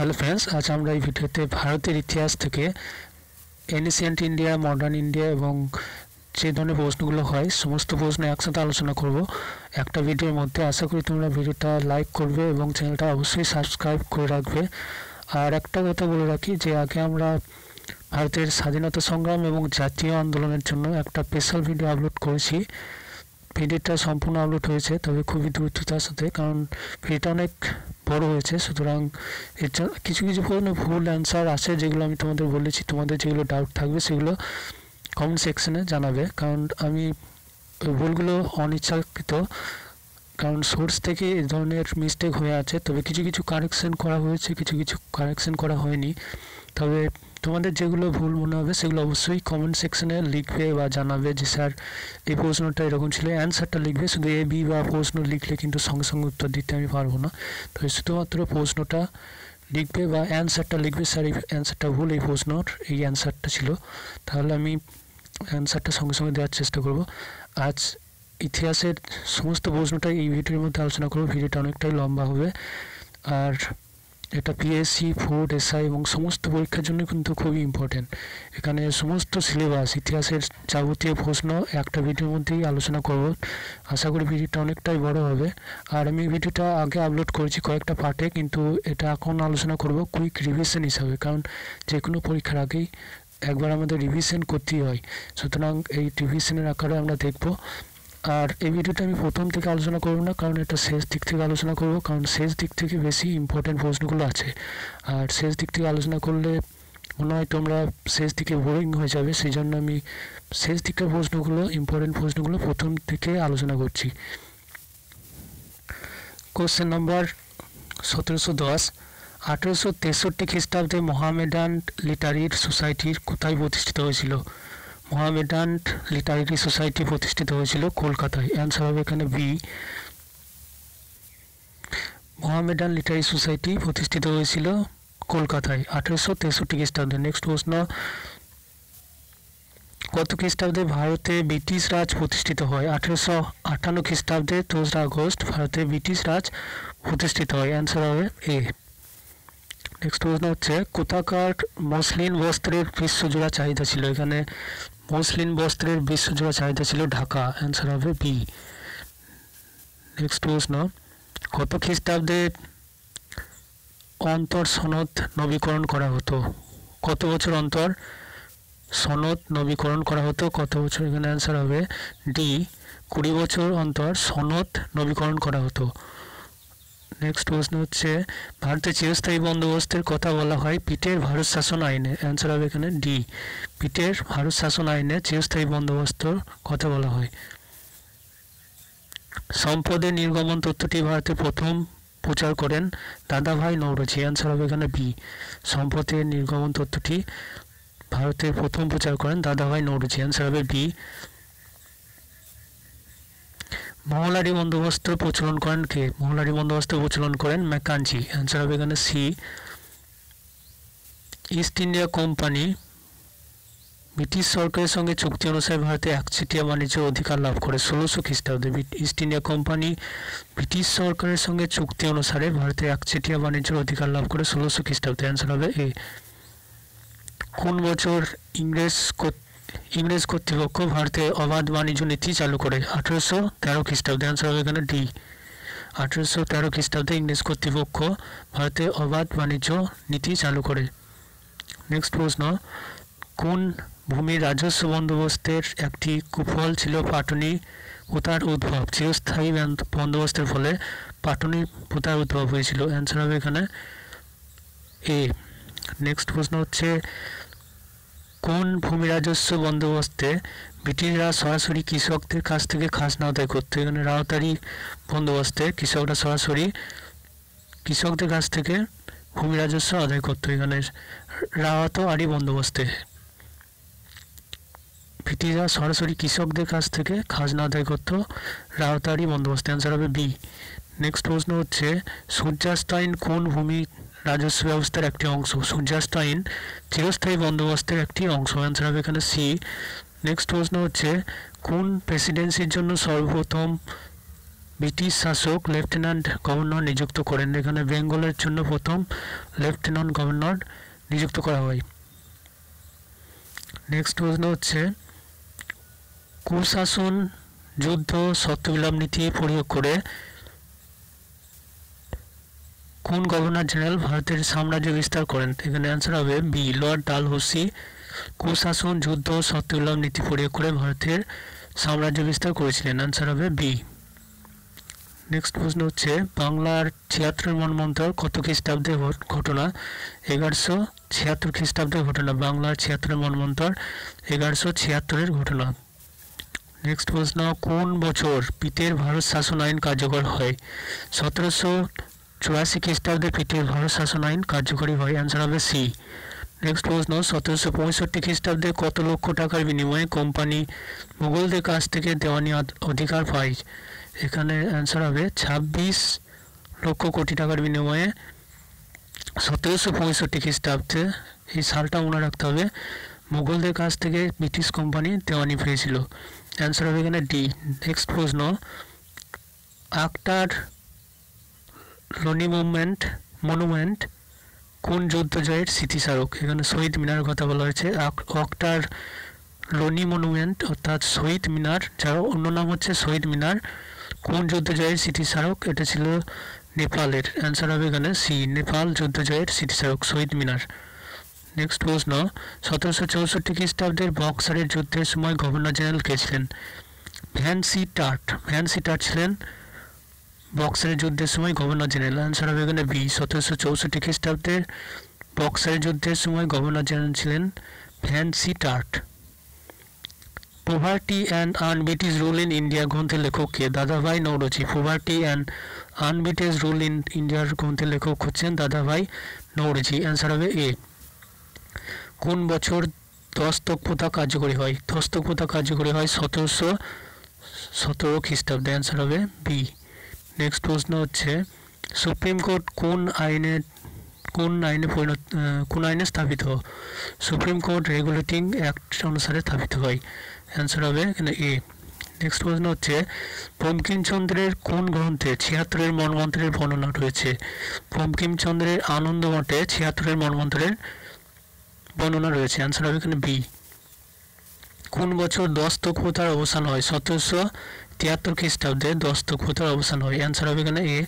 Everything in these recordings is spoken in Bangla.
হ্যালো ফ্রেন্ডস আজ আমরা এই ভিডিওতে ভারতের ইতিহাস থেকে এনিসিয়েন্ট ইন্ডিয়া মডার্ন ইন্ডিয়া এবং যে ধরনের প্রশ্নগুলো হয় সমস্ত প্রশ্ন একসাথে আলোচনা করব একটা ভিডিওর মধ্যে আশা করি তোমরা ভিডিওটা লাইক করবে এবং চ্যানেলটা অবশ্যই সাবস্ক্রাইব করে রাখবে আর একটা কথা বলে রাখি যে আগে আমরা ভারতের স্বাধীনতা সংগ্রাম এবং জাতীয় আন্দোলনের জন্য একটা স্পেশাল ভিডিও আপলোড করেছি ভিডিওটা সম্পূর্ণ আপলোড হয়েছে তবে খুবই দ্রুততার সাথে কারণ ভিডিওটা অনেক বড় হয়েছে সুতরাং এর কিছু কিছু কোনো ভুল অ্যান্সার আছে যেগুলো আমি তোমাদের বলেছি তোমাদের যেগুলো ডাউট থাকবে সেগুলো কমেন্ট সেকশনে জানাবে কারণ আমি ভুলগুলো অনিচ্ছাকৃত কারণ সোর্স থেকে এ ধরনের মিস্টেক হয়ে আছে তবে কিছু কিছু কারেকশন করা হয়েছে কিছু কিছু কারেকশন করা হয়নি তবে তোমাদের যেগুলো ভুল মনে হবে সেগুলো অবশ্যই কমেন্ট সেকশনে লিখবে বা জানাবে যে স্যার এই প্রশ্নটা এরকম ছিল অ্যান্সারটা লিখবে শুধু এ বি বা প্রশ্ন লিখলে কিন্তু সঙ্গে সঙ্গে উত্তর দিতে আমি পারবো না তো শুধুমাত্র প্রশ্নটা লিখবে বা অ্যান্সারটা লিখবে স্যার এই অ্যান্সারটা ভুল এই প্রশ্নর এই অ্যান্সারটা ছিল তাহলে আমি অ্যান্সারটা সঙ্গে সঙ্গে দেওয়ার চেষ্টা করব আজ ইতিহাসের সমস্ত প্রশ্নটাই এই ভিডিওর মধ্যে আলোচনা করবো ভিডিওটা অনেকটাই লম্বা হবে আর এটা পিএসসি ফুড এসআই এবং সমস্ত পরীক্ষার জন্য কিন্তু খুবই ইম্পর্টেন্ট এখানে সমস্ত সিলেবাস ইতিহাসের যাবতীয় প্রশ্ন একটা ভিডিওর মধ্যেই আলোচনা করব আশা করি ভিডিওটা অনেকটাই বড় হবে আর আমি ভিডিওটা আগে আপলোড করেছি কয়েকটা পার্টে কিন্তু এটা এখন আলোচনা করব কুইক রিভিশন হিসাবে কারণ যে কোনো পরীক্ষার আগেই একবার আমাদের রিভিশন করতেই হয় সুতরাং এই রিভিশনের আকারে আমরা দেখব আর এই ভিডিওটা আমি প্রথম থেকে আলোচনা করব না কারণ এটা শেষ দিক থেকে আলোচনা করব কারণ শেষ দিক থেকে বেশি ইম্পর্টেন্ট প্রশ্নগুলো আছে আর শেষ দিক থেকে আলোচনা করলে মনে হয় তোমরা শেষ দিকে বোরিং হয়ে যাবে সেই জন্য আমি শেষ দিকের প্রশ্নগুলো ইম্পর্টেন্ট প্রশ্নগুলো প্রথম থেকে আলোচনা করছি কোশ্চেন নম্বর সতেরোশো দশ আঠেরোশো তেষট্টি খ্রিস্টাব্দে মোহামেডান লিটারির সোসাইটির কোথায় প্রতিষ্ঠিত হয়েছিল মহামেডান লিটারেরি সোসাইটি প্রতিষ্ঠিত হয়েছিল কলকাতায় অ্যান্সার হবে এখানে বি মহামেডান লিটারি সোসাইটি প্রতিষ্ঠিত হয়েছিল কলকাতায় আঠেরোশো তেষট্টি খ্রিস্টাব্দে নেক্সট প্রশ্ন কত খ্রিস্টাব্দে ভারতে ব্রিটিশ রাজ প্রতিষ্ঠিত হয় আঠেরোশো আটান্ন খ্রিস্টাব্দে দোসরা আগস্ট ভারতে ব্রিটিশ রাজ প্রতিষ্ঠিত হয় অ্যান্সার হবে এ নেক্সট প্রশ্ন হচ্ছে কোথাকার মসলিন বস্ত্রের বিশ্বজোড়া চাহিদা ছিল এখানে মসলিন বস্ত্রের বিশ্বজোড়া চাহিদা ছিল ঢাকা অ্যান্সার হবে বি নেক্সট প্রশ্ন কত খ্রিস্টাব্দে অন্তর সনদ নবীকরণ করা হতো কত বছর অন্তর সনদ নবীকরণ করা হতো কত বছর এখানে অ্যান্সার হবে ডি কুড়ি বছর অন্তর সনদ নবীকরণ করা হতো নেক্সট প্রশ্ন হচ্ছে ভারতে চিরস্থায়ী বন্দোবস্তের কথা বলা হয় পিটের ভারত শাসন আইনে অ্যান্সার হবে এখানে ডি পিটের ভারত শাসন আইনে চিরস্থায়ী বন্দোবস্তর কথা বলা হয় সম্পদের নির্গমন তথ্যটি ভারতে প্রথম প্রচার করেন দাদাভাই নৌরজি অ্যান্সার হবে এখানে বি সম্পদের নির্গমন তথ্যটি ভারতের প্রথম প্রচার করেন দাদাভাই নৌরজি অ্যান্সার হবে বি মহলারি বন্দোবস্তের প্রচলন করেন কে মহলারি বন্দোবস্ত প্রচলন করেন ম্যাকাঞ্জি অ্যান্সার হবে এখানে C East India Company British সরকারের সঙ্গে চুক্তি অনুসারে ভারতে একচেটিয়া বাণিজ্য অধিকার লাভ করে ষোলোশো খ্রিস্টাব্দে ইস্ট ইন্ডিয়া কোম্পানি ব্রিটিশ সরকারের সঙ্গে চুক্তি অনুসারে ভারতে একচেটিয়া বাণিজ্যের অধিকার লাভ করে ষোলোশো খ্রিস্টাব্দে অ্যান্সার হবে এ কোন বছর ইংরেজ ইংরেজ কর্তৃপক্ষ ভারতে অবাধ বাণিজ্য নীতি চালু করে আঠেরোশো তেরো খ্রিস্টাব্দে আনসার হবে এখানে ডি আঠেরোশো তেরো খ্রিস্টাব্দে ইংরেজ কর্তৃপক্ষ ভারতে অবাধ বাণিজ্য নীতি চালু করে নেক্সট প্রশ্ন কোন ভূমির রাজস্ব বন্দোবস্তের একটি কুফল ছিল পাটনি পোতার উদ্ভব চিরস্থায়ী বন্দোবস্তের ফলে পাটনি পোতার উদ্ভব হয়েছিল অ্যান্সার হবে এখানে এ নেক্সট প্রশ্ন হচ্ছে কোন ভূমি রাজস্ব বন্দোবস্তে ব্রিটিশরা সরাসরি কৃষকদের কাছ থেকে খাজনা আদায় করতো এখানে রাওতারি বন্দোবস্তে কৃষকরা সরাসরি কৃষকদের কাছ থেকে ভূমি রাজস্ব আদায় করতো এখানে রাওয়াত আরি বন্দোবস্তে ব্রিটিশরা সরাসরি কৃষকদের কাছ থেকে খাজনা আদায় করতো রাওতারি বন্দোবস্তে অ্যান্সার হবে বি নেক্সট প্রশ্ন হচ্ছে সূর্যাস্তাইন কোন ভূমি রাজস্ব ব্যবস্থার একটি অংশ সূর্যাস্ত আইন চিরস্থায়ী বন্দোবস্তের একটি অংশ অ্যান্সার হবে এখানে সি নেক্সট প্রশ্ন হচ্ছে কোন প্রেসিডেন্সির জন্য সর্বপ্রথম ব্রিটিশ শাসক লেফটেন্যান্ট গভর্নর নিযুক্ত করেন এখানে বেঙ্গলের জন্য প্রথম লেফটেন্যান্ট গভর্নর নিযুক্ত করা হয় নেক্সট প্রশ্ন হচ্ছে কুশাসন যুদ্ধ সত্যবিলাপ নীতি প্রয়োগ করে কোন গভর্নর জেনারেল ভারতের সাম্রাজ্য বিস্তার করেন এখানে অ্যান্সার হবে বি লর্ড ডালহৌসি কুশাসন যুদ্ধ সত্যবিলাম নীতি প্রয়োগ করে ভারতের সাম্রাজ্য বিস্তার করেছিলেন অ্যান্সার হবে বি নেক্সট প্রশ্ন হচ্ছে বাংলার ছিয়াত্তর মনমন্ত্র কত খ্রিস্টাব্দের ঘটনা এগারোশো ছিয়াত্তর খ্রিস্টাব্দের ঘটনা বাংলার ছিয়াত্তর মনমন্ত্র এগারোশো ছিয়াত্তরের ঘটনা নেক্সট প্রশ্ন কোন বছর পিতের ভারত শাসন আইন কার্যকর হয় সতেরোশো চুরাশি খ্রিস্টাব্দে পৃথিবীর ভারত শাসন আইন কার্যকরী হয় অ্যান্সার হবে সি নেক্সট প্রশ্ন সতেরোশো পঁয়ষট্টি খ্রিস্টাব্দে কত লক্ষ টাকার বিনিময়ে কোম্পানি মুঘলদের কাছ থেকে দেওয়ানি অধিকার পায় এখানে অ্যান্সার হবে ছাব্বিশ লক্ষ কোটি টাকার বিনিময়ে সতেরোশো পঁয়ষট্টি খ্রিস্টাব্দে এই সালটা মনে রাখতে হবে মুঘলদের কাছ থেকে ব্রিটিশ কোম্পানি দেওয়ানি পেয়েছিল অ্যান্সার হবে এখানে ডি নেক্সট প্রশ্ন আক্তার ননি মুভমেন্ট মনুমেন্ট কোন যুদ্ধ জয়ের স্মৃতিস্মারক এখানে শহীদ মিনার কথা বলা হয়েছে অক্টার লনি মনুমেন্ট অর্থাৎ শহীদ মিনার যার অন্য নাম হচ্ছে শহীদ মিনার কোন যুদ্ধ জয়ের স্মৃতিস্মারক এটা ছিল নেপালের অ্যান্সার হবে এখানে সি নেপাল যুদ্ধ জয়ের স্মৃতিস্মারক শহীদ মিনার নেক্সট প্রশ্ন সতেরোশো চৌষট্টি খ্রিস্টাব্দের বক্সারের যুদ্ধের সময় গভর্নর জেনারেল কে ছিলেন Vansittart Vansittart ছিলেন বক্সারের যুদ্ধের সময় গভর্নর জেনারেল আনসার হবে এখানে বি সতেরোশো চৌষট্টি খ্রিস্টাব্দের বক্সারের যুদ্ধের সময় গভর্নর জেনারেল ছিলেন Vansittart poverty and un-British rule in India গ্রন্থের লেখক কে Dadabhai Naoroji poverty and un-British rule in ইন্ডিয়ার গ্রন্থের লেখক হচ্ছেন দাদাভাই নৌরজি অ্যান্সার হবে এ কোন বছর দস্তক প্রথা কার্যকরী হয় দস্তক প্রথা কার্যকরী হয় সতেরোশো সতেরো খ্রিস্টাব্দে অ্যান্সার হবে বি নেক্সট প্রশ্ন হচ্ছে সুপ্রিম কোর্ট কোন আইনে কোন আইনে পরিণত কোন আইনে স্থাপিত সুপ্রিম কোর্ট রেগুলেটিং অ্যাক্ট অনুসারে স্থাপিত হয় অ্যান্সার হবে এখানে এ নেক্সট প্রশ্ন হচ্ছে বঙ্কিমচন্দ্রের কোন গ্রন্থে ছিয়াত্তরের মনমন্ত্রের বর্ণনা রয়েছে বঙ্কিমচন্দ্রের আনন্দ মঠে ছিয়াত্তরের মনমন্ত্রের বর্ণনা রয়েছে অ্যান্সার হবে এখানে বি কোন বছর দস্তক প্রথার অবসান হয় সতেরোশো তিয়াত্তর খ্রিস্টাব্দে দস্তখুতার অবসান হয় অ্যান্সার হবে এখানে এ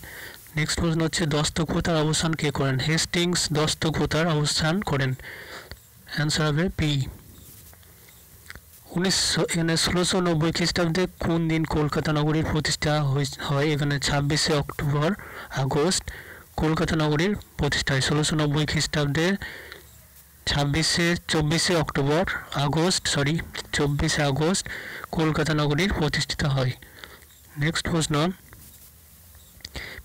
নেক্সট প্রশ্ন হচ্ছে দস্তখুতার অবসান কে করেন হেস্টিংস দস্তখুতার অবস্থান করেন অ্যান্সার হবে পি উনিশশো এখানে ষোলোশো নব্বই খ্রিস্টাব্দে কোন দিন কলকাতা নগরীর প্রতিষ্ঠা হয় এখানে ছাব্বিশে অক্টোবর আগস্ট কলকাতা নগরীর প্রতিষ্ঠা হয় ষোলোশো নব্বই খ্রিস্টাব্দে ছাব্বিশে চব্বিশে অক্টোবর আগস্ট সরি চব্বিশে আগস্ট কলকাতা নগরীর প্রতিষ্ঠিত হয় নেক্সট প্রশ্ন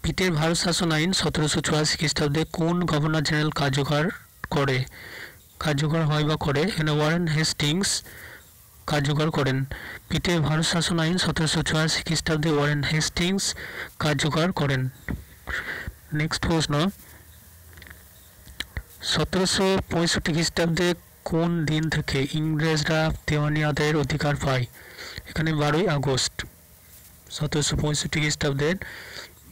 পিটের ভারত শাসন আইন সতেরোশো চুরাশি খ্রিস্টাব্দে কোন গভর্নর জেনারেল কার্যকর করে কার্যকর হয় বা করে এখানে ওয়ারেন হেস্টিংস কার্যকর করেন পিটের ভারত শাসন আইন সতেরোশো চুরাশি খ্রিস্টাব্দে ওয়ারেন হেস্টিংস কার্যকর করেন নেক্সট প্রশ্ন সতেরোশো পঁয়ষট্টি খ্রিস্টাব্দে কোন দিন থেকে ইংরেজরা দেওয়ানিয়াদের অধিকার পায় এখানে বারোই আগস্ট সতেরোশো পঁয়ষট্টি খ্রিস্টাব্দের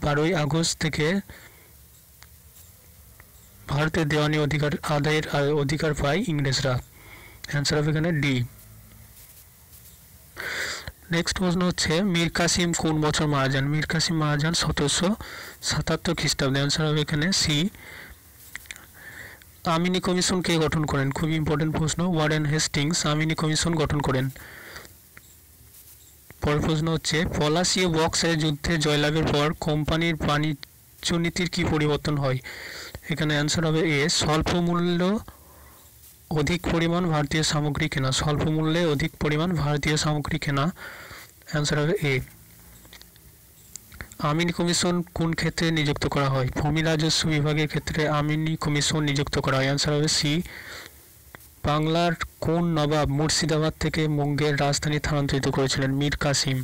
বারোই আগস্ট থেকে ভারতের দেওয়ানি অধিকার আদায়ের অধিকার পায় ইংরেজরা অ্যান্সার হবে এখানে ডি নেক্সট প্রশ্ন হচ্ছে মীর কাসিম কোন বছর মারা যান মীর কাসিম মারা যান সতেরোশো সাতাত্তর খ্রিস্টাব্দে অ্যান্সার হবে এখানে সি আমিনি কমিশন কে গঠন করেন খুবই ইম্পর্টেন্ট প্রশ্ন ওয়ারেন হেস্টিংস আমিনি কমিশন গঠন করেন পর প্রশ্ন হচ্ছে পলাশীয় বক্সের যুদ্ধে জয়লাভের পর কোম্পানির বাণিজ্য নীতির কী পরিবর্তন হয় এখানে অ্যান্সার হবে এ স্বল্প মূল্য অধিক পরিমাণ ভারতীয় সামগ্রী কেনা স্বল্প মূল্যে অধিক পরিমাণ ভারতীয় সামগ্রী কেনা অ্যান্সার হবে এ আমিন কমিশন কোন ক্ষেত্রে নিযুক্ত করা হয় ভূমি রাজস্ব বিভাগের ক্ষেত্রে আমিনি কমিশন নিযুক্ত করা হয় অ্যান্সার হবে সি বাংলার কোন নবাব মুর্শিদাবাদ থেকে মুঙ্গের রাজধানী স্থানান্তরিত করেছিলেন মীর কাসিম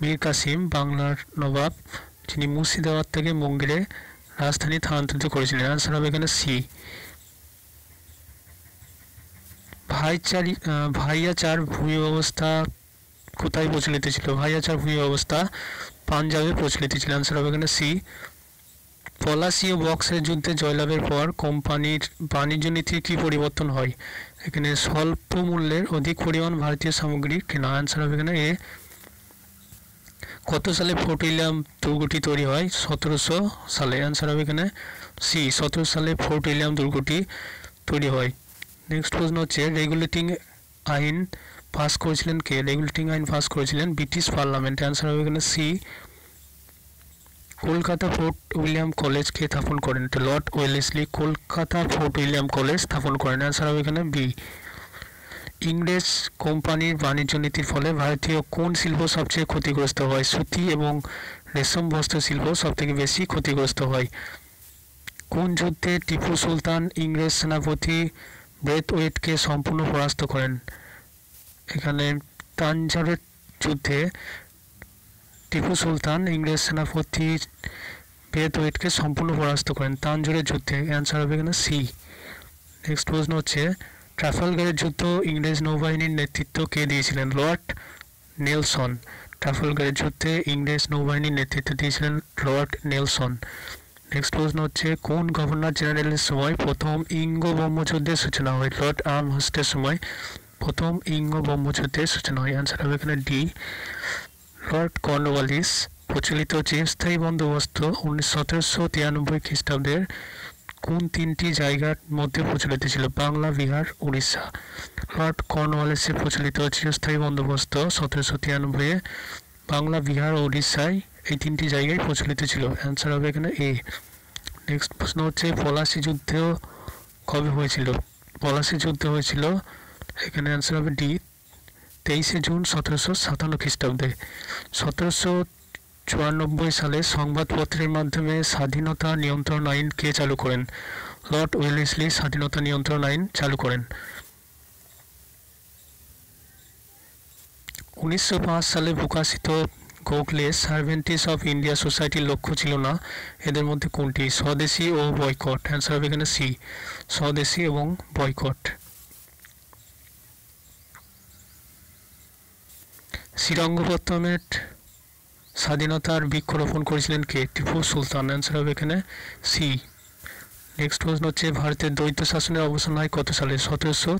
মীর কাসিম বাংলার নবাব যিনি মুর্শিদাবাদ থেকে মুঙ্গেরে রাজধানী স্থানান্তরিত করেছিলেন অ্যান্সার হবে এখানে সি ভাইচারি ভাইয়াচার ভূমি ব্যবস্থা কোথায় প্রচলিত ছিল ভাইয়াচার ভূমি ব্যবস্থা পাঞ্জাবে প্রচলিত ছিল আনসার হবে এখানে সি পলাশীয় বক্সের যুদ্ধে জয়লাভের পর কোম্পানির বাণিজ্য নীতির কী পরিবর্তন হয় এখানে স্বল্প মূল্যের অধিক পরিমাণ ভারতীয় সামগ্রী কেনা আনসার হবে এখানে এ কত সালে ফোর্টিলিয়াম দুর্গটি তৈরি হয় সতেরোশো সালে অ্যান্সার হবে এখানে সি সতেরো সালে ফোর্টিলিয়াম দুর্গটি তৈরি হয় নেক্সট প্রশ্ন হচ্ছে রেগুলেটিং আইন পাস করেছিলেন কে রেগুলেটিং আইন ফার্স্ট করেছিলেন ব্রিটিশ পার্লামেন্টে অ্যান্সার হবে এখানে সি কলকাতা ফোর্ট উইলিয়াম কলেজকে স্থাপন করেন Lord Wellesley Kolkata Fort William College স্থাপন করেন অ্যান্সার হবে এখানে বি ইংরেজ কোম্পানির বাণিজ্য নীতির ফলে ভারতীয় কোন শিল্প সবচেয়ে ক্ষতিগ্রস্ত হয় সুতি এবং রেশম বস্ত্র শিল্প সব থেকে বেশি ক্ষতিগ্রস্ত হয় কোন যুদ্ধে টিপু সুলতান ইংরেজ সেনাপতি ব্রেথওয়েটকে সম্পূর্ণ পরাস্ত করেন এখানে তানজারের যুদ্ধে টিপু সুলতান ইংরেজ সেনাপতি ওয়েটকে সম্পূর্ণ পরাস্ত করেন তানজোরের যুদ্ধে অ্যান্সার হবে এখানে সি নেক্সট প্রশ্ন হচ্ছে ট্রাফালগারের যুদ্ধ ইংরেজ নৌবাহিনীর নেতৃত্ব কে দিয়েছিলেন লর্ড নেলসন ট্রাফালগারের যুদ্ধে ইংরেজ নৌবাহিনীর নেতৃত্ব দিয়েছিলেন লর্ড নেলসন নেক্সট প্রশ্ন হচ্ছে কোন গভর্নর জেনারেলের সময় প্রথম ইঙ্গ ব্রহ্মযুদ্ধের সূচনা হয় লর্ড আর্ম হোস্টের সময় প্রথম ইঙ্গ ব্রহ্মযুদ্ধের সূচনা হয় অ্যান্সার হবে এখানে ডি লর্ড কর্নওয়ালিস প্রচলিত চিরস্থায়ী বন্দোবস্ত উনিশ সতেরোশো তিরানব্বই খ্রিস্টাব্দের কোন তিনটি জায়গার মধ্যে প্রচলিত ছিল বাংলা বিহার উড়িষ্যা লর্ড কর্নওয়ালিসে প্রচলিত চিরস্থায়ী বন্দোবস্ত সতেরোশো তিরানব্বইয়ে বাংলা বিহার ও উড়িষ্যায় এই তিনটি জায়গায় প্রচলিত ছিল অ্যান্সার হবে এখানে এ নেক্সট প্রশ্ন হচ্ছে পলাশি যুদ্ধেও কবে হয়েছিল পলাশি যুদ্ধ হয়েছিল এখানে অ্যান্সার হবে ডি তেইশে জুন সতেরোশো সাতান্ন খ্রিস্টাব্দে সতেরোশো চুরানব্বই সালে সংবাদপত্রের মাধ্যমে স্বাধীনতা নিয়ন্ত্রণ আইন কে চালু করেন লর্ড ওয়েলেসলি স্বাধীনতা নিয়ন্ত্রণ আইন চালু করেন উনিশশো সালে প্রকাশিত গোখলে সার্ভেন্টিস অফ ইন্ডিয়া সোসাইটির লক্ষ্য ছিল না এদের মধ্যে কোনটি স্বদেশি ও বয়কট অ্যান্সার হবে এখানে সি স্বদেশি এবং বয়কট শ্রীরঙ্গপত্তমের স্বাধীনতার বৃক্ষরোপণ করেছিলেন কে টিপু সুলতান অ্যান্সার হবে এখানে সি নেক্সট প্রশ্ন হচ্ছে ভারতের দ্বৈত শাসনের অবসান হয় কত সালে সতেরোশো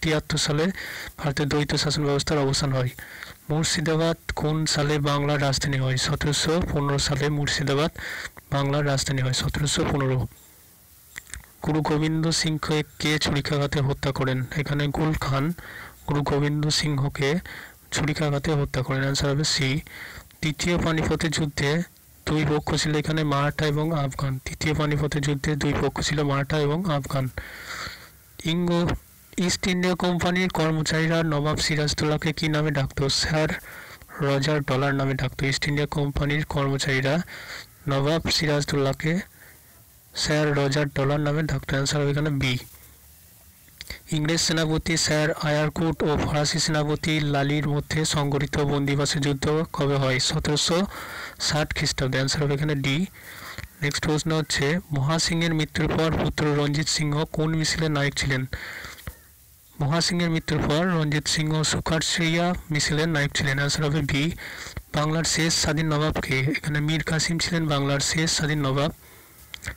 তিয়াত্তর সালে ভারতের দ্বৈত শাসন ব্যবস্থার অবসান হয় মুর্শিদাবাদ কোন সালে বাংলার রাজধানী হয় সতেরোশো পনেরো সালে মুর্শিদাবাদ বাংলার রাজধানী হয় সতেরোশো পনেরো গুরু গোবিন্দ সিংহকে কে ছুরিকাঘাতে হত্যা করেন এখানে গুল খান গুরু গোবিন্দ সিংহকে ছুরিকাঘাতে হত্যা করেন অ্যান্সার হবে সি তৃতীয় পানিপথের যুদ্ধে দুই পক্ষ ছিল এখানে মারাঠা এবং আফগান তৃতীয় পানিপথের যুদ্ধে দুই পক্ষ ছিল মারাঠা এবং আফগান ইঙ্গো ইস্ট ইন্ডিয়া কোম্পানির কর্মচারীরা নবাব সিরাজদোল্লাকে কী নামে ডাকত স্যার রজার ডলার নামে ডাকত ইস্ট ইন্ডিয়া কোম্পানির কর্মচারীরা নবাব সিরাজদোল্লাকে স্যার রজার ডলার নামে ডাকত অ্যান্সার এখানে বি ইংরেজ সেনাপতি স্যার আয়ারকুট ও ফরাসি সেনাপতি লালির মধ্যে সংগঠিত বন্দিবাসী যুদ্ধ কবে হয় সতেরোশো ষাট খ্রিস্টাব্দে অ্যান্সার হবে এখানে ডি নেক্সট প্রশ্ন হচ্ছে মহাসিংহের মৃত্যুর পর পুত্র রঞ্জিত সিংহ কোন মিছিলের নায়ক ছিলেন মহাসিংহের মৃত্যুর পর রঞ্জিত সিংহ সুখাশ্রিয়া মিছিলের নায়ক ছিলেন অ্যান্সার হবে বি বাংলার শেষ স্বাধীন নবাবকে এখানে মীর কাসিম ছিলেন বাংলার শেষ স্বাধীন নবাব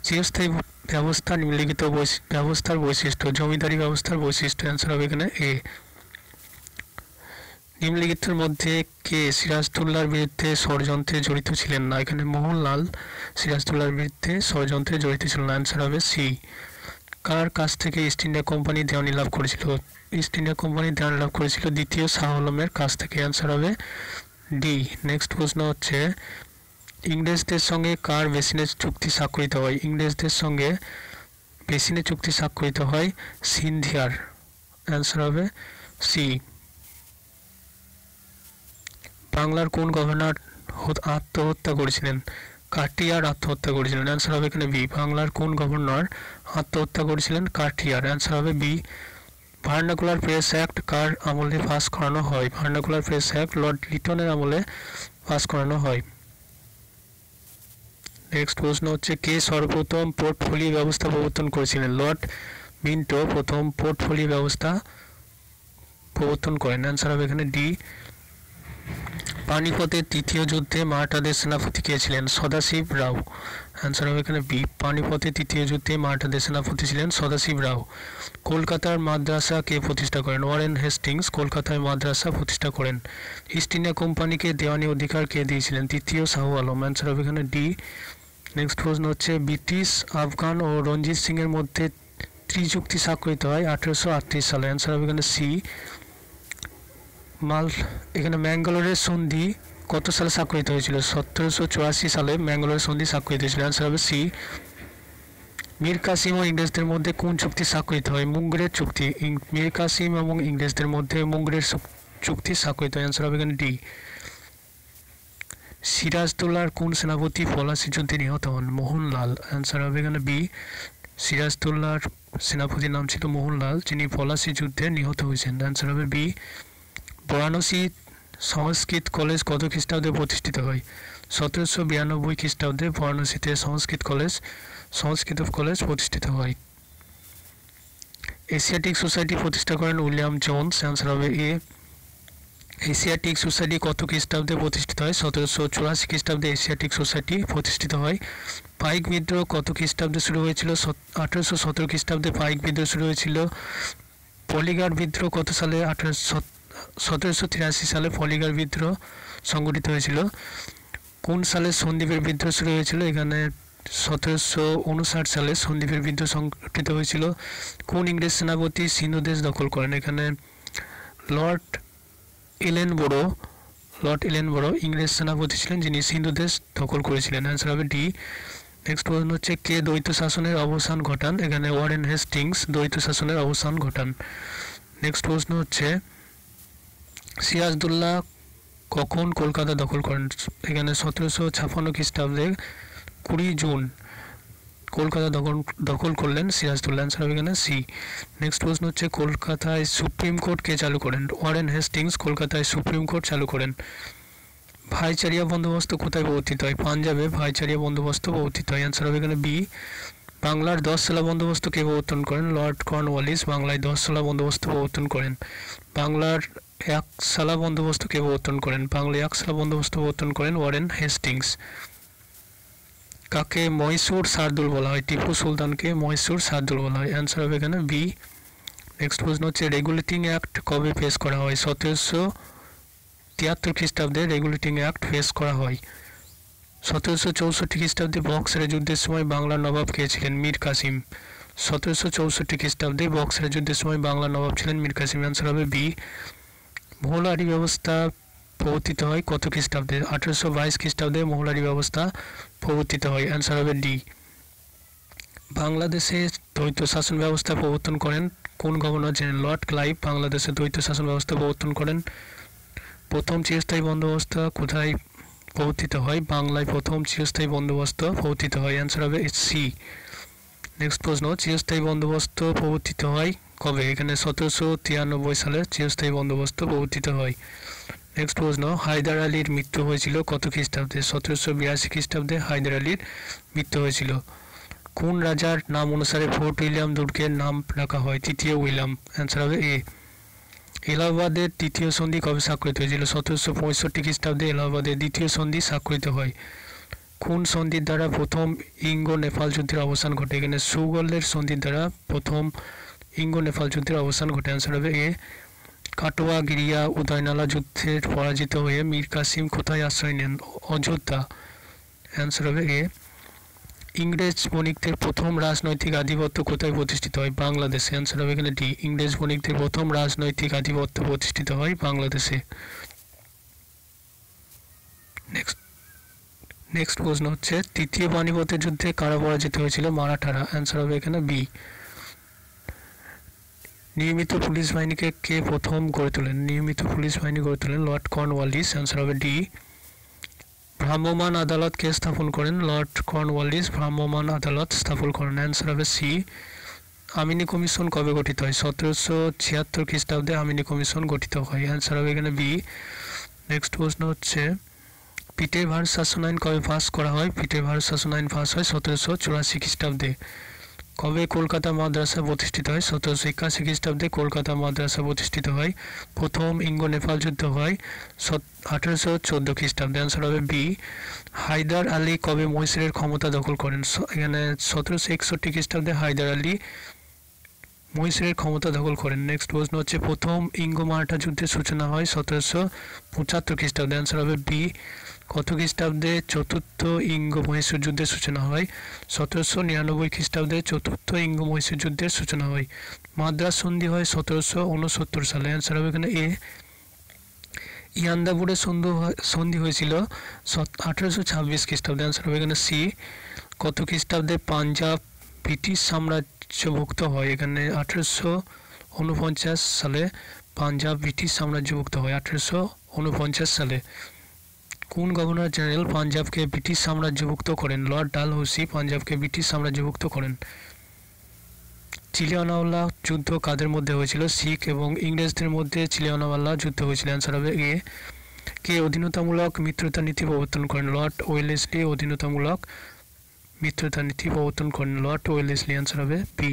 চিরস্থায়ী ব্যবস্থা নিম্নলিখিত ব্যবস্থার বৈশিষ্ট্য জমিদারি ব্যবস্থার বৈশিষ্ট্য অ্যান্সার হবে এখানে এ নিম্নলিখিতের মধ্যে কে সিরাজদুল্লার বিরুদ্ধে ষড়যন্ত্রে জড়িত ছিলেন না এখানে মোহনলাল সিরাজদুল্লার বিরুদ্ধে ষড়যন্ত্রে জড়িত ছিলেন না অ্যান্সার হবে সি কার কাছ থেকে ইস্ট ইন্ডিয়া কোম্পানি দেওয়ানি লাভ করেছিল ইস্ট ইন্ডিয়া কোম্পানি দেওয়ানি লাভ করেছিল দ্বিতীয় শাহ আলমের কাছ থেকে অ্যান্সার হবে ডি নেক্সট প্রশ্ন হচ্ছে ইংরেজদের সঙ্গে কার বেসিনের চুক্তি স্বাক্ষরিত হয় ইংরেজদের সঙ্গে বেসিনে চুক্তি স্বাক্ষরিত হয় সিন্ধিয়ার অ্যান্সার হবে সি বাংলার কোন গভর্নর আত্মহত্যা করেছিলেন কাটিয়ার আত্মহত্যা করেছিলেন অ্যান্সার হবে এখানে বি বাংলার কোন গভর্নর আত্মহত্যা করেছিলেন কাটিয়ার অ্যান্সার হবে বি ভার্নাকুলার প্রেস অ্যাক্ট কার আমলে পাস করানো হয় ভার্নাকুলার প্রেস অ্যাক্ট লর্ড লিটনের আমলে পাস করানো হয় নেক্সট প্রশ্ন হচ্ছে কে সর্বপ্রথম পোর্টফোলিও ব্যবস্থা প্রবর্তন করেছিলেন লর্ড মিন্টো প্রথম পোর্টফোলিও ব্যবস্থা প্রবর্তন করেন অ্যান্সার হবে এখানে ডি পানিপথের তৃতীয় যুদ্ধে মারাঠাদের সেনাপতি কে ছিলেন সদাশিব রাও অ্যান্সার হবে এখানে বি পানিপথের তৃতীয় যুদ্ধে মারাঠাদের সেনাপতি ছিলেন সদাশিব রাও কলকাতার মাদ্রাসা কে প্রতিষ্ঠা করেন ওয়ারেন হেস্টিংস কলকাতায় মাদ্রাসা প্রতিষ্ঠা করেন ইস্ট ইন্ডিয়া কোম্পানিকে দেওয়ানি অধিকার কে দিয়েছিলেন তৃতীয় শাহু আলম অ্যান্সার হবে এখানে ডি নেক্সট প্রশ্ন হচ্ছে ব্রিটিশ আফগান ও রঞ্জিত সিংয়ের মধ্যে ত্রিচুক্তি স্বাক্ষরিত হয় আঠেরোশো সালে অ্যান্সার হবে এখানে সি মাল এখানে ম্যাঙ্গালোরের সন্ধি কত সালে স্বাক্ষরিত হয়েছিল সতেরোশো চুরাশি সালে ম্যাঙ্গালোরের সন্ধি স্বাক্ষরিত হয়েছিল অ্যান্সার হবে সি মীর কাসিম ও ইংরেজদের মধ্যে কোন চুক্তি স্বাক্ষরিত হয় মুঙ্গেরের চুক্তি মীর কাসিম এবং ইংরেজদের মধ্যে মুঙ্গরের চুক্তি স্বাক্ষরিত হয় অ্যান্সার হবে এখানে ডি সিরাজদোল্লার কোন সেনাপতি পলাশি যুদ্ধে নিহত হন মোহনলাল অ্যান্সার হবে এখানে বি সিরাজদোল্লার সেনাপতির নাম ছিল মোহনলাল যিনি পলাশি যুদ্ধে নিহত হয়েছেন অ্যান্সার হবে বি বারাণসী সংস্কৃত কলেজ কত খ্রিস্টাব্দে প্রতিষ্ঠিত হয় সতেরোশো বিরানব্বই খ্রিস্টাব্দে বারাণসীতে সংস্কৃত কলেজ সংস্কৃত কলেজ প্রতিষ্ঠিত হয় এশিয়াটিক সোসাইটি প্রতিষ্ঠা করেন উইলিয়াম জোন্স অ্যান্সার হবে এ এশিয়াটিক সোসাইটি কত খ্রিস্টাব্দে প্রতিষ্ঠিত হয় সতেরোশো চুরাশি খ্রিস্টাব্দে এশিয়াটিক সোসাইটি প্রতিষ্ঠিত হয় পাইক বিদ্রোহ কত খ্রিস্টাব্দে শুরু হয়েছিল আঠেরোশো সতেরো খ্রিস্টাব্দে পাইক বিদ্রোহ শুরু হয়েছিল পলিগার বিদ্রোহ কত সালে আঠারোশো সতেরোশো তিরাশি সালে পলিগার বিদ্রোহ সংগঠিত হয়েছিল কোন সালে সন্দীপের বিদ্রোহ শুরু হয়েছিল এখানে সতেরোশো উনষাট সালে সন্দীপের বিদ্রোহ সংগঠিত হয়েছিল কোন ইংরেজ সেনাপতি সিন্ধু দেশ দখল করেন এখানে লর্ড এলেন বড়ো লর্ড এলেন বড়ো ইংরেজ সেনাপতি ছিলেন যিনি সিন্ধু দেশ দখল করেছিলেন অ্যান্সার হবে ডি নেক্সট প্রশ্ন হচ্ছে কে দ্বৈত শাসনের অবসান ঘটান এখানে ওয়ারেন হেস্টিংস দ্বৈত শাসনের অবসান ঘটান নেক্সট প্রশ্ন হচ্ছে সিরাজদুল্লাহ কখন কলকাতা দখল করেন এখানে সতেরোশো ছাপ্পান্ন খ্রিস্টাব্দে কুড়ি জুন কলকাতা দখল দখল করলেন সিরাজদুল অ্যান্সার হবে এখানে সি নেক্সট প্রশ্ন হচ্ছে কলকাতায় সুপ্রিম কোর্ট কে চালু করেন ওয়ারেন হেস্টিংস কলকাতায় সুপ্রিম কোর্ট চালু করেন ভাইচারিয়া বন্দোবস্ত কোথায় প্রবর্তিত হয় পাঞ্জাবে ভাইচারিয়া বন্দোবস্ত প্রবর্তিত হয় অ্যান্সার হবে এখানে বি বাংলার দশ সালা বন্দোবস্ত কে প্রবর্তন করেন লর্ড কর্নওয়ালিস বাংলায় দশ সালা বন্দোবস্ত প্রবর্তন করেন বাংলার একশালা বন্দোবস্ত কে প্রবর্তন করেন বাংলায় একশালা বন্দোবস্ত প্রবর্তন করেন ওয়ারেন হেস্টিংস কাকে মহীশূর শার্দুল বলা হয় টিপু সুলতানকে মহীশূর শার্দুল বলা হয় অ্যান্সার হবে এখানে বি নেক্সট প্রশ্ন হচ্ছে রেগুলেটিং অ্যাক্ট কবে পেশ করা হয় সতেরোশো তিয়াত্তর খ্রিস্টাব্দে রেগুলেটিং অ্যাক্ট পেশ করা হয় সতেরোশো চৌষট্টি খ্রিস্টাব্দে বক্সের যুদ্ধের সময় বাংলার নবাব কে ছিলেন মীর কাসিম সতেরোশো চৌষট্টি খ্রিস্টাব্দে বক্সের যুদ্ধের সময় বাংলার নবাব ছিলেন মীর কাসিম অ্যান্সার হবে বি ভোলারি ব্যবস্থা প্রবর্তিত হয় কত খ্রিস্টাব্দে আঠারোশো বাইশ খ্রিস্টাব্দে মহলারি ব্যবস্থা প্রবর্তিত হয় অ্যান্সার হবে ডি বাংলাদেশে দ্বৈত শাসন ব্যবস্থা প্রবর্তন করেন কোন গভর্নর জেনারেল লর্ড ক্লাইভ বাংলাদেশে দ্বৈত শাসন ব্যবস্থা প্রবর্তন করেন প্রথম চিরস্থায়ী বন্দোবস্ত কোথায় প্রবর্তিত হয় বাংলায় প্রথম চিরস্থায়ী বন্দোবস্ত প্রবর্তিত হয় অ্যান্সার হবে সি নেক্সট প্রশ্ন চিরস্থায়ী বন্দোবস্ত প্রবর্তিত হয় কবে এখানে সতেরোশো তিরানব্বই সালে চিরস্থায়ী বন্দোবস্ত প্রবর্তিত হয় নেক্সট প্রশ্ন হায়দার আলীর মৃত্যু হয়েছিল কত খ্রিস্টাব্দে সতেরোশো বিরাশি খ্রিস্টাব্দে হায়দার আলীর মৃত্যু হয়েছিল কোন রাজার নাম অনুসারে ফোর্ট উইলিয়াম দুর্গের নাম রাখা হয় তৃতীয় উইলিয়াম অ্যান্সার হবে এ এলাহাবাদের তৃতীয় সন্ধি কবে স্বাক্ষরিত হয়েছিল সতেরোশো পঁয়ষট্টি খ্রিস্টাব্দে এলাহাবাদের দ্বিতীয় সন্ধি স্বাক্ষরিত হয় কোন সন্ধির দ্বারা প্রথম ইঙ্গো নেপাল যুদ্ধের অবসান ঘটে এখানে সুগলের সন্ধির দ্বারা প্রথম ইঙ্গো নেপাল যুদ্ধের অবসান ঘটে অ্যান্সার হবে এ কাটোয়া গিরিয়া উদয়নালা যুদ্ধে পরাজিত হয়ে মীর কাসিম কোথায় আশ্রয় নেন অযোধ্যা অ্যান্সার হবে এ ইংরেজ বণিকদের প্রথম রাজনৈতিক আধিপত্য কোথায় প্রতিষ্ঠিত হয় বাংলাদেশে অ্যান্সার হবে এখানে ডি ইংরেজ বণিকদের প্রথম রাজনৈতিক আধিপত্য প্রতিষ্ঠিত হয় বাংলাদেশে নেক্সট প্রশ্ন হচ্ছে তৃতীয় পানিপথের যুদ্ধে কারা পরাজিত হয়েছিল মারাঠারা অ্যান্সার হবে এখানে বি নিয়মিত পুলিশ বাহিনীকে কে প্রথম গড়ে তোলেন নিয়মিত পুলিশ বাহিনী গড়ে তোলেন লর্ড কর্নওয়ালিস অ্যান্সার হবে ডি ভ্রাম্যমান আদালত কে স্থাপন করেন লর্ড কর্নওয়ালিস ভ্রাম্যমান আদালত স্থাপন করেন অ্যান্সার হবে সি আমিনী কমিশন কবে গঠিত হয় সতেরোশো ছিয়াত্তর খ্রিস্টাব্দে আমিনী কমিশন গঠিত হয় অ্যান্সার হবে এখানে বি নেক্সট প্রশ্ন হচ্ছে পিটে ভার শাসন আইন কবে পাস করা হয় পিটে ভার শাসন আইন পাস হয় সতেরোশো চুরাশি খ্রিস্টাব্দে কবে কলকাতা মাদ্রাসা প্রতিষ্ঠিত হয় সতেরোশো একাশি খ্রিস্টাব্দে কলকাতা মাদ্রাসা প্রতিষ্ঠিত হয় প্রথম ইঙ্গো নেপাল যুদ্ধ হয় আঠারোশো চোদ্দ খ্রিস্টাব্দে অ্যান্সার হবে বি হায়দার আলী কবে মহীশূরের ক্ষমতা দখল করেন এখানে সতেরোশো একষট্টি খ্রিস্টাব্দে হায়দার আলী মহীশূরের ক্ষমতা দখল করেন নেক্সট প্রশ্ন হচ্ছে প্রথম ইঙ্গো মারাঠা যুদ্ধের সূচনা হয় সতেরোশো পঁচাত্তর খ্রিস্টাব্দে অ্যান্সার হবে বি কত খ্রিস্টাব্দে চতুর্থ ইঙ্গ মহেশ্বর যুদ্ধের সূচনা হয় সতেরোশো নিরানব্বই খ্রিস্টাব্দে চতুর্থ ইঙ্গ মহেশ্বর যুদ্ধের সূচনা হয় মাদ্রাজ সন্ধি হয় সতেরোশো উনসত্তর সালে অ্যান্সার হবে এখানে এ ইয়ান্দাপুরে সন্ধি সন্ধি হয়েছিল আঠেরোশো ছাব্বিশ খ্রিস্টাব্দে অ্যান্সার হবে এখানে সি কত খ্রিস্টাব্দে পাঞ্জাব ব্রিটিশ সাম্রাজ্যভুক্ত হয় এখানে আঠেরোশো উনপঞ্চাশ সালে পাঞ্জাব ব্রিটিশ সাম্রাজ্যভুক্ত হয় আঠেরোশো উনপঞ্চাশ সালে কোন গভর্নর জেনারেল পাঞ্জাবকে ব্রিটিশ সাম্রাজ্যভুক্ত করেন লর্ড ডাল ডালহৌসি পাঞ্জাবকে ব্রিটিশ সাম্রাজ্যভুক্ত করেন চিলিয়ানাওয়াল্লা যুদ্ধ কাদের মধ্যে হয়েছিল শিখ এবং ইংরেজদের মধ্যে চিলিয়ানাওয়াল্লা যুদ্ধ হয়েছিল অ্যান্সার হবে এ কে অধীনতামূলক মিত্রতা নীতি প্রবর্তন করেন লর্ড ওয়েলেসলি অধীনতামূলক মিত্রতা নীতি প্রবর্তন করেন লর্ড ওয়েলেসলি অ্যান্সার হবে পি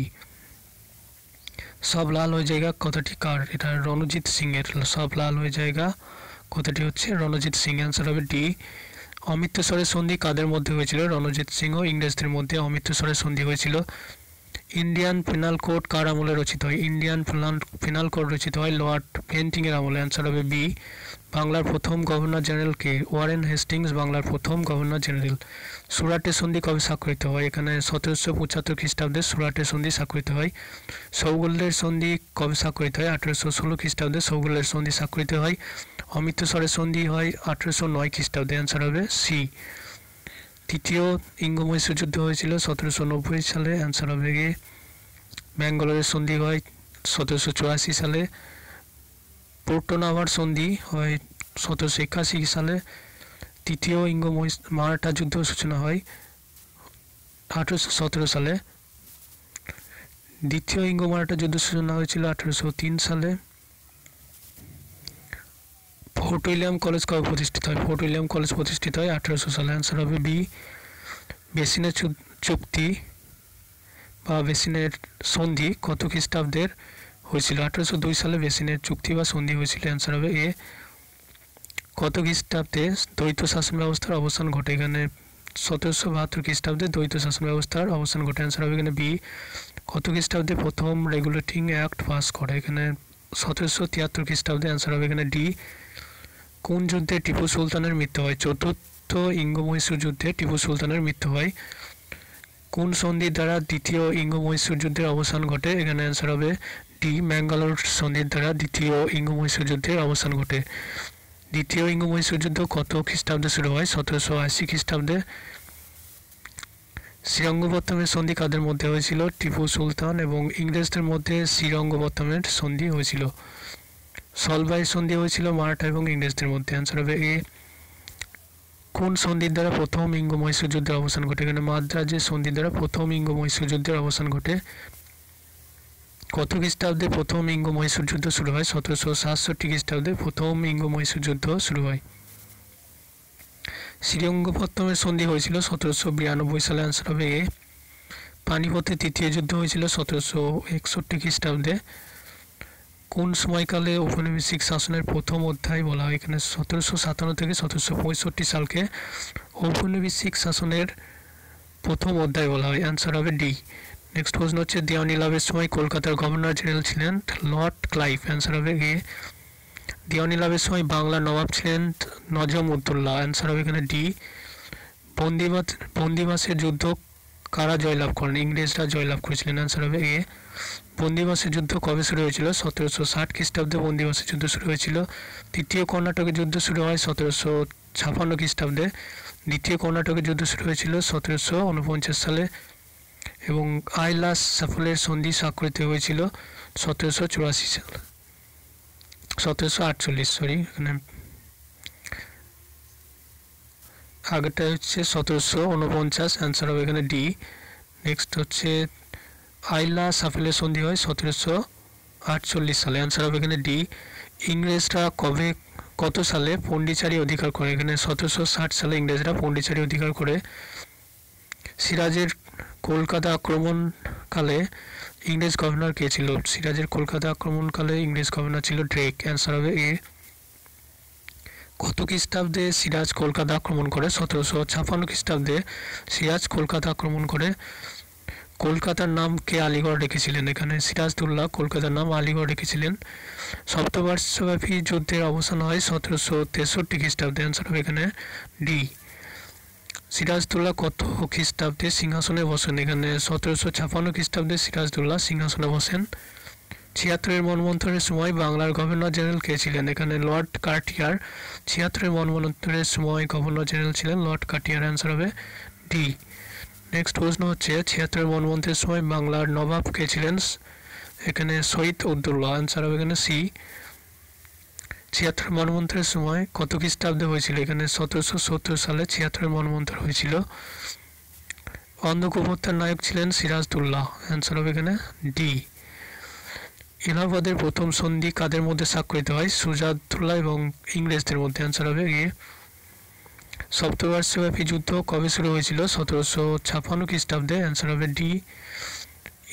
সব লাল হয়ে জায়গা কথাটি কার এটা রণজিৎ সিং এর সব লাল হয়ে জায়গা কথাটি হচ্ছে রণজিৎ সিং অ্যান্সার হবে ডি অমৃতসরের সন্ধি কাদের মধ্যে হয়েছিল রণজিৎ সিং ও ইংরেজদের মধ্যে অমৃতসরের সন্ধি হয়েছিল ইন্ডিয়ান ফিনাল কোড কার আমলে রচিত হয় ইন্ডিয়ান ফিনাল কোড রচিত হয় লর্ড পেন্টিংয়ের আমলে অ্যান্সার হবে বি বাংলার প্রথম গভর্নর জেনারেল কে ওয়ারেন হেস্টিংস বাংলার প্রথম গভর্নর জেনারেল সুরাটের সন্ধি কবে স্বাক্ষরিত হয় এখানে সতেরোশো পঁচাত্তর খ্রিস্টাব্দে সুরাটের সন্ধি স্বাক্ষরিত হয় সৌগুল্যের সন্ধি কবে স্বাক্ষরিত হয় আঠেরোশো ষোলো খ্রিস্টাব্দে সৌগুলের সন্ধি স্বাক্ষরিত হয় অমৃতসরের সন্ধি হয় আঠেরোশো নয় খ্রিস্টাব্দে অ্যান্সার হবে সি তৃতীয় ইঙ্গ যুদ্ধ হয়েছিল সতেরোশো নব্বই সালে অ্যান্সার হবে গিয়ে ব্যাঙ্গালোরের সন্ধি হয় সতেরোশো চুরাশি সালে পোর্টোনাভার সন্ধি হয় সতেরোশো একাশি সালে তৃতীয় ইঙ্গ মারাঠা যুদ্ধ সূচনা হয় আঠেরোশো সতেরো সালে দ্বিতীয় ইঙ্গ মারাঠা যুদ্ধ সূচনা হয়েছিল আঠেরোশো তিন সালে ফোর্ট উইলিয়াম কলেজ কবে প্রতিষ্ঠিত হয় ফোর্ট উইলিয়াম কলেজ প্রতিষ্ঠিত হয় আঠারোশো সালে অ্যান্সার হবে বি বেসিনের চুক্তি বা বেসিনের সন্ধি কত খ্রিস্টাব্দের হয়েছিল আঠারোশো দুই সালে বেসিনের চুক্তি বা সন্ধি হয়েছিল অ্যান্সার হবে এ কত খ্রিস্টাব্দে দ্বৈত শাসন ব্যবস্থার অবসান ঘটে এখানে সতেরোশো বাহাত্তর খ্রিস্টাব্দে দ্বৈত শাসন ব্যবস্থার অবসান ঘটে অ্যান্সার হবে এখানে বি কত খ্রিস্টাব্দে প্রথম রেগুলেটিং অ্যাক্ট পাস করে এখানে সতেরোশো তিয়াত্তর খ্রিস্টাব্দে অ্যান্সার হবে এখানে ডি কোন যুদ্ধে টিপু সুলতানের মৃত্যু হয় চতুর্থ ইঙ্গমহীশূর যুদ্ধে টিপু সুলতানের মৃত্যু হয় কোন সন্ধির দ্বারা দ্বিতীয় ইঙ্গমহীশূর যুদ্ধের অবসান ঘটে এখানে অ্যান্সার হবে ডি ম্যাঙ্গালোর সন্ধির দ্বারা দ্বিতীয় ইঙ্গমহীশূর যুদ্ধের অবসান ঘটে দ্বিতীয় ইঙ্গ ইঙ্গমহীশূর যুদ্ধ কত খ্রিস্টাব্দে শুরু হয় সতেরোশো আশি খ্রিস্টাব্দে শ্রীরঙ্গপত্তমের সন্ধি কাদের মধ্যে হয়েছিল টিপু সুলতান এবং ইংরেজদের মধ্যে শ্রীরঙ্গপত্তমের সন্ধি হয়েছিল সলভাই সন্ধি হয়েছিল মারাঠা এবং ইংরেজদের মধ্যে অ্যান্সার হবে এ কোন সন্ধির দ্বারা প্রথম ইঙ্গ মহীশূর যুদ্ধের অবসান ঘটে এখানে মাদ্রাজের সন্ধির দ্বারা প্রথম ইঙ্গ মহীশূর যুদ্ধের অবসান ঘটে কত খ্রিস্টাব্দে প্রথম ইঙ্গ মহীশূর যুদ্ধ শুরু হয় সতেরোশো সাতষট্টি খ্রিস্টাব্দে প্রথম ইঙ্গ মহীশূর যুদ্ধ শুরু হয় শ্রীরঙ্গপত্তমের সন্ধি হয়েছিল সতেরোশো বিরানব্বই সালে অ্যান্সার হবে এ পানিপথে তৃতীয় যুদ্ধ হয়েছিল সতেরোশো একষট্টি খ্রিস্টাব্দে কোন সময়কালে ঔপনিবেশিক শাসনের প্রথম অধ্যায় বলা হয় এখানে সতেরোশো সাতান্ন থেকে সতেরোশো পঁয়ষট্টি সালকে ঔপনিবেশিক শাসনের প্রথম অধ্যায় বলা হয় অ্যান্সার হবে ডি নেক্সট প্রশ্ন হচ্ছে দেওয়ানি লাভের সময় কলকাতার গভর্নর জেনারেল ছিলেন লর্ড ক্লাইভ অ্যান্সার হবে এ দেওয়ানি লাভের সময় বাংলার নবাব ছিলেন নজম উদ্দুল্লাহ অ্যান্সার হবে এখানে ডি বন্দিবাস বন্দিবাসের যুদ্ধ কারা জয়লাভ করেন ইংরেজরা জয়লাভ করেছিলেন অ্যান্সার হবে এ বন্দিবাসের যুদ্ধ কবে শুরু হয়েছিল সতেরোশো ষাট খ্রিস্টাব্দে বন্দিবাসের যুদ্ধ শুরু হয়েছিল তৃতীয় কর্ণাটকের যুদ্ধ শুরু হয় সতেরোশো ছাপান্ন খ্রিস্টাব্দে দ্বিতীয় কর্ণাটকের যুদ্ধ শুরু হয়েছিল সতেরোশো উনপঞ্চাশ সালে এবং আইলাস সাফলের সন্ধি স্বাক্ষরিত হয়েছিল সতেরোশো চুরাশি সাল সতেরোশো আটচল্লিশ সরি এখানে আগেরটা হচ্ছে সতেরোশো উনপঞ্চাশ অ্যান্সার হবে এখানে ডি নেক্সট হচ্ছে আইলা সাফেলের সন্ধি হয় সতেরোশো আটচল্লিশ সালে অ্যান্সার হবে এখানে ডি ইংরেজরা কবে কত সালে পণ্ডিচারি অধিকার করে এখানে সতেরোশো ষাট সালে ইংরেজরা পণ্ডিচারি অধিকার করে সিরাজের কলকাতা আক্রমণকালে ইংরেজ গভর্নর কে ছিল সিরাজের কলকাতা আক্রমণকালে ইংরেজ গভর্নর ছিল ড্রেক অ্যান্সার হবে এ কত খ্রিস্টাব্দে সিরাজ কলকাতা আক্রমণ করে সতেরোশো ছাপান্ন খ্রিস্টাব্দে সিরাজ কলকাতা আক্রমণ করে কলকাতার নাম কে আলিগড় রেখেছিলেন এখানে সিরাজদুল্লাহ কলকাতার নাম আলিগড় রেখেছিলেন সপ্তবার্ষব্যাপী যুদ্ধের অবসান হয় সতেরোশো তেষট্টি খ্রিস্টাব্দে অ্যান্সার হবে এখানে ডি সিরাজদুল্লাহ কত খ্রিস্টাব্দে সিংহাসনে বসেন এখানে সতেরোশো ছাপান্ন খ্রিস্টাব্দে সিরাজদুল্লাহ সিংহাসনে বসেন ছিয়াত্তরের মনমন্থনের সময় বাংলার গভর্নর জেনারেল কে ছিলেন এখানে লর্ড কার্টিয়ার ছিয়াত্তরের মনমন্থনের সময় গভর্নর জেনারেল ছিলেন লর্ড কার্টিয়ার অ্যান্সার হবে ডি নেক্সট প্রশ্ন হচ্ছে ছিয়াত্তরের মনমন্ত্রের সময় বাংলার নবাব কে ছিলেন এখানে শহীদ উদ্দুল্লাহ আনসার হবে এখানে সি ছিয়াত্তর মনমন্ত্রের সময় কত খ্রিস্টাব্দে হয়েছিল এখানে সতেরোশো সত্তর সালে ছিয়াত্তর মনমন্ত্র হয়েছিল অন্ধকুমত্তার নায়ক ছিলেন সিরাজদুল্লাহ অ্যান্সার হবে এখানে ডি এলাহাবাদের প্রথম সন্ধি কাদের মধ্যে স্বাক্ষরিত হয় সুজাদুল্লাহ এবং ইংরেজদের মধ্যে অ্যান্সার হবে গিয়ে সপ্তবর্ষব্যাপী যুদ্ধ কবে শুরু হয়েছিল সতেরোশো ছাপ্পান্ন খ্রিস্টাব্দে অ্যান্সার হবে ডি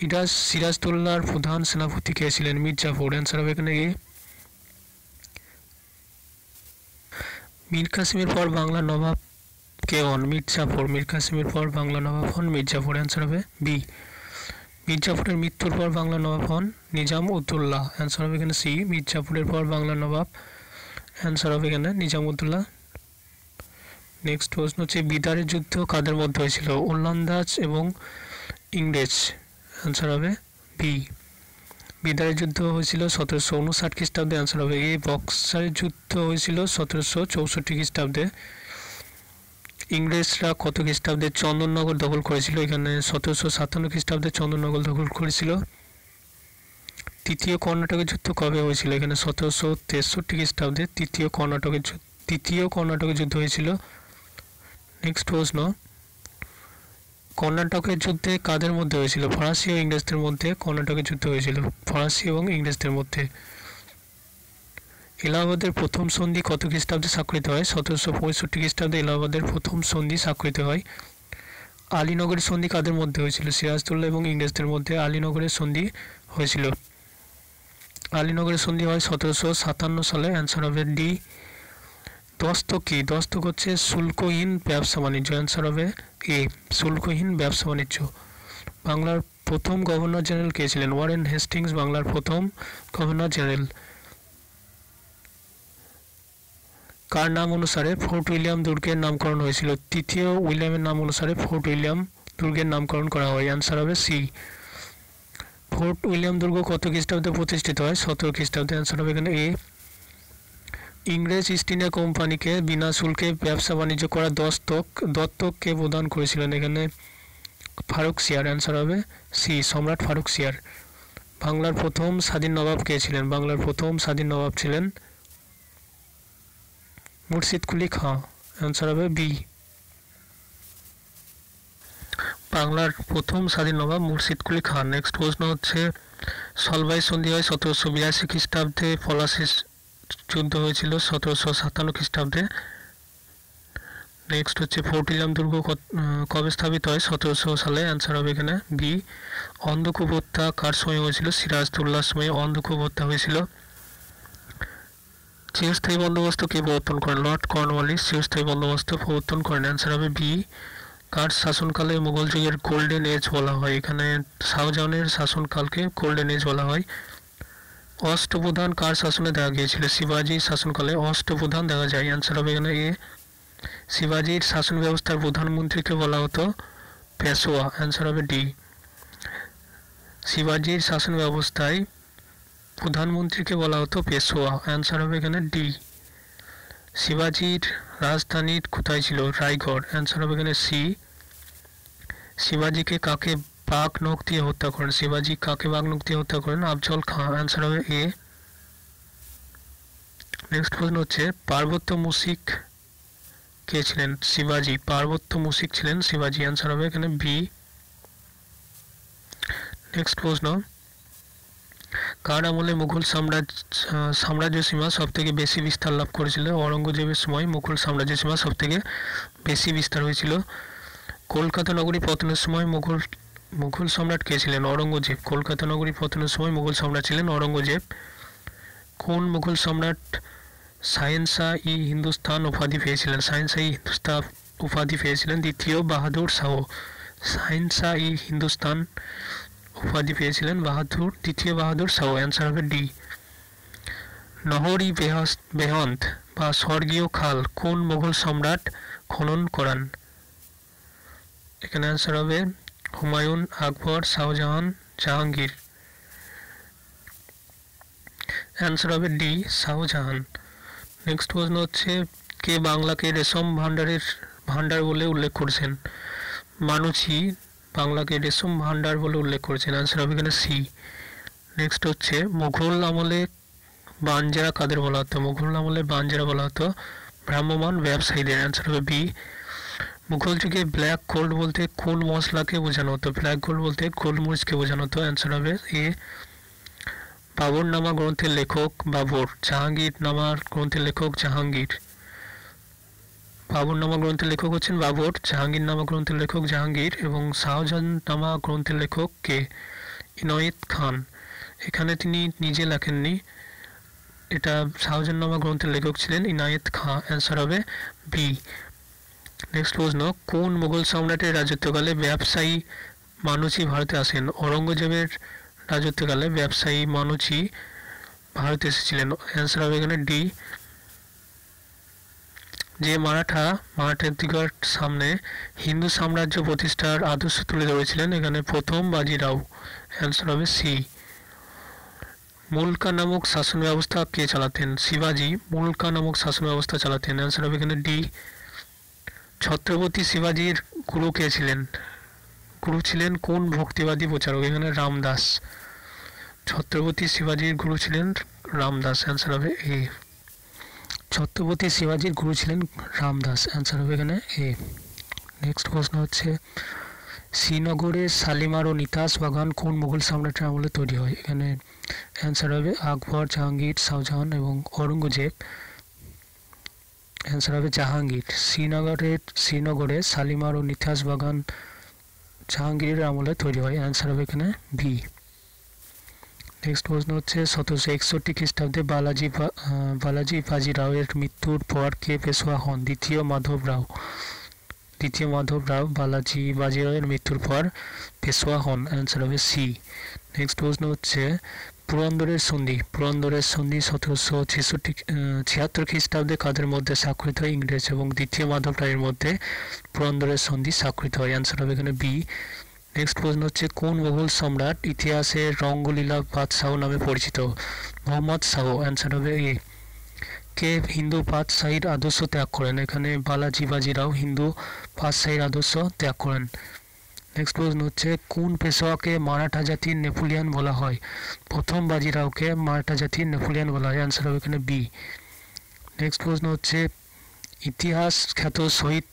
ইরাজ সিরাজদোল্লার প্রধান সেনাপতি কে ছিলেন মির্জাফর অ্যান্সার হবে এখানে এ মীর কাসিমের পর বাংলা নবাব কে হন মির্জাফর মীর কাসিমের পর বাংলা নবাব হন মির্জাফর অ্যান্সার হবে বি মির্জাফরের মৃত্যুর পর বাংলা নবাব হন নিজাম উদ্দুল্লাহ অ্যান্সার হবে এখানে সি মির্জাফরের পর বাংলা নবাব অ্যান্সার হবে এখানে নিজাম উদ্দৌল্লা নেক্সট প্রশ্ন হচ্ছে বিদারের যুদ্ধ কাদের মধ্যে হয়েছিল ওলন্দাজ এবং ইংরেজ অ্যান্সার হবে বি বিদারের যুদ্ধ হয়েছিল সতেরোশো উনষাট খ্রিস্টাব্দে অ্যান্সার হবে এই বক্সারের যুদ্ধ হয়েছিল সতেরোশো চৌষট্টি খ্রিস্টাব্দে ইংরেজরা কত খ্রিস্টাব্দে চন্দননগর দখল করেছিল এখানে সতেরোশো সাতান্ন খ্রিস্টাব্দে চন্দননগর দখল করেছিল তৃতীয় কর্ণাটকের যুদ্ধ কবে হয়েছিল এখানে সতেরোশো তেষট্টি খ্রিস্টাব্দে তৃতীয় কর্ণাটকের তৃতীয় কর্ণাটকের যুদ্ধ হয়েছিল নেক্সট প্রশ্ন কর্ণাটকের যুদ্ধে কাদের মধ্যে হয়েছিল ফরাসি ও ইংরেজদের মধ্যে কর্ণাটকের যুদ্ধ হয়েছিল ফরাসি এবং ইংরেজদের মধ্যে এলাহাবাদের প্রথম সন্ধি কত খ্রিস্টাব্দে স্বাক্ষরিত হয় সতেরোশো পঁয়ষট্টি খ্রিস্টাব্দে এলাহাবাদের প্রথম সন্ধি স্বাক্ষরিত হয় আলীনগরের সন্ধি কাদের মধ্যে হয়েছিল সিরাজদুল্লাহ এবং ইংরেজদের মধ্যে আলীনগরের সন্ধি হয়েছিল আলীনগরের সন্ধি হয় সতেরোশো সাতান্ন সালে অ্যান্সার হবে ডি দস্ত কি দস্তক হচ্ছে শুল্কহীন ব্যবসা বাণিজ্য অ্যান্সার হবে এ শুল্কহীন ব্যবসা বাণিজ্য বাংলার প্রথম গভর্নর জেনারেল কে ছিলেন ওয়ারেন হেস্টিংস বাংলার প্রথম গভর্নর জেনারেল কার নাম অনুসারে ফোর্ট উইলিয়াম দুর্গের নামকরণ হয়েছিল তৃতীয় উইলিয়ামের নাম অনুসারে ফোর্ট উইলিয়াম দুর্গের নামকরণ করা হয় অ্যান্সার হবে সি ফোর্ট উইলিয়াম দুর্গ কত খ্রিস্টাব্দে প্রতিষ্ঠিত হয় সতেরো খ্রিস্টাব্দে অ্যান্সার হবে এখানে এ ইংরেজ ইস্ট ইন্ডিয়া কোম্পানিকে বিনা শুল্কে ব্যবসা বাণিজ্য করা দস্তক দত্তককে প্রদান করেছিলেন এখানে ফারুক সিয়ার অ্যান্সার হবে সি সম্রাট ফারুক সিয়ার বাংলার প্রথম স্বাধীন নবাব কে ছিলেন বাংলার প্রথম স্বাধীন নবাব ছিলেন মুর্শিদ কুলি খাঁ অ্যান্সার হবে বি বাংলার প্রথম স্বাধীন নবাব মুর্শিদ কুলি খাঁ নেক্সট প্রশ্ন হচ্ছে সলবাই সন্ধি হয় সতেরোশো বিরাশি খ্রিস্টাব্দে ফলাশিস যুদ্ধ হয়েছিল সতেরোশো সাতান্ন খ্রিস্টাব্দে নেক্সট হচ্ছে ফোর্টিলাম দুর্গ কবে স্থাপিত হয় সতেরোশো সালে অ্যান্সার হবে এখানে বি অন্ধকূপ হত্যা কার সময় হয়েছিল সিরাজদুল্লাহ সময় অন্ধকূপ হত্যা হয়েছিল চিরস্থায়ী বন্দোবস্ত কে প্রবর্তন করেন লর্ড কর্নওয়ালিস চিরস্থায়ী বন্দোবস্ত প্রবর্তন করেন অ্যান্সার হবে বি কার শাসনকালে মুঘল যুগের গোল্ডেন এজ বলা হয় এখানে শাহজাহানের শাসনকালকে গোল্ডেন এজ বলা হয় অষ্টপ্রধান কার শাসনে দেখা গিয়েছিল শিবাজির শাসনকালে অষ্টপ্রধান দেখা যায় অ্যান্সার হবে এখানে এ শিবাজির শাসন ব্যবস্থার প্রধানমন্ত্রীকে বলা হতো পেশোয়া অ্যান্সার হবে ডি শিবাজির শাসন ব্যবস্থায় প্রধানমন্ত্রীকে বলা হতো পেশোয়া অ্যান্সার হবে এখানে ডি শিবাজির রাজধানী কোথায় ছিল রায়গড় অ্যান্সার হবে এখানে সি শিবাজিকে কাকে পাক নখ দিয়ে হত্যা করেন শিবাজি কাকে পাক নখ দিয়ে হত্যা করেন আফজল খান অ্যান্সার হবে এ নেক্সট প্রশ্ন হচ্ছে পার্বত্য মুসিক কে ছিলেন শিবাজি পার্বত্য মুসিক ছিলেন শিবাজি অ্যান্সার হবে এখানে বি নেক্সট প্রশ্ন কার আমলে মুঘল সাম্রাজ্য সাম্রাজ্য সীমা সব থেকে বেশি বিস্তার লাভ করেছিল ঔরঙ্গজেবের সময় মুঘল সাম্রাজ্য সীমা সব থেকে বেশি বিস্তার হয়েছিল কলকাতা নগরী পতনের সময় মুঘল মুঘল সম্রাট কে ছিলেন অরঙ্গজেব কলকাতা নগরী পতনের সময় মুঘল সম্রাট ছিলেন অরঙ্গজেব কোন মুঘল সম্রাট সায়েন্সা ই হিন্দুস্তান উপাধি পেয়েছিলেন সায়েন্সা ই হিন্দুস্তান উপাধি পেয়েছিলেন দ্বিতীয় বাহাদুর শাহ সায়েন্সা ই হিন্দুস্তান উপাধি পেয়েছিলেন বাহাদুর দ্বিতীয় বাহাদুর শাহ অ্যান্সার হবে ডি নহরি বেহাস বেহন্ত বা স্বর্গীয় খাল কোন মুঘল সম্রাট খনন করান এখানে অ্যান্সার হবে হুমায়ুন আকবর শাহজাহান জাহাঙ্গীর অ্যান্সার হবে ডি শাহজাহান নেক্সট প্রশ্ন হচ্ছে কে বাংলাকে রেশম ভাণ্ডারের ভাণ্ডার বলে উল্লেখ করেছেন মানুষই বাংলাকে রেশম ভাণ্ডার বলে উল্লেখ করেছেন অ্যান্সার হবে এখানে সি নেক্সট হচ্ছে মুঘল আমলে বাঞ্জারা কাদের বলা হতো মুঘল আমলে বাঞ্জারা বলা হতো ভ্রাম্যমান ব্যবসায়ীদের অ্যান্সার হবে বি যুগে ব্ল্যাক কোল্ড বলতে কোল মশলাকে বোঝানো হতো ব্ল্যাক গোল্ড বলতে গোলমরিচকে বোঝানো হতো অ্যান্সার হবে এ বাবরনামা গ্রন্থের লেখক বাবর জাহাঙ্গীর নামার গ্রন্থের লেখক জাহাঙ্গীর বাবরনামা গ্রন্থের লেখক হচ্ছেন বাবর জাহাঙ্গীর নামা গ্রন্থের লেখক জাহাঙ্গীর এবং শাহজাহান নামা গ্রন্থের লেখক কে ইনায়েত খান এখানে তিনি নিজে লেখেননি এটা শাহজাহান নামা গ্রন্থের লেখক ছিলেন ইনায়েত খান অ্যান্সার হবে বি নেক্সট প্রশ্ন কোন মুঘল সম্রাটের রাজত্বকালে ব্যবসায়ী মানুষই ভারতে আসেন ঔরঙ্গজেবের রাজত্বকালে ব্যবসায়ী মানুষই ভারতে এসেছিলেন অ্যান্সার হবে এখানে ডি যে মারাঠা মারাঠাদিগর সামনে হিন্দু সাম্রাজ্য প্রতিষ্ঠার আদর্শ তুলে ধরেছিলেন এখানে প্রথম বাজিরাও অ্যান্সার হবে সি মুলকা নামক শাসন ব্যবস্থা কে চালাতেন শিবাজি মুলকা নামক শাসন ব্যবস্থা চালাতেন অ্যান্সার হবে এখানে ডি ছত্রপতি শিবাজির গুরু কে ছিলেন গুরু ছিলেন কোন ভক্তিবাদী প্রচারক এখানে রামদাস ছত্রপতি শিবাজির গুরু ছিলেন রামদাস অ্যান্সার হবে এ ছত্রপতি শিবাজির গুরু ছিলেন রামদাস অ্যান্সার হবে এখানে এ নেক্সট প্রশ্ন হচ্ছে শ্রীনগরে শালিমার ও নিতাস বাগান কোন মুঘল সম্রাটের আমলে তৈরি হয় এখানে অ্যান্সার হবে আকবর জাহাঙ্গীর শাহজাহান এবং ঔরঙ্গজেব অ্যান্সার হবে জাহাঙ্গীর শ্রীনগরের শ্রীনগরে শালিমার ও নিথাস বাগান জাহাঙ্গীরের আমলে তৈরি হয় অ্যান্সার হবে এখানে ভি নেক্সট প্রশ্ন হচ্ছে সতেরোশো একষট্টি খ্রিস্টাব্দে বালাজি বালাজি বাজি রাওয়ের মৃত্যুর পর কে পেশোয়া হন দ্বিতীয় মাধব রাও দ্বিতীয় মাধব রাও বালাজি বাজিরাওয়ের মৃত্যুর পর পেশোয়া হন অ্যান্সার হবে সি নেক্সট প্রশ্ন হচ্ছে পুরন্দরের সন্ধি পুরন্দরের সন্ধি সতেরোশো ছেষট্টি ছিয়াত্তর খ্রিস্টাব্দে কাদের মধ্যে স্বাক্ষরিত হয় ইংরেজ এবং দ্বিতীয় মাধব রায়ের মধ্যে পুরন্দরের সন্ধি স্বাক্ষরিত হয় অ্যান্সার হবে এখানে বি নেক্সট প্রশ্ন হচ্ছে কোন মোগল সম্রাট ইতিহাসে রঙ্গলীলা বাদশাহ নামে পরিচিত মোহাম্মদ শাহ অ্যান্সার হবে এ কে হিন্দু পাতশাহীর আদর্শ ত্যাগ করেন এখানে বালাজি বাজিরাও হিন্দু পাতশাহীর আদর্শ ত্যাগ করেন এক্সপ্লোজন হচ্ছে কোন পেশোয়াকে মারাঠা জাতির নেপোলিয়ান বলা হয় প্রথম বাজিরাওকে মারাঠা জাতির নেপোলিয়ান বলা হয় অ্যান্সার হবে এখানে বি নেক্সট প্রশ্ন হচ্ছে ইতিহাস খ্যাত শহীদ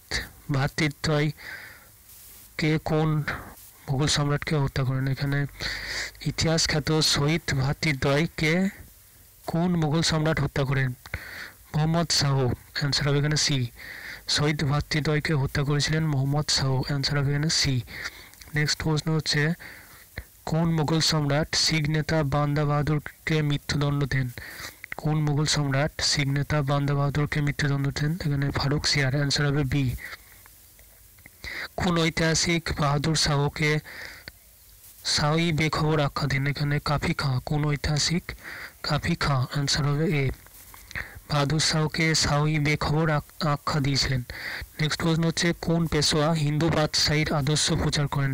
ভ্রাতৃদ্বয় কে কোন মুঘল সম্রাটকে হত্যা করেন এখানে ইতিহাস খ্যাত শহীদ কে কোন মুঘল সম্রাট হত্যা করেন মোহাম্মদ শাহ অ্যান্সার হবে এখানে সি শহীদ ভাতৃদ্বয়কে হত্যা করেছিলেন মোহাম্মদ শাহ অ্যান্সার হবে এখানে সি নেক্সট প্রশ্ন হচ্ছে কোন মুঘল সম্রাট শিখ নেতা বান্দা বাহাদুরকে মৃত্যুদণ্ড দেন কোন মুঘল সম্রাট শিখ নেতা বান্দা বাহাদুরকে মৃত্যুদণ্ড দেন এখানে ফারুক সিয়ার অ্যান্সার হবে বি কোন ঐতিহাসিক বাহাদুর শাহকে সাউই বেখবর আখ্যা দেন এখানে কাফি খাঁ কোন ঐতিহাসিক কাফি খাঁ অ্যান্সার হবে এ বাহাদুর শাহকে শাহী বেখবর আখ্যা দিয়েছিলেন নেক্সট প্রশ্ন হচ্ছে কোন পেশোয়া হিন্দু বাদশাহীর আদর্শ প্রচার করেন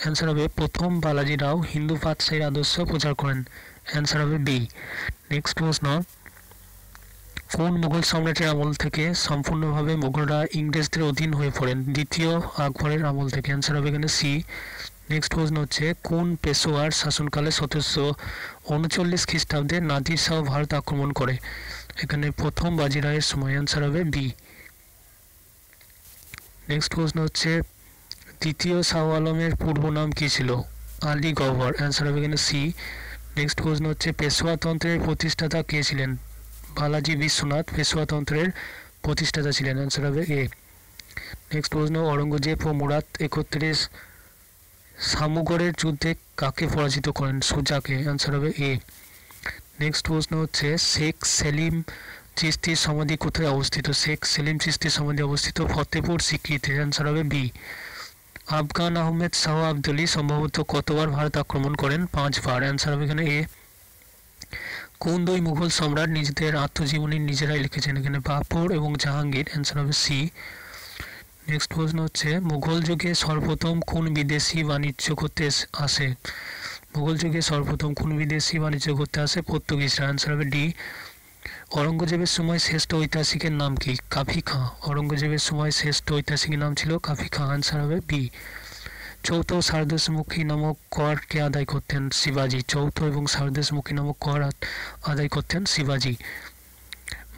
অ্যান্সার হবে প্রথম বালাজি রাও হিন্দু বাদশাহীর আদর্শ প্রচার করেন অ্যান্সার হবে বি নেক্সট প্রশ্ন কোন মুঘল সম্রাটের আমল থেকে সম্পূর্ণভাবে মুঘলরা ইংরেজদের অধীন হয়ে পড়েন দ্বিতীয় আকবরের আমল থেকে অ্যান্সার হবে এখানে সি নেক্সট প্রশ্ন হচ্ছে কোন পেশোয়ার শাসনকালে সতেরোশো উনচল্লিশ খ্রিস্টাব্দে নাদির শাহ ভারত আক্রমণ করে এখানে প্রথম বাজি রায়ের সময় অ্যান্সার হবে বি নেক্সট প্রশ্ন হচ্ছে দ্বিতীয় শাহ আলমের পূর্ব নাম কী ছিল আলী গভর অ্যান্সার হবে এখানে সি নেক্সট প্রশ্ন হচ্ছে পেশোয়াতন্ত্রের প্রতিষ্ঠাতা কে ছিলেন বালাজি বিশ্বনাথ পেশোয়াতন্ত্রের প্রতিষ্ঠাতা ছিলেন অ্যান্সার হবে এ নেক্সট প্রশ্ন অরঙ্গজেব ও মুরাদ একত্রিশ সামুগড়ের যুদ্ধে কাকে পরাজিত করেন সুজাকে অ্যান্সার হবে এ নেক্সট প্রশ্ন হচ্ছে শেখ সেলিম চিস্তির সমাধি কোথায় অবস্থিত শেখ সেলিম চিস্তির সমাধি অবস্থিত ফতেপুর সিক্রিতে অ্যান্সার হবে বি আফগান আহমেদ শাহ আবদুলি সম্ভবত কতবার ভারত আক্রমণ করেন পাঁচবার অ্যান্সার হবে এখানে এ কোন দুই মুঘল সম্রাট নিজেদের আত্মজীবনী নিজেরাই লিখেছেন এখানে বাপুর এবং জাহাঙ্গীর অ্যান্সার হবে সি নেক্সট প্রশ্ন হচ্ছে মুঘল যুগে সর্বপ্রথম কোন বিদেশি বাণিজ্য করতে আসে মুঘল যুগে সর্বপ্রথম কোন বিদেশি বাণিজ্য করতে আসে পর্তুগিজরা আনসার হবে ডি অরঙ্গজেবের সময় শ্রেষ্ঠ ঐতিহাসিকের নাম কি কাফি খাঁ অরঙ্গজেবের সময় শ্রেষ্ঠ ঐতিহাসিকের নাম ছিল কাফি খাঁ আনসার হবে বি চৌথ সারদেশমুখী নামক করকে আদায় করতেন শিবাজি চৌথ এবং সারদেশমুখী নামক কর আদায় করতেন শিবাজি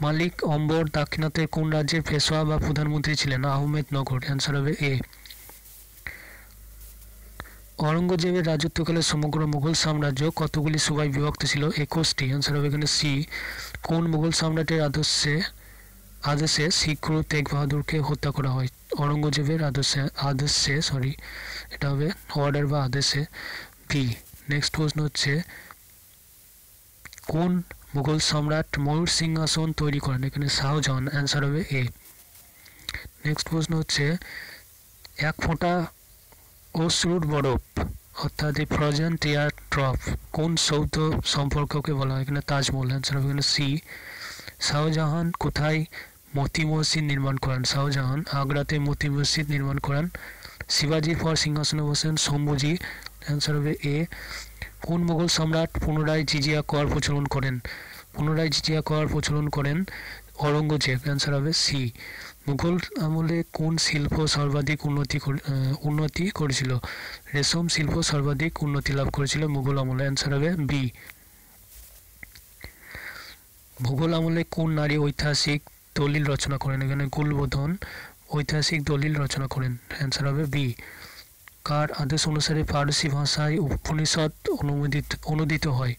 মালিক অম্বর দাক্ষিণাত্যের কোন রাজ্যের পেশোয়া বা প্রধানমন্ত্রী ছিলেন আহমেদনগর অ্যান্সার হবে এ অরঙ্গজেবের রাজত্বকালে সমগ্র মুঘল সাম্রাজ্য কতগুলি সুবাই বিভক্ত ছিল একুশটি অ্যান্সার হবে এখানে সি কোন মুঘল সম্রাটের আদর্শে আদেশে শিখ গুরু তেগ বাহাদুরকে হত্যা করা হয় অরঙ্গজেবের আদর্শে আদেশে সরি এটা হবে অর্ডার বা আদেশে বি নেক্সট প্রশ্ন হচ্ছে কোন মুঘল সম্রাট ময়ূর সিংহাসন তৈরি করেন এখানে শাহজাহান অ্যান্সার হবে এ নেক্সট প্রশ্ন হচ্ছে এক ফোঁটা সুর বরফ অর্থাৎ এই ফ্রজেন টিয়ার ট্রফ কোন সৌধ সম্পর্ককে বলা হয় এখানে তাজমহল অ্যান্সার হবে এখানে সি শাহজাহান কোথায় মতি মসজিদ নির্মাণ করেন শাহজাহান আগ্রাতে মতি মসজিদ নির্মাণ করেন শিবাজির পর সিংহাসনে বসেন শম্ভুজি অ্যান্সার হবে এ কোন মোগল সম্রাট পুনরায় জিজিয়া কর প্রচলন করেন পুনরায় জিজিয়া কর প্রচলন করেন অরঙ্গজেব অ্যান্সার হবে সি মুঘল আমলে কোন শিল্প সর্বাধিক উন্নতি উন্নতি করেছিল রেশম শিল্প সর্বাধিক উন্নতি লাভ করেছিল মুঘল আমলে অ্যান্সার হবে বি মুঘল আমলে কোন নারী ঐতিহাসিক দলিল রচনা করেন এখানে গুলবোধন ঐতিহাসিক দলিল রচনা করেন অ্যান্সার হবে বি কার আদেশ অনুসারে ফার্সি ভাষায় উপনিষদ অনুমোদিত অনুদিত হয়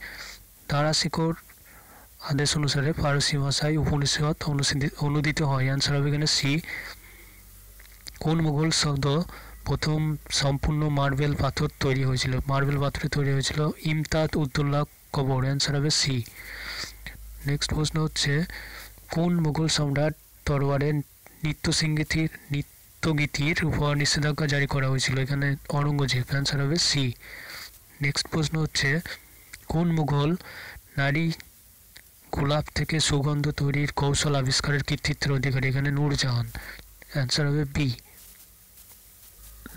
তারা তারাশিকর আদেশ অনুসারে ফারসি ভাষায় উপনিষদ অনুদিত হয় অ্যান্সার হবে এখানে সি কোন মুঘল শব্দ প্রথম সম্পূর্ণ মার্বেল পাথর তৈরি হয়েছিল মার্বেল পাথরে তৈরি হয়েছিল ইমতাদ উদ্দুল্লাহ কবর অ্যান্সার হবে সি নেক্সট প্রশ্ন হচ্ছে কোন মুঘল সম্রাট তরবারের নৃত্যসঙ্গীতির নৃত্যগীতির উপর নিষেধাজ্ঞা জারি করা হয়েছিল এখানে অরঙ্গজেব অ্যান্সার হবে সি নেক্সট প্রশ্ন হচ্ছে কোন মুঘল নারী গোলাপ থেকে সুগন্ধ তৈরির কৌশল আবিষ্কারের কৃতিত্বের অধিকারী এখানে নূরজাহান অ্যান্সার হবে বি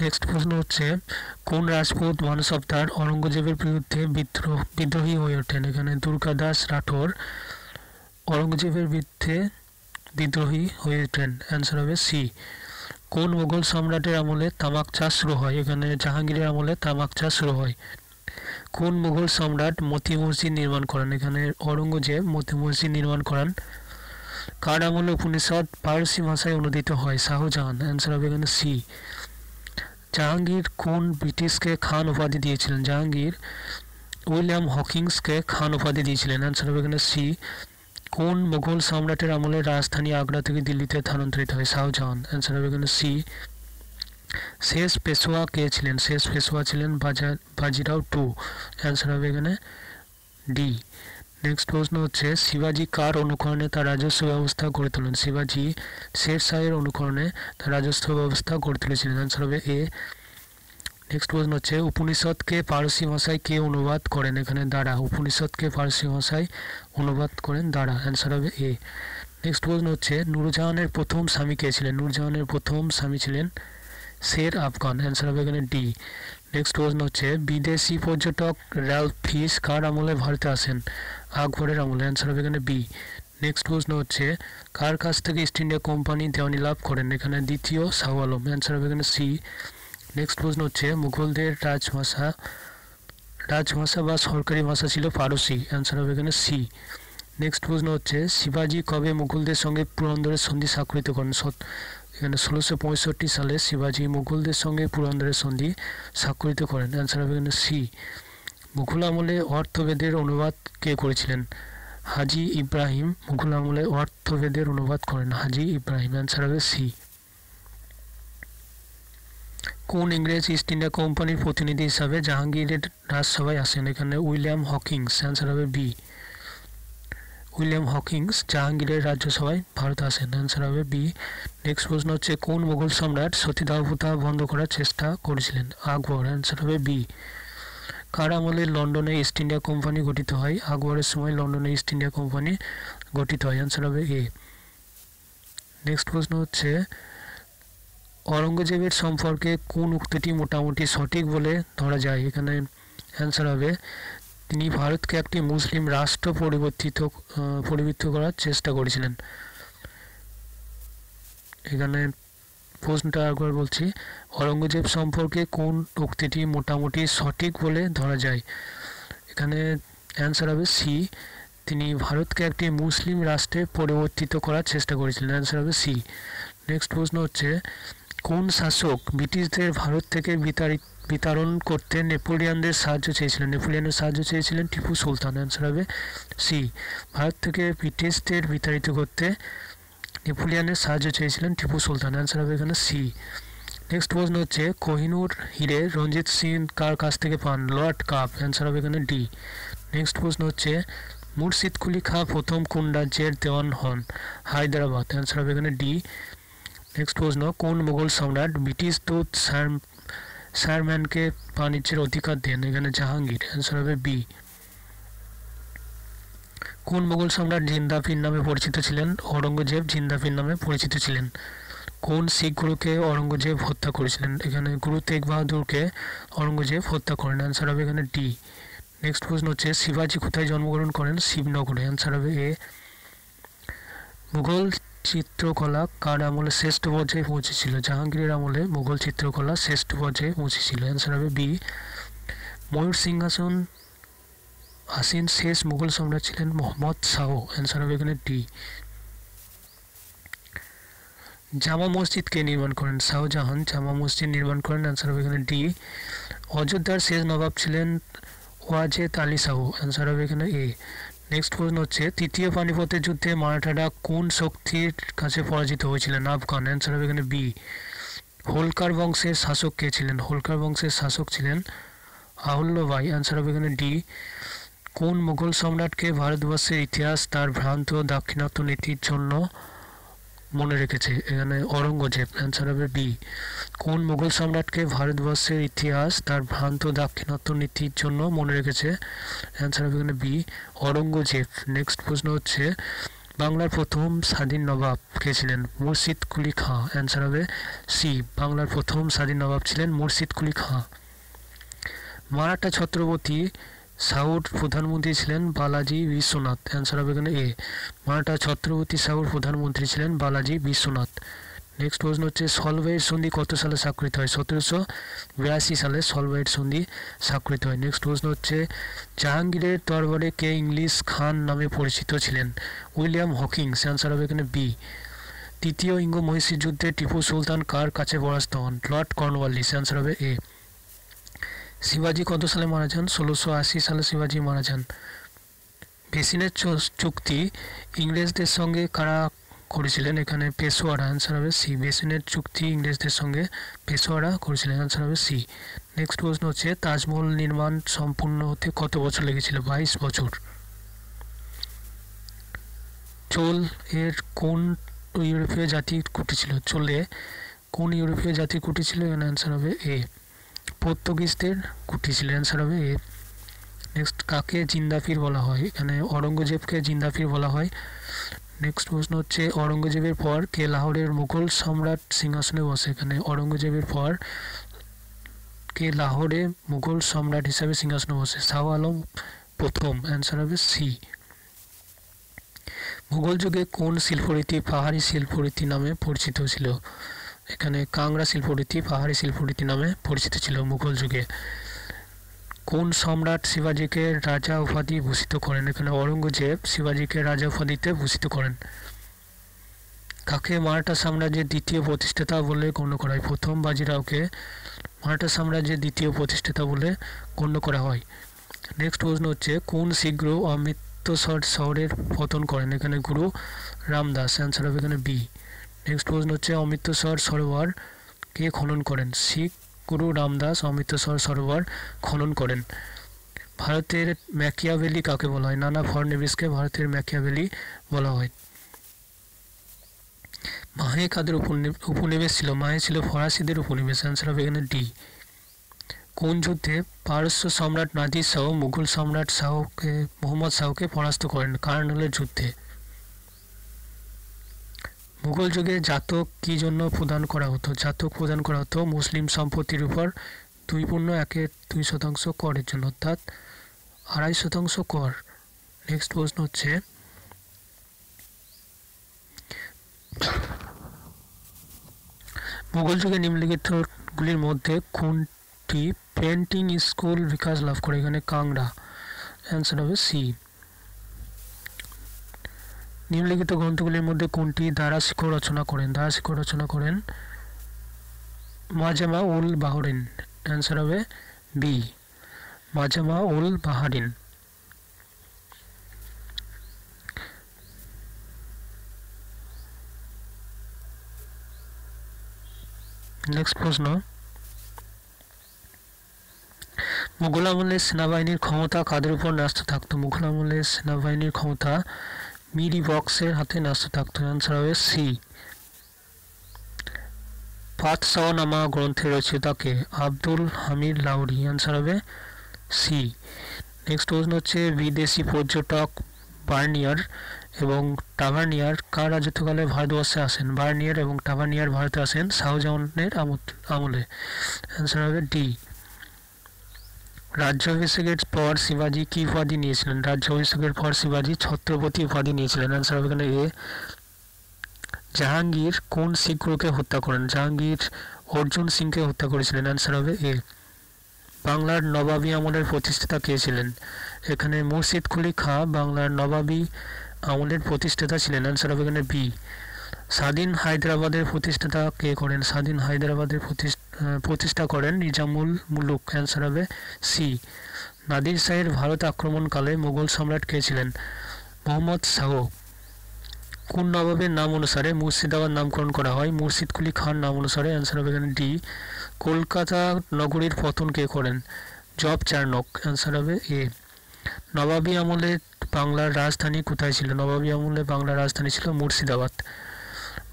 নেক্সট প্রশ্ন হচ্ছে কোন রাজপুত মানসবদার অরঙ্গজেবের বিরুদ্ধে বিদ্রোহ বিদ্রোহী হয়ে ওঠেন এখানে দুর্গাদাস রাঠোর অরঙ্গজেবের বিরুদ্ধে বিদ্রোহী হয়ে ওঠেন অ্যান্সার হবে সি কোন মোগল সম্রাটের আমলে তামাক চাষ শুরু হয় এখানে জাহাঙ্গীরের আমলে তামাক চাষ শুরু হয় কোন মুঘল সম্রাট মতি মসজিদ নির্মাণ করেন এখানে ঔরঙ্গজেব মতি মসজিদ নির্মাণ করেন কার আমল উপনিষদ পার্সি ভাষায় অনুদিত হয় শাহজাহান অ্যান্সার হবে এখানে সি জাহাঙ্গীর কোন ব্রিটিশকে খান উপাধি দিয়েছিলেন জাহাঙ্গীর উইলিয়াম হকিংসকে খান উপাধি দিয়েছিলেন অ্যান্সার হবে এখানে সি কোন মুঘল সম্রাটের আমলে রাজধানী আগ্রা থেকে দিল্লিতে স্থানান্তরিত হয় শাহজাহান অ্যান্সার হবে এখানে সি শেষ পেশোয়া কে ছিলেন শেষ পেশোয়া ছিলেন বাজা বাজিরাও টু অ্যান্সার হবে এখানে ডি নেক্সট প্রশ্ন হচ্ছে শিবাজি কার অনুকরণে তার রাজস্ব ব্যবস্থা গড়ে তোলেন শিবাজি শের শাহের অনুকরণে তার রাজস্ব ব্যবস্থা গড়ে তুলেছিলেন অ্যান্সার হবে এ নেক্সট প্রশ্ন হচ্ছে উপনিষদকে পারসি ভাষায় কে অনুবাদ করেন এখানে দ্বারা উপনিষদকে পারসি ভাষায় অনুবাদ করেন দ্বারা অ্যান্সার হবে এ নেক্সট প্রশ্ন হচ্ছে নূরজাহানের প্রথম স্বামী কে ছিলেন নূরজাহানের প্রথম স্বামী ছিলেন শের আফগান অ্যান্সার হবে এখানে ডি নেক্সট প্রশ্ন হচ্ছে বিদেশি পর্যটক র্যাল ফিস কার আমলে ভারতে আসেন আকবরের আমলে অ্যান্সার হবে এখানে বি নেক্সট প্রশ্ন হচ্ছে কার কাছ থেকে ইস্ট ইন্ডিয়া কোম্পানি দেওয়ানি লাভ করেন এখানে দ্বিতীয় শাহ আলম অ্যান্সার হবে এখানে সি নেক্সট প্রশ্ন হচ্ছে মুঘলদের রাজভাষা রাজভাষা বা সরকারি ভাষা ছিল ফারসি অ্যান্সার হবে এখানে সি নেক্সট প্রশ্ন হচ্ছে শিবাজি কবে মুঘলদের সঙ্গে পুরন্দরের সন্ধি স্বাক্ষরিত করেন সত এখানে ষোলোশো পঁয়ষট্টি সালে শিবাজি মুঘলদের সঙ্গে পুরন্দরের সন্ধি স্বাক্ষরিত করেন অ্যান্সার হবে এখানে সি মুঘল আমলে অর্থভেদের অনুবাদ কে করেছিলেন হাজি ইব্রাহিম মুঘল আমলে অর্থভেদের অনুবাদ করেন হাজি ইব্রাহিম অ্যান্সার হবে সি কোন ইংরেজ ইস্ট ইন্ডিয়া কোম্পানির প্রতিনিধি হিসাবে জাহাঙ্গীরের রাজসভায় আসেন এখানে উইলিয়াম হকিংস অ্যান্সার হবে বি উইলিয়াম হকিংস জাহাঙ্গীরের রাজ্যসভায় ভারত আসেন অ্যান্সার হবে বি নেক্সট প্রশ্ন হচ্ছে কোন মোগল সম্রাট সতীদাহতা বন্ধ করার চেষ্টা করেছিলেন আকবর অ্যান্সার হবে বি কার আমলে লন্ডনে ইস্ট ইন্ডিয়া কোম্পানি গঠিত হয় আকবরের সময় লন্ডনে ইস্ট ইন্ডিয়া কোম্পানি গঠিত হয় অ্যান্সার হবে এ নেক্সট প্রশ্ন হচ্ছে অরঙ্গজেবের সম্পর্কে কোন উক্তিটি মোটামুটি সঠিক বলে ধরা যায় এখানে অ্যান্সার হবে তিনি ভারতকে একটি মুসলিম রাষ্ট্র পরিবর্তিত পরিবৃত্ত করার চেষ্টা করেছিলেন এখানে প্রশ্নটা একবার বলছি অরঙ্গজেব সম্পর্কে কোন উক্তিটি মোটামুটি সঠিক বলে ধরা যায় এখানে অ্যান্সার হবে সি তিনি ভারতকে একটি মুসলিম রাষ্ট্রে পরিবর্তিত করার চেষ্টা করেছিলেন অ্যান্সার হবে সি নেক্সট প্রশ্ন হচ্ছে কোন শাসক ব্রিটিশদের ভারত থেকে বিতাড়িত বিতরণ করতে নেপোলিয়ানদের সাহায্য চেয়েছিলেন নেপোলিয়ানের সাহায্য চেয়েছিলেন টিপু সুলতান অ্যান্সার হবে সি ভারত থেকে ব্রিটিশদের বিতাড়িত করতে নেপোলিয়ানের সাহায্য চেয়েছিলেন টিপু সুলতান অ্যান্সার হবে এখানে সি নেক্সট প্রশ্ন হচ্ছে কোহিনুর হিরে রঞ্জিত সিং কার কাছ থেকে পান লর্ড কাপ অ্যান্সার হবে এখানে ডি নেক্সট প্রশ্ন হচ্ছে মুর্শিদ কুলি খাঁ প্রথম কোন রাজ্যের দেওয়ান হন হায়দ্রাবাদ অ্যান্সার হবে এখানে ডি নেক্সট প্রশ্ন কোন মোগল সম্রাট ব্রিটিশ দূত চেয়ারম্যানকে বাণিজ্যের অধিকার দেন এখানে জাহাঙ্গীর অ্যান্সার হবে বি কোন মুঘল সম্রাট জিন্দাফির নামে পরিচিত ছিলেন ঔরঙ্গজেব জিন্দাফির নামে পরিচিত ছিলেন কোন শিখ গুরুকে ঔরঙ্গজেব হত্যা করেছিলেন এখানে গুরু তেগ বাহাদুরকে ঔরঙ্গজেব হত্যা করেন অ্যান্সার হবে এখানে ডি নেক্সট প্রশ্ন হচ্ছে শিবাজি কোথায় জন্মগ্রহণ করেন শিবনগরে অ্যান্সার হবে এ মুঘল চিত্রকলা কার আমলে শ্রেষ্ঠ পর্যায়ে পৌঁছেছিল জাহাঙ্গীরের আমলে মুঘল চিত্রকলা শ্রেষ্ঠ পর্যায়ে পৌঁছেছিল অ্যান্সার হবে বি ময়ূর সিংহাসন আসীন শেষ মুঘল সম্রাট ছিলেন মোহাম্মদ শাহ অ্যান্সার হবে এখানে ডি জামা মসজিদ কে নির্মাণ করেন শাহজাহান জামা মসজিদ নির্মাণ করেন অ্যান্সার হবে এখানে ডি অযোধ্যার শেষ নবাব ছিলেন ওয়াজেদ আলী শাহ অ্যান্সার হবে এখানে এ নেক্সট প্রশ্ন হচ্ছে তৃতীয় পানিপথের যুদ্ধে মারাঠারা কোন শক্তির কাছে পরাজিত হয়েছিলেন আফগান অ্যান্সার হবে এখানে বি হোলকার বংশের শাসক কে ছিলেন হোলকার বংশের শাসক ছিলেন ভাই অ্যান্সার হবে এখানে ডি কোন মুঘল সম্রাটকে ভারতবর্ষের ইতিহাস তার ভ্রান্ত দাক্ষিণাত্য নীতির জন্য মনে রেখেছে এখানে অরঙ্গজেব অ্যান্সার হবে বি কোন মুঘল সম্রাটকে ভারতবর্ষের ইতিহাস তার ভ্রান্ত দাক্ষিণাত্য নীতির জন্য মনে রেখেছে অ্যান্সার হবে এখানে বি অরঙ্গজেব নেক্সট প্রশ্ন হচ্ছে বাংলার প্রথম স্বাধীন নবাব কে ছিলেন মুর্শিদ কুলি খাঁ অ্যান্সার হবে সি বাংলার প্রথম স্বাধীন নবাব ছিলেন মুর্শিদ কুলি খাঁ মারাঠা ছত্রপতি সাউথ প্রধানমন্ত্রী ছিলেন বালাজি বিশ্বনাথ অ্যান্সার হবে এখানে এ মারাঠা ছত্রপতি সাউথ প্রধানমন্ত্রী ছিলেন বালাজি বিশ্বনাথ নেক্সট প্রশ্ন হচ্ছে সলভাইট সন্ধি কত সালে স্বাক্ষরিত হয় সতেরোশো বিরাশি সালে সলভাইট সন্ধি স্বাক্ষরিত হয় নেক্সট প্রশ্ন হচ্ছে জাহাঙ্গীরের দরবারে কে ইংলিশ খান নামে পরিচিত ছিলেন উইলিয়াম হকিংস অ্যান্সার হবে এখানে বি তৃতীয় ইঙ্গ মহিষীর যুদ্ধে টিপু সুলতান কার কাছে পরাস্ত হন লর্ড কর্নওয়ালিস অ্যান্সার হবে এ শিবাজি কত সালে মারা যান ষোলোশো আশি সালে শিবাজি মারা যান বেসিনের চুক্তি ইংরেজদের সঙ্গে কারা করেছিলেন এখানে পেশোয়ারা আনসার হবে সি বেসিনের চুক্তি ইংরেজদের সঙ্গে পেশোয়ারা করেছিলেন অ্যান্সার হবে সি নেক্সট প্রশ্ন হচ্ছে তাজমহল নির্মাণ সম্পূর্ণ হতে কত বছর লেগেছিল বাইশ বছর চোল এর কোন ইউরোপীয় জাতি কুটি ছিল চোলে কোন ইউরোপীয় জাতি কুটি ছিল এখানে অ্যান্সার হবে এ পর্তুগিজদের কুটি ছিল অ্যান্সার হবে এ নেক্সট কাকে জিন্দাফির বলা হয় এখানে অরঙ্গজেবকে জিন্দাফির বলা হয় নেক্সট প্রশ্ন হচ্ছে অরঙ্গজেবের পর কে লাহোরের মুঘল সম্রাট সিংহাসনে বসে এখানে অরঙ্গজেবের পর কে লাহোরে মুঘল সম্রাট হিসাবে সিংহাসনে বসে শাহ আলম প্রথম অ্যান্সার হবে সি মুঘল যুগে কোন শিল্পরীতি পাহাড়ি শিল্পরীতি নামে পরিচিত ছিল এখানে কাংড়া শিল্পরীতি পাহাড়ি শিল্পরীতি নামে পরিচিত ছিল মুঘল যুগে কোন সম্রাট শিবাজিকে রাজা উপাধি ভূষিত করেন এখানে অরঙ্গজেব শিবাজিকে রাজা উপাধিতে ভূষিত করেন কাকে মারাঠা সাম্রাজ্যের দ্বিতীয় প্রতিষ্ঠাতা বলে গণ্য করা হয় প্রথম বাজিরাওকে মারাঠা সাম্রাজ্যের দ্বিতীয় প্রতিষ্ঠাতা বলে গণ্য করা হয় নেক্সট প্রশ্ন হচ্ছে কোন শীঘ্র অমৃতসর শহরের পতন করেন এখানে গুরু রামদাস অ্যান্সার হবে এখানে বি নেক্সট প্রশ্ন হচ্ছে অমৃতসর সরোবর কে খনন করেন শিখ গুরু রামদাস অমৃতসর সরোবর খনন করেন ভারতের ম্যাকিয়াভেলি কাকে বলা হয় নানা ফর্নেভিসকে ভারতের ম্যাকিয়াভেলি বলা হয় মাহে কাদের উপনিবেশ ছিল মাহে ছিল ফরাসিদের উপনিবেশ অ্যান্সার হবে এখানে ডি কোন যুদ্ধে পারস্য সম্রাট নাজির শাহ মুঘল সম্রাট শাহকে মোহাম্মদ শাহকে পরাস্ত করেন কার্নালের যুদ্ধে মুঘল যুগে জাতক কি জন্য প্রদান করা হতো জাতক প্রদান করা হতো মুসলিম সম্পত্তির উপর দুই পূর্ণ একে দুই শতাংশ করের জন্য অর্থাৎ আড়াই শতাংশ কর নেক্সট প্রশ্ন হচ্ছে মুঘল যুগে নিম্নলিখিতগুলির মধ্যে কোনটি পেন্টিং স্কুল বিকাশ লাভ করে এখানে কাংড়া অ্যান্সার হবে সি নিম্নলিখিত গ্রন্থগুলির মধ্যে কোনটি দ্বারা শিখর রচনা করেন দ্বারা শিখর রচনা করেন মাজামা উল বাহরিন অ্যান্সার হবে বি মাজামা উল বাহারিন নেক্সট প্রশ্ন মুঘল আমলের সেনাবাহিনীর ক্ষমতা কাদের উপর ন্যস্ত থাকতো মুঘল আমলের সেনাবাহিনীর ক্ষমতা মিডি বক্সের হাতে নাস্তা থাকতো অ্যান্সার হবে সি ফাতসাও নামা রয়েছে তাকে আব্দুল হামিদ লাউরি অ্যান্সার হবে সি নেক্সট প্রশ্ন হচ্ছে বিদেশি পর্যটক বার্নিয়ার এবং টাভার্নিয়ার কার রাজত্বকালে ভারতবর্ষে আসেন বার্নিয়ার এবং টাভার্নিয়ার ভারতে আসেন শাহজাহানের আমলে অ্যান্সার হবে ডি রাজ্য অভিষেকের পর শিবাজি কী উপাধি নিয়েছিলেন রাজ্য অভিষেকের পর শিবাজি ছত্রপতি উপাধি নিয়েছিলেন আনসার হবে এখানে এ জাহাঙ্গীর কোন শিখ হত্যা করেন জাহাঙ্গীর অর্জুন সিংকে হত্যা করেছিলেন আনসার হবে এ বাংলার নবাবী আমলের প্রতিষ্ঠাতা কে ছিলেন এখানে মুর্শিদ কুলি খাঁ বাংলার নবাবী আমলের প্রতিষ্ঠাতা ছিলেন আনসার হবে এখানে বি স্বাধীন হায়দ্রাবাদের প্রতিষ্ঠাতা কে করেন স্বাধীন হায়দ্রাবাদের প্রতিষ্ঠা প্রতিষ্ঠা করেন নিজামুল মুলুক অ্যান্সার হবে সি নাদির শাহের ভারত আক্রমণকালে মুঘল সম্রাট কে ছিলেন মোহাম্মদ শাহ কোন নবাবের নাম অনুসারে মুর্শিদাবাদ নামকরণ করা হয় মুর্শিদ কুলি খান নাম অনুসারে অ্যান্সার হবে এখানে ডি কলকাতা নগরীর পতন কে করেন জব চার্নক অ্যান্সার হবে এ নবাবী আমলে বাংলার রাজধানী কোথায় ছিল নবাবী আমলে বাংলার রাজধানী ছিল মুর্শিদাবাদ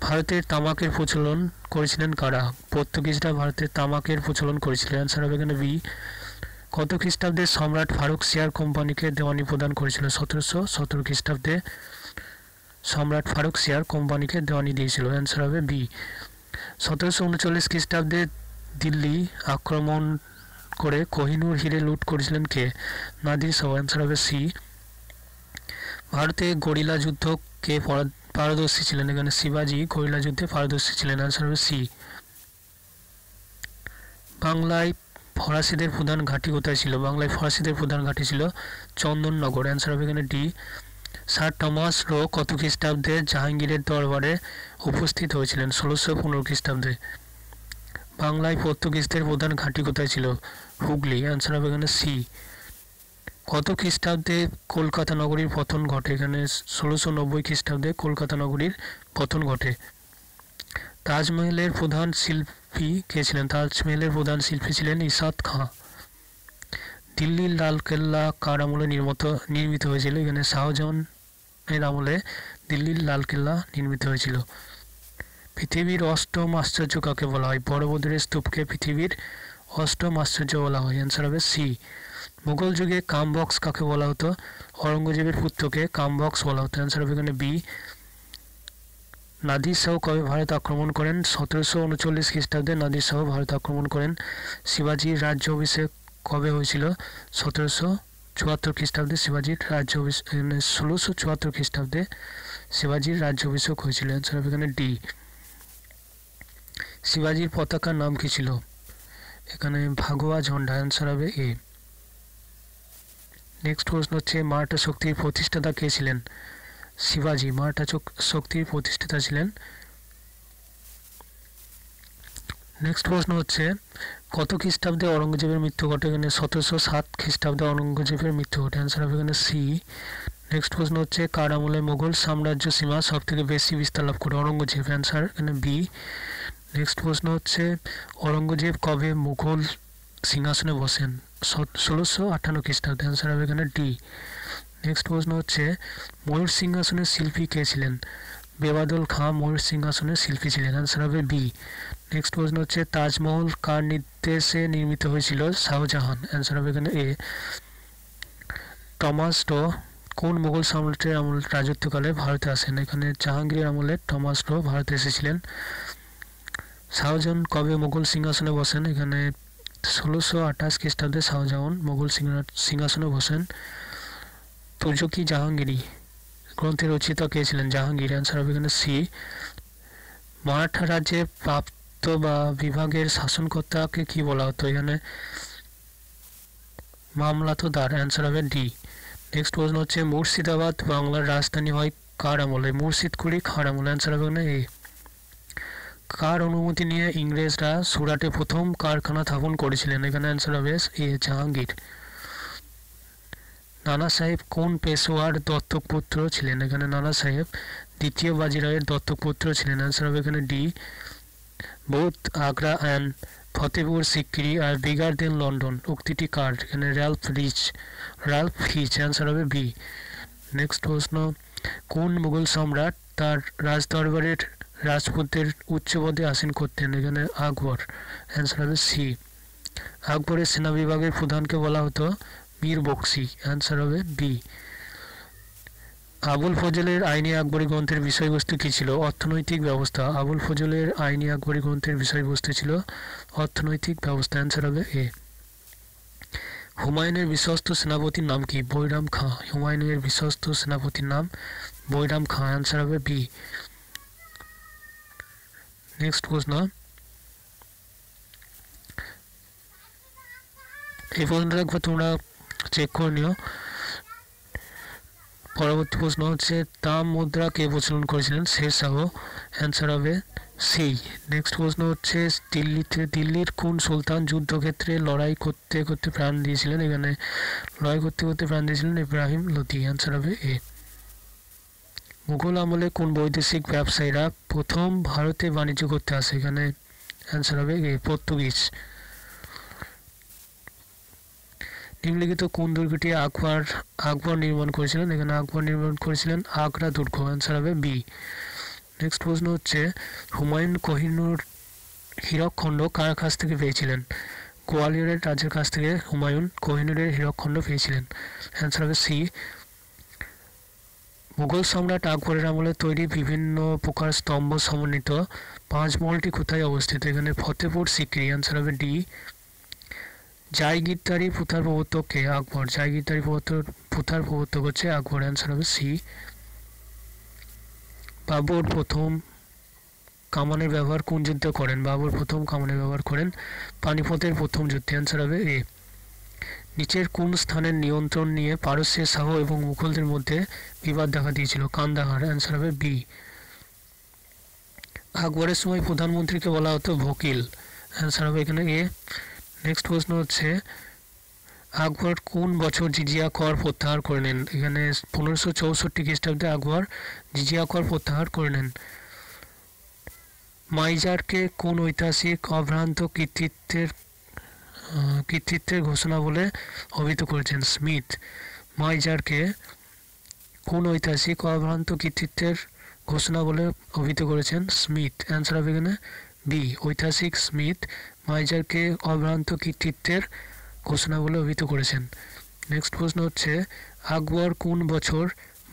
ভারতে তামাকের প্রচলন করেছিলেন কারা পর্তুগিজরা ভারতে তামাকের প্রচলন করেছিলেন অ্যান্সার হবে এখানে বি কত খ্রিস্টাব্দে সম্রাট ফারুক শেয়ার কোম্পানিকে দেওয়ানি প্রদান করেছিল সতেরোশো সতেরো খ্রিস্টাব্দে সম্রাট ফারুক শেয়ার কোম্পানিকে দেওয়ানি দিয়েছিল অ্যান্সার হবে বি সতেরোশো উনচল্লিশ খ্রিস্টাব্দে দিল্লি আক্রমণ করে কোহিনুর হিরে লুট করেছিলেন কে নাদির সহ অ্যান্সার হবে সি ভারতে গরিলা যুদ্ধ কে পারদর্শী ছিলেন এখানে শিবাজি গরিলা যুদ্ধে পারদর্শী ছিলেন আনসার হবে সি বাংলায় ফরাসিদের প্রধান ঘাঁটি কোথায় ছিল বাংলায় ফরাসিদের প্রধান ঘাঁটি ছিল চন্দননগর অ্যান্সার হবে এখানে ডি স্যার টমাস রো কত খ্রিস্টাব্দে জাহাঙ্গীরের দরবারে উপস্থিত হয়েছিলেন ষোলোশো পনেরো খ্রিস্টাব্দে বাংলায় পর্তুগিজদের প্রধান ঘাঁটি কোথায় ছিল হুগলি অ্যান্সার হবে এখানে সি কত খ্রিস্টাব্দে কলকাতা নগরীর পতন ঘটে এখানে ষোলোশো নব্বই খ্রিস্টাব্দে কলকাতা নগরীর পতন ঘটে তাজমহলের প্রধান শিল্পী কে ছিলেন তাজমহলের প্রধান শিল্পী ছিলেন ইসাদ খাঁ দিল্লির লালকেল্লা কার আমলে নির্মিত নির্মিত হয়েছিল এখানে শাহজাহানের আমলে দিল্লির লালকেল্লা নির্মিত হয়েছিল পৃথিবীর অষ্টম আশ্চর্য কাকে বলা হয় বড়বদরের স্তূপকে পৃথিবীর অষ্টম আশ্চর্য বলা হয় অ্যান্সার হবে সি মুঘল যুগে কামবক্স কাকে বলা হতো অরঙ্গজেবের পুত্রকে কামবক্স বলা হতো অ্যান্সার হবে এখানে বি নাদির শাহ কবে ভারত আক্রমণ করেন সতেরোশো উনচল্লিশ খ্রিস্টাব্দে নাদির শাহ ভারত আক্রমণ করেন শিবাজির রাজ্য অভিষেক কবে হয়েছিল সতেরোশো চুয়াত্তর খ্রিস্টাব্দে শিবাজির রাজ্য অভিষেক মানে ষোলোশো চুয়াত্তর খ্রিস্টাব্দে শিবাজির রাজ্য অভিষেক হয়েছিল অ্যান্সার হবে এখানে ডি শিবাজির পতাকার নাম কী ছিল এখানে ভাগোয়া ঝন্ডা অ্যান্সার হবে এ নেক্সট প্রশ্ন হচ্ছে মারাঠা শক্তির প্রতিষ্ঠাতা কে ছিলেন শিবাজি মারাঠা শক্তির প্রতিষ্ঠাতা ছিলেন নেক্সট প্রশ্ন হচ্ছে কত খ্রিস্টাব্দে অরঙ্গজেবের মৃত্যু ঘটে এখানে সতেরোশো সাত খ্রিস্টাব্দে অরঙ্গজেবের মৃত্যু ঘটে অ্যান্সার হবে এখানে সি নেক্সট প্রশ্ন হচ্ছে কার আমলে মোগল সাম্রাজ্য সীমা সব থেকে বেশি বিস্তার লাভ করে অরঙ্গজেব অ্যান্সার এখানে বি নেক্সট প্রশ্ন হচ্ছে অরঙ্গজেব কবে মুঘল সিংহাসনে বসেন ষোলোশো আটান্ন খ্রিস্টাব্দে অ্যান্সার হবে এখানে ডি নেক্সট প্রশ্ন হচ্ছে ময়ূর সিংহাসনের শিল্পী কে ছিলেন বেবাদল খাঁ ময়ূর সিংহাসনের শিল্পী ছিলেন অ্যান্সার হবে বি নেক্সট প্রশ্ন হচ্ছে তাজমহল কার নির্দেশে নির্মিত হয়েছিল শাহজাহান অ্যান্সার হবে এখানে এ টমাস টো কোন মোগল সাম্রাজ্যের আমল রাজত্বকালে ভারতে আসেন এখানে জাহাঙ্গীর আমলে টমাস টো ভারতে এসেছিলেন শাহজাহান কবে মোগল সিংহাসনে বসেন এখানে ষোলোশো আঠাশ খ্রিস্টাব্দে শাহজাহান মোগল সিংহাসনে বসেন তুজকি জাহাঙ্গীরি গ্রন্থে রচিত কে ছিলেন জাহাঙ্গীর অ্যান্সার হবে এখানে সি মারাঠা রাজ্যে প্রাপ্ত বা বিভাগের শাসনকর্তাকে কি বলা হতো এখানে মামলা তো দার অ্যান্সার হবে ডি নেক্সট প্রশ্ন হচ্ছে মুর্শিদাবাদ বাংলার রাজধানী হয় কার আমলে মুর্শিদকুড়ি খার আমলে অ্যান্সার হবে এখানে এ কার অনুমতি নিয়ে ইংরেজরা সুরাটে প্রথম কারখানা স্থাপন করেছিলেন এখানে অ্যান্সার হবে এ জাহাঙ্গীর নানা সাহেব কোন পেশোয়ার দত্তকপুত্র ছিলেন এখানে নানা সাহেব দ্বিতীয় বাজিরায়ের দত্তকপুত্র ছিলেন অ্যান্সার হবে এখানে D both Agra and Fatehpur Sikri are bigger than London উক্তিটি কার এখানে Ralph Fitch Ralph Fitch answer হবে বি নেক্সট প্রশ্ন কোন মুঘল সম্রাট তার রাজদরবারের রাজপুতদের পদে আসীন করতেন এখানে আকবর অ্যান্সার হবে সি আকবরের সেনা বিভাগের প্রধানকে বলা হতো মীর বক্সি অ্যান্সার হবে বি আবুল ফজলের আইনি আকবরী গ্রন্থের বিষয়বস্তু কী ছিল অর্থনৈতিক ব্যবস্থা আবুল ফজলের আইনি আকবরী গ্রন্থের বিষয়বস্তু ছিল অর্থনৈতিক ব্যবস্থা অ্যান্সার হবে এ হুমায়ুনের বিশ্বস্ত সেনাপতির নাম কি বৈরাম খাঁ হুমায়ুনের বিশ্বস্ত সেনাপতির নাম বৈরাম খাঁ অ্যান্সার হবে বি নেক্সট প্রশ্ন এই প্রশ্নটা একবার তোমরা চেক করে নিও পরবর্তী প্রশ্ন হচ্ছে তাম মুদ্রা কে প্রচলন করেছিলেন শেরশাহ অ্যান্সার হবে সি নেক্সট প্রশ্ন হচ্ছে দিল্লিতে দিল্লির কোন সুলতান যুদ্ধক্ষেত্রে লড়াই করতে করতে প্রাণ দিয়েছিলেন এখানে লড়াই করতে করতে প্রাণ দিয়েছিলেন ইব্রাহিম লতি অ্যান্সার হবে এ মুঘল আমলে কোন বৈদেশিক ব্যবসায়ীরা প্রথম ভারতে বাণিজ্য করতে আসে এখানে অ্যান্সার হবে পর্তুগিজ নিম্নলিখিত কোন দুর্গটি আকবর আকবর নির্মাণ করেছিলেন এখানে আকবর নির্মাণ করেছিলেন আগ্রা দুর্গ অ্যান্সার হবে বি নেক্সট প্রশ্ন হচ্ছে হুমায়ুন কোহিনুর হীরকখণ্ড কার কাছ থেকে পেয়েছিলেন গোয়ালিয়রের রাজ্যের কাছ থেকে হুমায়ুন কোহিনুরের হীরকখণ্ড পেয়েছিলেন অ্যান্সার হবে সি মুঘল সম্রাট আকবরের আমলে তৈরি বিভিন্ন প্রকার স্তম্ভ সমন্বিত পাঁচ মহলটি কোথায় অবস্থিত এখানে ফতেপুর সিক্রি আনসার হবে ডি জায়গিরদারি পুথার প্রবর্তক কে আকবর জায়গিরদারি পুথার প্রবর্তক হচ্ছে আকবর অ্যান্সার হবে সি বাবর প্রথম কামানের ব্যবহার কোন যুদ্ধ করেন বাবর প্রথম কামানের ব্যবহার করেন পানিপথের প্রথম যুদ্ধে অ্যান্সার হবে এ নিচের কোন স্থানের নিয়ন্ত্রণ নিয়ে পারস্যের শাহ এবং মুঘলদের মধ্যে বিবাদ দেখা দিয়েছিল কান্দাহার অ্যান্সার হবে বি আকবরের সময় প্রধানমন্ত্রীকে বলা হতো ভকিল অ্যান্সার হবে এখানে এ নেক্সট প্রশ্ন হচ্ছে আকবর কোন বছর জিজিয়া কর প্রত্যাহার করে নেন এখানে পনেরোশো চৌষট্টি খ্রিস্টাব্দে আকবর জিজিয়া কর প্রত্যাহার করে নেন মাইজারকে কোন ঐতিহাসিক অভ্রান্ত কৃতিত্বের কৃতিত্বের ঘোষণা বলে অভিহিত করেছেন স্মিথ মাইজারকে কোন ঐতিহাসিক অভ্রান্ত কৃতিত্বের ঘোষণা বলে অভিহিত করেছেন স্মিথ অ্যান্সার হবে এখানে বি ঐতিহাসিক স্মিথ মাইজারকে অভ্রান্ত কৃতিত্বের ঘোষণা বলে অভিহিত করেছেন নেক্সট প্রশ্ন হচ্ছে আকবর কোন বছর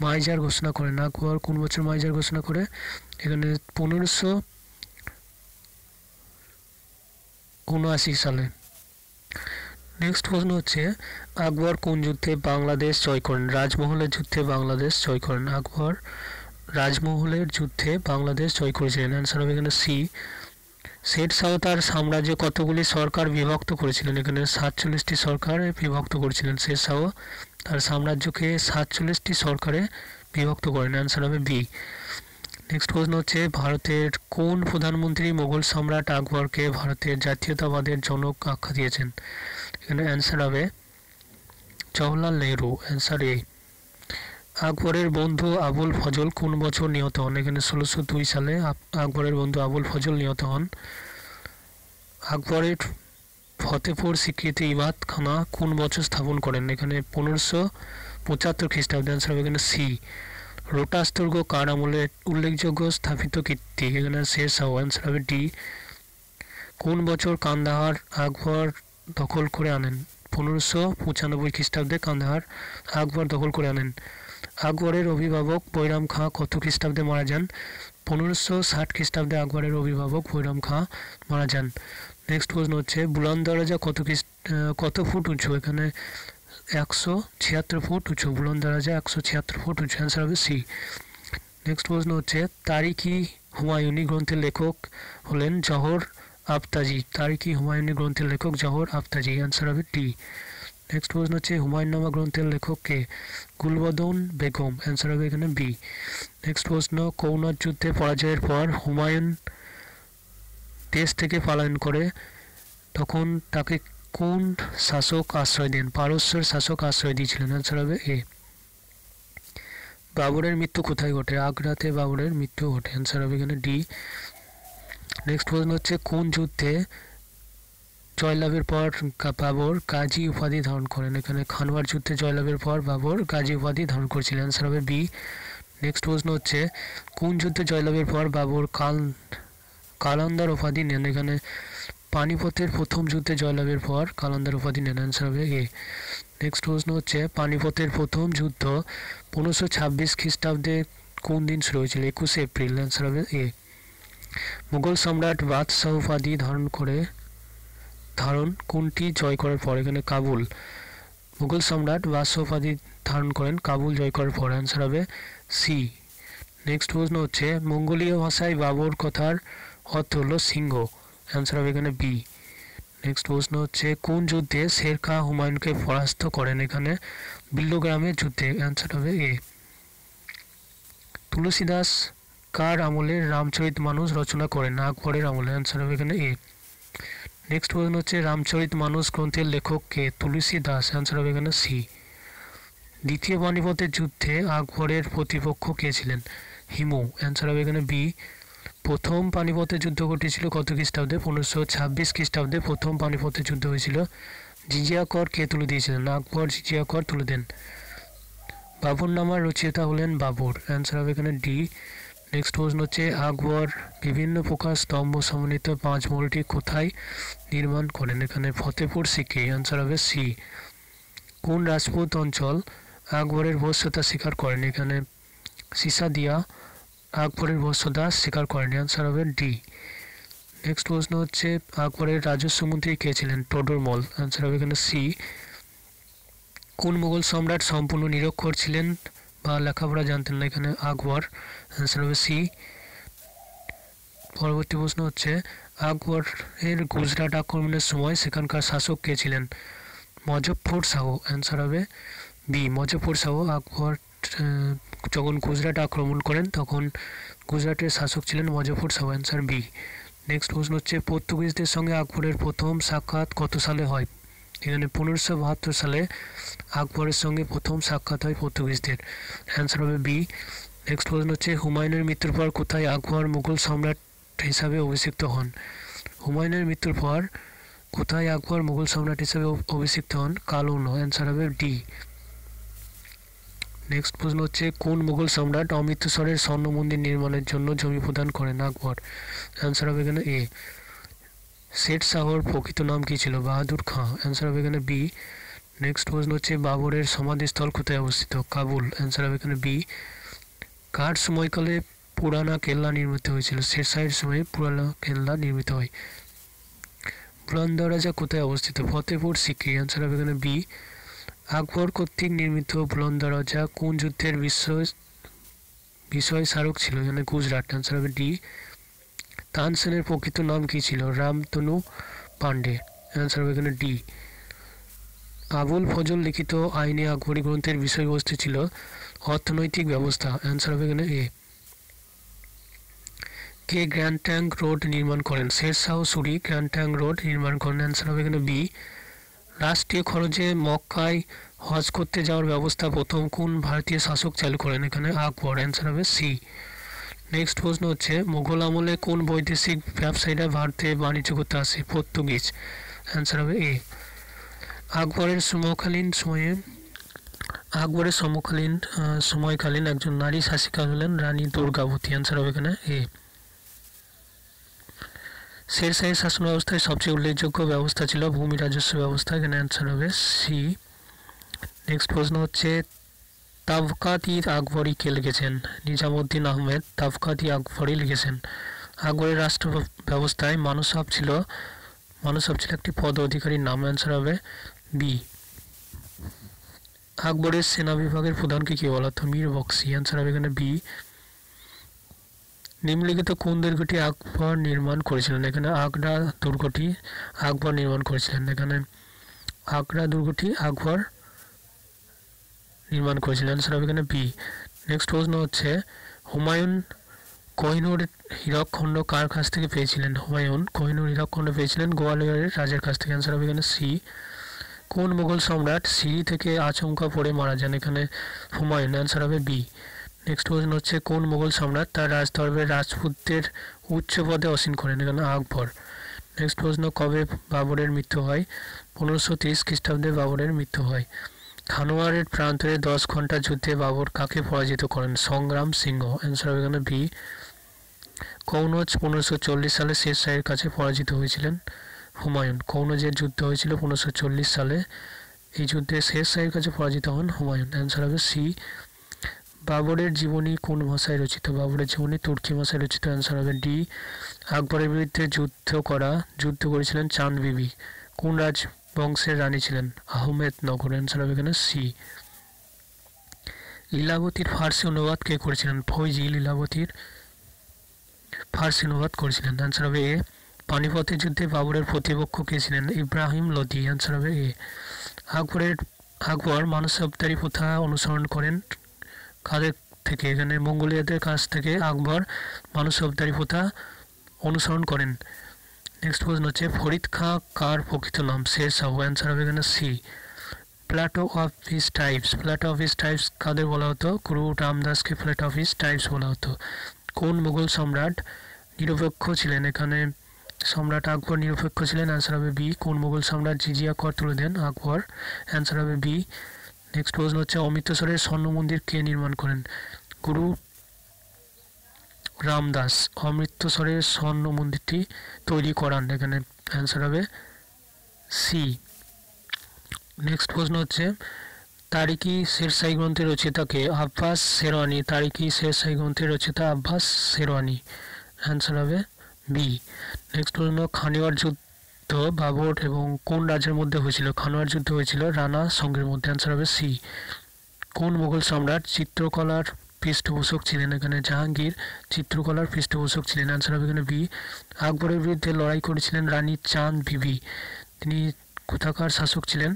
মাইজার ঘোষণা করেন আকবর কোন বছর মাইজার ঘোষণা করে এখানে পনেরোশো উনআশি সালে নেক্সট প্রশ্ন হচ্ছে আকবর কোন যুদ্ধে বাংলাদেশ জয় করেন রাজমহলের যুদ্ধে বাংলাদেশ জয় করেন আকবর রাজমহলের যুদ্ধে বাংলাদেশ জয় করেছিলেন অ্যান্সার হবে এখানে সি শেঠ শাহ তার সাম্রাজ্যে কতগুলি সরকার বিভক্ত করেছিলেন এখানে সাতচল্লিশটি সরকার বিভক্ত করেছিলেন শেঠ শাহ তার সাম্রাজ্যকে সাতচল্লিশটি সরকারে বিভক্ত করেন অ্যান্সার হবে বি নেক্সট প্রশ্ন হচ্ছে ভারতের কোন প্রধানমন্ত্রী মোগল সম্রাট আকবরকে ভারতের জাতীয়তাবাদের জনক আখ্যা দিয়েছেন এখানে অ্যান্সার হবে জওহরলাল নেহরু অ্যান্সার এ আকবরের বন্ধু আবুল ফজল কোন বছর নিহত হন এখানে ষোলোশো দুই সালে আকবরের বন্ধু আবুল ফজল নিহত হন আকবরের ফতেপুর স্বীকৃতি ইবাদ খানা কোন বছর স্থাপন করেন এখানে পনেরোশো পঁচাত্তর খ্রিস্টাব্দে অ্যান্সার হবে এখানে সি রোটাস দুর্গ কার আমলে উল্লেখযোগ্য স্থাপিত কীর্তি এখানে শেষ হওয়া অ্যান্সার হবে ডি কোন বছর কান্দাহার আকবর দখল করে আনেন পনেরোশো পঁচানব্বই খ্রিস্টাব্দে কান্দাহার আকবর দখল করে আনেন আকবরের অভিভাবক বৈরাম খাঁ কত খ্রিস্টাব্দে মারা যান পনেরোশো ষাট খ্রিস্টাব্দে আকবরের অভিভাবক বৈরাম খাঁ মারা যান নেক্সট প্রশ্ন হচ্ছে বুলন্দ দরজা কত কত ফুট উঁচু এখানে একশো ছিয়াত্তর ফুট উঁচু বুলন্দ দরজা একশো ছিয়াত্তর ফুট উঁচু অ্যান্সার হবে সি নেক্সট প্রশ্ন হচ্ছে তারিখি হুমায়ুনি গ্রন্থের লেখক হলেন জহর আফতাজি তারিখি হুমায়ুনি গ্রন্থের লেখক জাহর আফতাজি অ্যান্সার হবে টি নেক্সট প্রশ্ন হচ্ছে হুমায়ুন্নামা গ্রন্থের লেখককে গুলবদন বেগম অ্যান্সার হবে এখানে বি নেক্সট প্রশ্ন কৌনার যুদ্ধে পরাজয়ের পর হুমায়ুন দেশ থেকে পালায়ন করে তখন তাকে কোন শাসক আশ্রয় দেন পারস্যের শাসক আশ্রয় দিয়েছিলেন অ্যান্সার হবে এ বাবরের মৃত্যু কোথায় ঘটে আগ্রাতে বাবরের মৃত্যু ঘটে অ্যান্সার হবে এখানে ডি নেক্সট প্রশ্ন হচ্ছে কোন যুদ্ধে জয়লাভের পর বাবর কাজী উপাধি ধারণ করেন এখানে খানওয়ার যুদ্ধে জয়লাভের পর বাবর কাজী উপাধি ধারণ করেছিলেন অ্যান্সার হবে বি নেক্সট প্রশ্ন হচ্ছে কোন যুদ্ধে জয়লাভের পর বাবর কাল কালান্দার উপাধি নেন এখানে পানিপথের প্রথম যুদ্ধে জয়লাভের পর কালান্দার উপাধি নেন অ্যান্সার হবে এ নেক্সট প্রশ্ন হচ্ছে পানিপথের প্রথম যুদ্ধ পনেরোশো ছাব্বিশ খ্রিস্টাব্দে কোন দিন শুরু হয়েছিল একুশে এপ্রিল অ্যান্সার হবে এ মুঘল সম্রাট বাদশাহ উপাধি ধারণ করে ধারণ কোনটি জয় করার পর এখানে কাবুল মুঘল সম্রাট বাদশাহ উপাধি ধারণ করেন কাবুল জয় করার পর অ্যান্সার হবে সি নেক্সট প্রশ্ন হচ্ছে মঙ্গোলীয় ভাষায় বাবর কথার অর্থ হল সিংহ অ্যান্সার হবে এখানে বি নেক্সট প্রশ্ন হচ্ছে কোন যুদ্ধে শের খা হুমায়ুনকে পরাস্ত করেন এখানে বিল্লগ্রামের যুদ্ধে অ্যান্সার হবে এ তুলসীদাস কার আমলে রামচরিত মানুষ রচনা করেন আকবরের আমলে অ্যান্সার হবে এখানে এ নেক্সট প্রশ্ন হচ্ছে রামচরিত মানুষ গ্রন্থের লেখক কে তুলসী দাস অ্যান্সার হবে এখানে সি দ্বিতীয় পানিপথের যুদ্ধে আকবরের প্রতিপক্ষ কে ছিলেন হিমু অ্যান্সার হবে এখানে বি প্রথম পানিপথের যুদ্ধ ঘটেছিল কত খ্রিস্টাব্দে পনেরোশো ছাব্বিশ খ্রিস্টাব্দে প্রথম পানিপথের যুদ্ধ হয়েছিল জিজিয়া কর কে তুলে দিয়েছিলেন আকবর জিজিয়া কর তুলে দেন বাবর নামার রচিতা হলেন বাবর অ্যান্সার হবে এখানে ডি নেক্সট প্রশ্ন হচ্ছে আকবর বিভিন্ন প্রকার স্তম্ভ সমন্বিত পাঁচ মহলটি কোথায় নির্মাণ করেন এখানে ফতেপুর সিকে আনসার হবে সি কোন রাজপুত অঞ্চল আকবরের বস্যতা স্বীকার করেন এখানে সিসাদিয়া আকবরের বস্যতা স্বীকার করেন আনসার হবে ডি নেক্সট প্রশ্ন হচ্ছে আকবরের রাজস্ব মন্ত্রী কে ছিলেন টোডরমল আনসার হবে এখানে সি কোন মুঘল সম্রাট সম্পূর্ণ নিরক্ষর ছিলেন বা লেখাপড়া জানতেন না এখানে আকবর অ্যান্সার হবে সি পরবর্তী প্রশ্ন হচ্ছে আকবর এর গুজরাট আক্রমণের সময় সেখানকার শাসক কে ছিলেন মজফর শাহ অ্যান্সার হবে বি মজফর শাহ আকবর যখন গুজরাট আক্রমণ করেন তখন গুজরাটের শাসক ছিলেন Muzaffar Shah answer B next প্রশ্ন হচ্ছে পর্তুগিজদের সঙ্গে আকবরের প্রথম সাক্ষাৎ কত সালে হয় এখানে পনেরোশো বাহাত্তর সালে আকবরের সঙ্গে প্রথম সাক্ষাৎ হয় পর্তুগিজদের অ্যান্সার হবে বি নেক্সট প্রশ্ন হচ্ছে হুমায়ুনের মৃত্যুর পর কোথায় আকবর মুঘল সম্রাট হিসাবে অভিষিক্ত হন হুমায়ুনের মৃত্যুর পর কোথায় আকবর মুঘল সম্রাট হিসাবে অভিষিক্ত হন কালৌন অ্যান্সার হবে ডি নেক্সট প্রশ্ন হচ্ছে কোন মুঘল সম্রাট অমৃতসরের স্বর্ণ মন্দির নির্মাণের জন্য জমি প্রদান করেন আকবর অ্যান্সার হবে এখানে এ শেঠ শাহর প্রকৃত নাম কি ছিল বাহাদুর খাঁ অ্যান্সার হবে এখানে বি নেক্সট প্রশ্ন হচ্ছে বাবরের সমাধিস্থল কোথায় অবস্থিত কাবুল অ্যান্সার হবে এখানে বি কার সময়কালে পুরানা কেল্লা নির্মিত হয়েছিল শেষ শাহের সময়ে পুরানা কেল্লা নির্মিত হয় বুলন্দরাজা কোথায় অবস্থিত ফতেপুর সিকি অ্যান্সার হবে এখানে বি আকবর কর্তৃক নির্মিত বুলন্দরাজা কোন যুদ্ধের বিশ্ব বিষয় স্মারক ছিল এখানে গুজরাট অ্যান্সার হবে ডি তানসেনের প্রকৃত নাম কী ছিল রামতনু পাণ্ডে অ্যান্সার হবে এখানে ডি আবুল ফজল লিখিত আইনে আকবরী গ্রন্থের বিষয়বস্তু ছিল অর্থনৈতিক ব্যবস্থা অ্যান্সার হবে এখানে এ কে গ্র্যান্ড ট্যাঙ্ক রোড নির্মাণ করেন Sher Shah Suri grand trunk road নির্মাণ করেন অ্যান্সার হবে এখানে বি রাষ্ট্রীয় খরচে মক্কায় হজ করতে যাওয়ার ব্যবস্থা প্রথম কোন ভারতীয় শাসক চালু করেন এখানে আকবর অ্যান্সার হবে সি নেক্সট প্রশ্ন হচ্ছে মুঘল আমলে কোন বৈদেশিক ব্যবসায়ীরা ভারতে বাণিজ্য করতে আসে পর্তুগিজ অ্যান্সার হবে এ আকবরের সমকালীন সময়ে আকবরের সমকালীন সময়কালীন একজন নারী শাসিকা হলেন রানী দুর্গাবতী অ্যান্সার হবে এখানে এ শেরশাহী শাসন ব্যবস্থায় সবচেয়ে উল্লেখযোগ্য ব্যবস্থা ছিল ভূমি রাজস্ব ব্যবস্থা এখানে অ্যান্সার হবে সি নেক্সট প্রশ্ন হচ্ছে তাফকাতি আকবরী কে লিখেছেন নিজামুদ্দিন আহমেদ তাফকাতি আকবরী লিখেছেন আকবরের রাষ্ট্র ব্যবস্থায় মানুষাব ছিল মানুষাব ছিল একটি পদ অধিকারীর নাম অ্যান্সার হবে বি আকবরের সেনা বিভাগের প্রধানকে কি বলা হতো মীর বক্সি অ্যান্সার হবে এখানে বি নিম্নলিখিত কোন দুর্গটি আকবর নির্মাণ করেছিলেন এখানে আগ্রা দুর্গটি আকবর নির্মাণ করেছিলেন এখানে আগ্রা দুর্গটি আকবর নির্মাণ করেছিলেন অ্যান্সার হবে এখানে বি নেক্সট প্রশ্ন হচ্ছে হুমায়ুন কোহিনুর হীরকখণ্ড কার কাছ থেকে পেয়েছিলেন হুমায়ুন কোহিনুর হীরকখণ্ড পেয়েছিলেন গোয়ালিয়রের রাজের কাছ থেকে অ্যান্সার হবে এখানে সি কোন মুঘল সম্রাট সিঁড়ি থেকে আচমকা পড়ে মারা যান এখানে হুমায়ুন অ্যান্সার হবে বি নেক্সট প্রশ্ন হচ্ছে কোন মুঘল সম্রাট তার রাজদরবারে রাজপুতদের উচ্চ পদে অসীন করেন এখানে আকবর নেক্সট প্রশ্ন কবে বাবরের মৃত্যু হয় পনেরোশো তিরিশ খ্রিস্টাব্দে বাবরের মৃত্যু হয় খানোয়ারের প্রান্তরে দশ ঘন্টা যুদ্ধে বাবর কাকে পরাজিত করেন সংগ্রাম সিংহ অ্যান্সার হবে এখানে বি কৌনজ পনেরোশো চল্লিশ সালে শেষ শাহের কাছে পরাজিত হয়েছিলেন হুমায়ুন কৌনজের যুদ্ধ হয়েছিল পনেরোশো চল্লিশ সালে এই যুদ্ধে শেষ শাহের কাছে পরাজিত হন হুমায়ুন অ্যান্সার হবে সি বাবরের জীবনী কোন ভাষায় রচিত বাবরের জীবনী তুর্কি ভাষায় রচিত অ্যান্সার হবে ডি আকবরের বিরুদ্ধে যুদ্ধ করা যুদ্ধ করেছিলেন চাঁদ বিবি কোন রাজ বংশের রানী ছিলেন আহমেদ নগর অ্যান্সার হবে এখানে সি লীলাবতীর ফার্সি অনুবাদ কে করেছিলেন ফৈজি লীলাবতীর ফার্সি অনুবাদ করেছিলেন অ্যান্সার হবে এ পানিপথের যুদ্ধে বাবরের প্রতিপক্ষ কে ছিলেন ইব্রাহিম লোদি অ্যান্সার হবে এ আকবরের আকবর মানসাবদারি প্রথা অনুসরণ করেন কাদের থেকে এখানে মঙ্গোলিয়াদের কাছ থেকে আকবর মানসাবদারি প্রথা অনুসরণ করেন নেক্সট প্রশ্ন হচ্ছে ফরিদ খা কার প্রকৃত নাম শের শাহ অ্যান্সার হবে এখানে C Plato of his times Plato of his times কাদের বলা হতো গুরু রামদাসকে ফ্ল্যাট অফ হিস টাইপস বলা হতো কোন মুঘল সম্রাট নিরপেক্ষ ছিলেন এখানে সম্রাট আকবর নিরপেক্ষ ছিলেন অ্যান্সার হবে বি কোন মুঘল সম্রাট জিজিয়া কর তুলে দেন আকবর অ্যান্সার হবে বি নেক্সট প্রশ্ন হচ্ছে অমৃতসরের স্বর্ণ মন্দির কে নির্মাণ করেন গুরু রামদাস অমৃতসরের স্বর্ণ মন্দিরটি তৈরি করান এখানে অ্যান্সার হবে সি নেক্সট প্রশ্ন হচ্ছে শের শেরশাহী গ্রন্থের রচিতাকে আব্বাস শেরওয়ানি শের শেরশাহী গ্রন্থের রচিতা আব্বাস শেরওয়ানি অ্যান্সার হবে বি নেক্সট প্রশ্ন খানিওয়ার যুদ্ধ বাবর এবং কোন রাজ্যের মধ্যে হয়েছিল খানোয়ার যুদ্ধ হয়েছিল রানা সঙ্গের মধ্যে অ্যান্সার হবে সি কোন মুঘল সম্রাট চিত্রকলার পৃষ্ঠপোষক ছিলেন এখানে জাহাঙ্গীর চিত্রকলার পৃষ্ঠপোষক ছিলেন আনসার হবে এখানে বি আকবরের বিরুদ্ধে লড়াই করেছিলেন রানী চাঁদ বিবি তিনি কোথাকার শাসক ছিলেন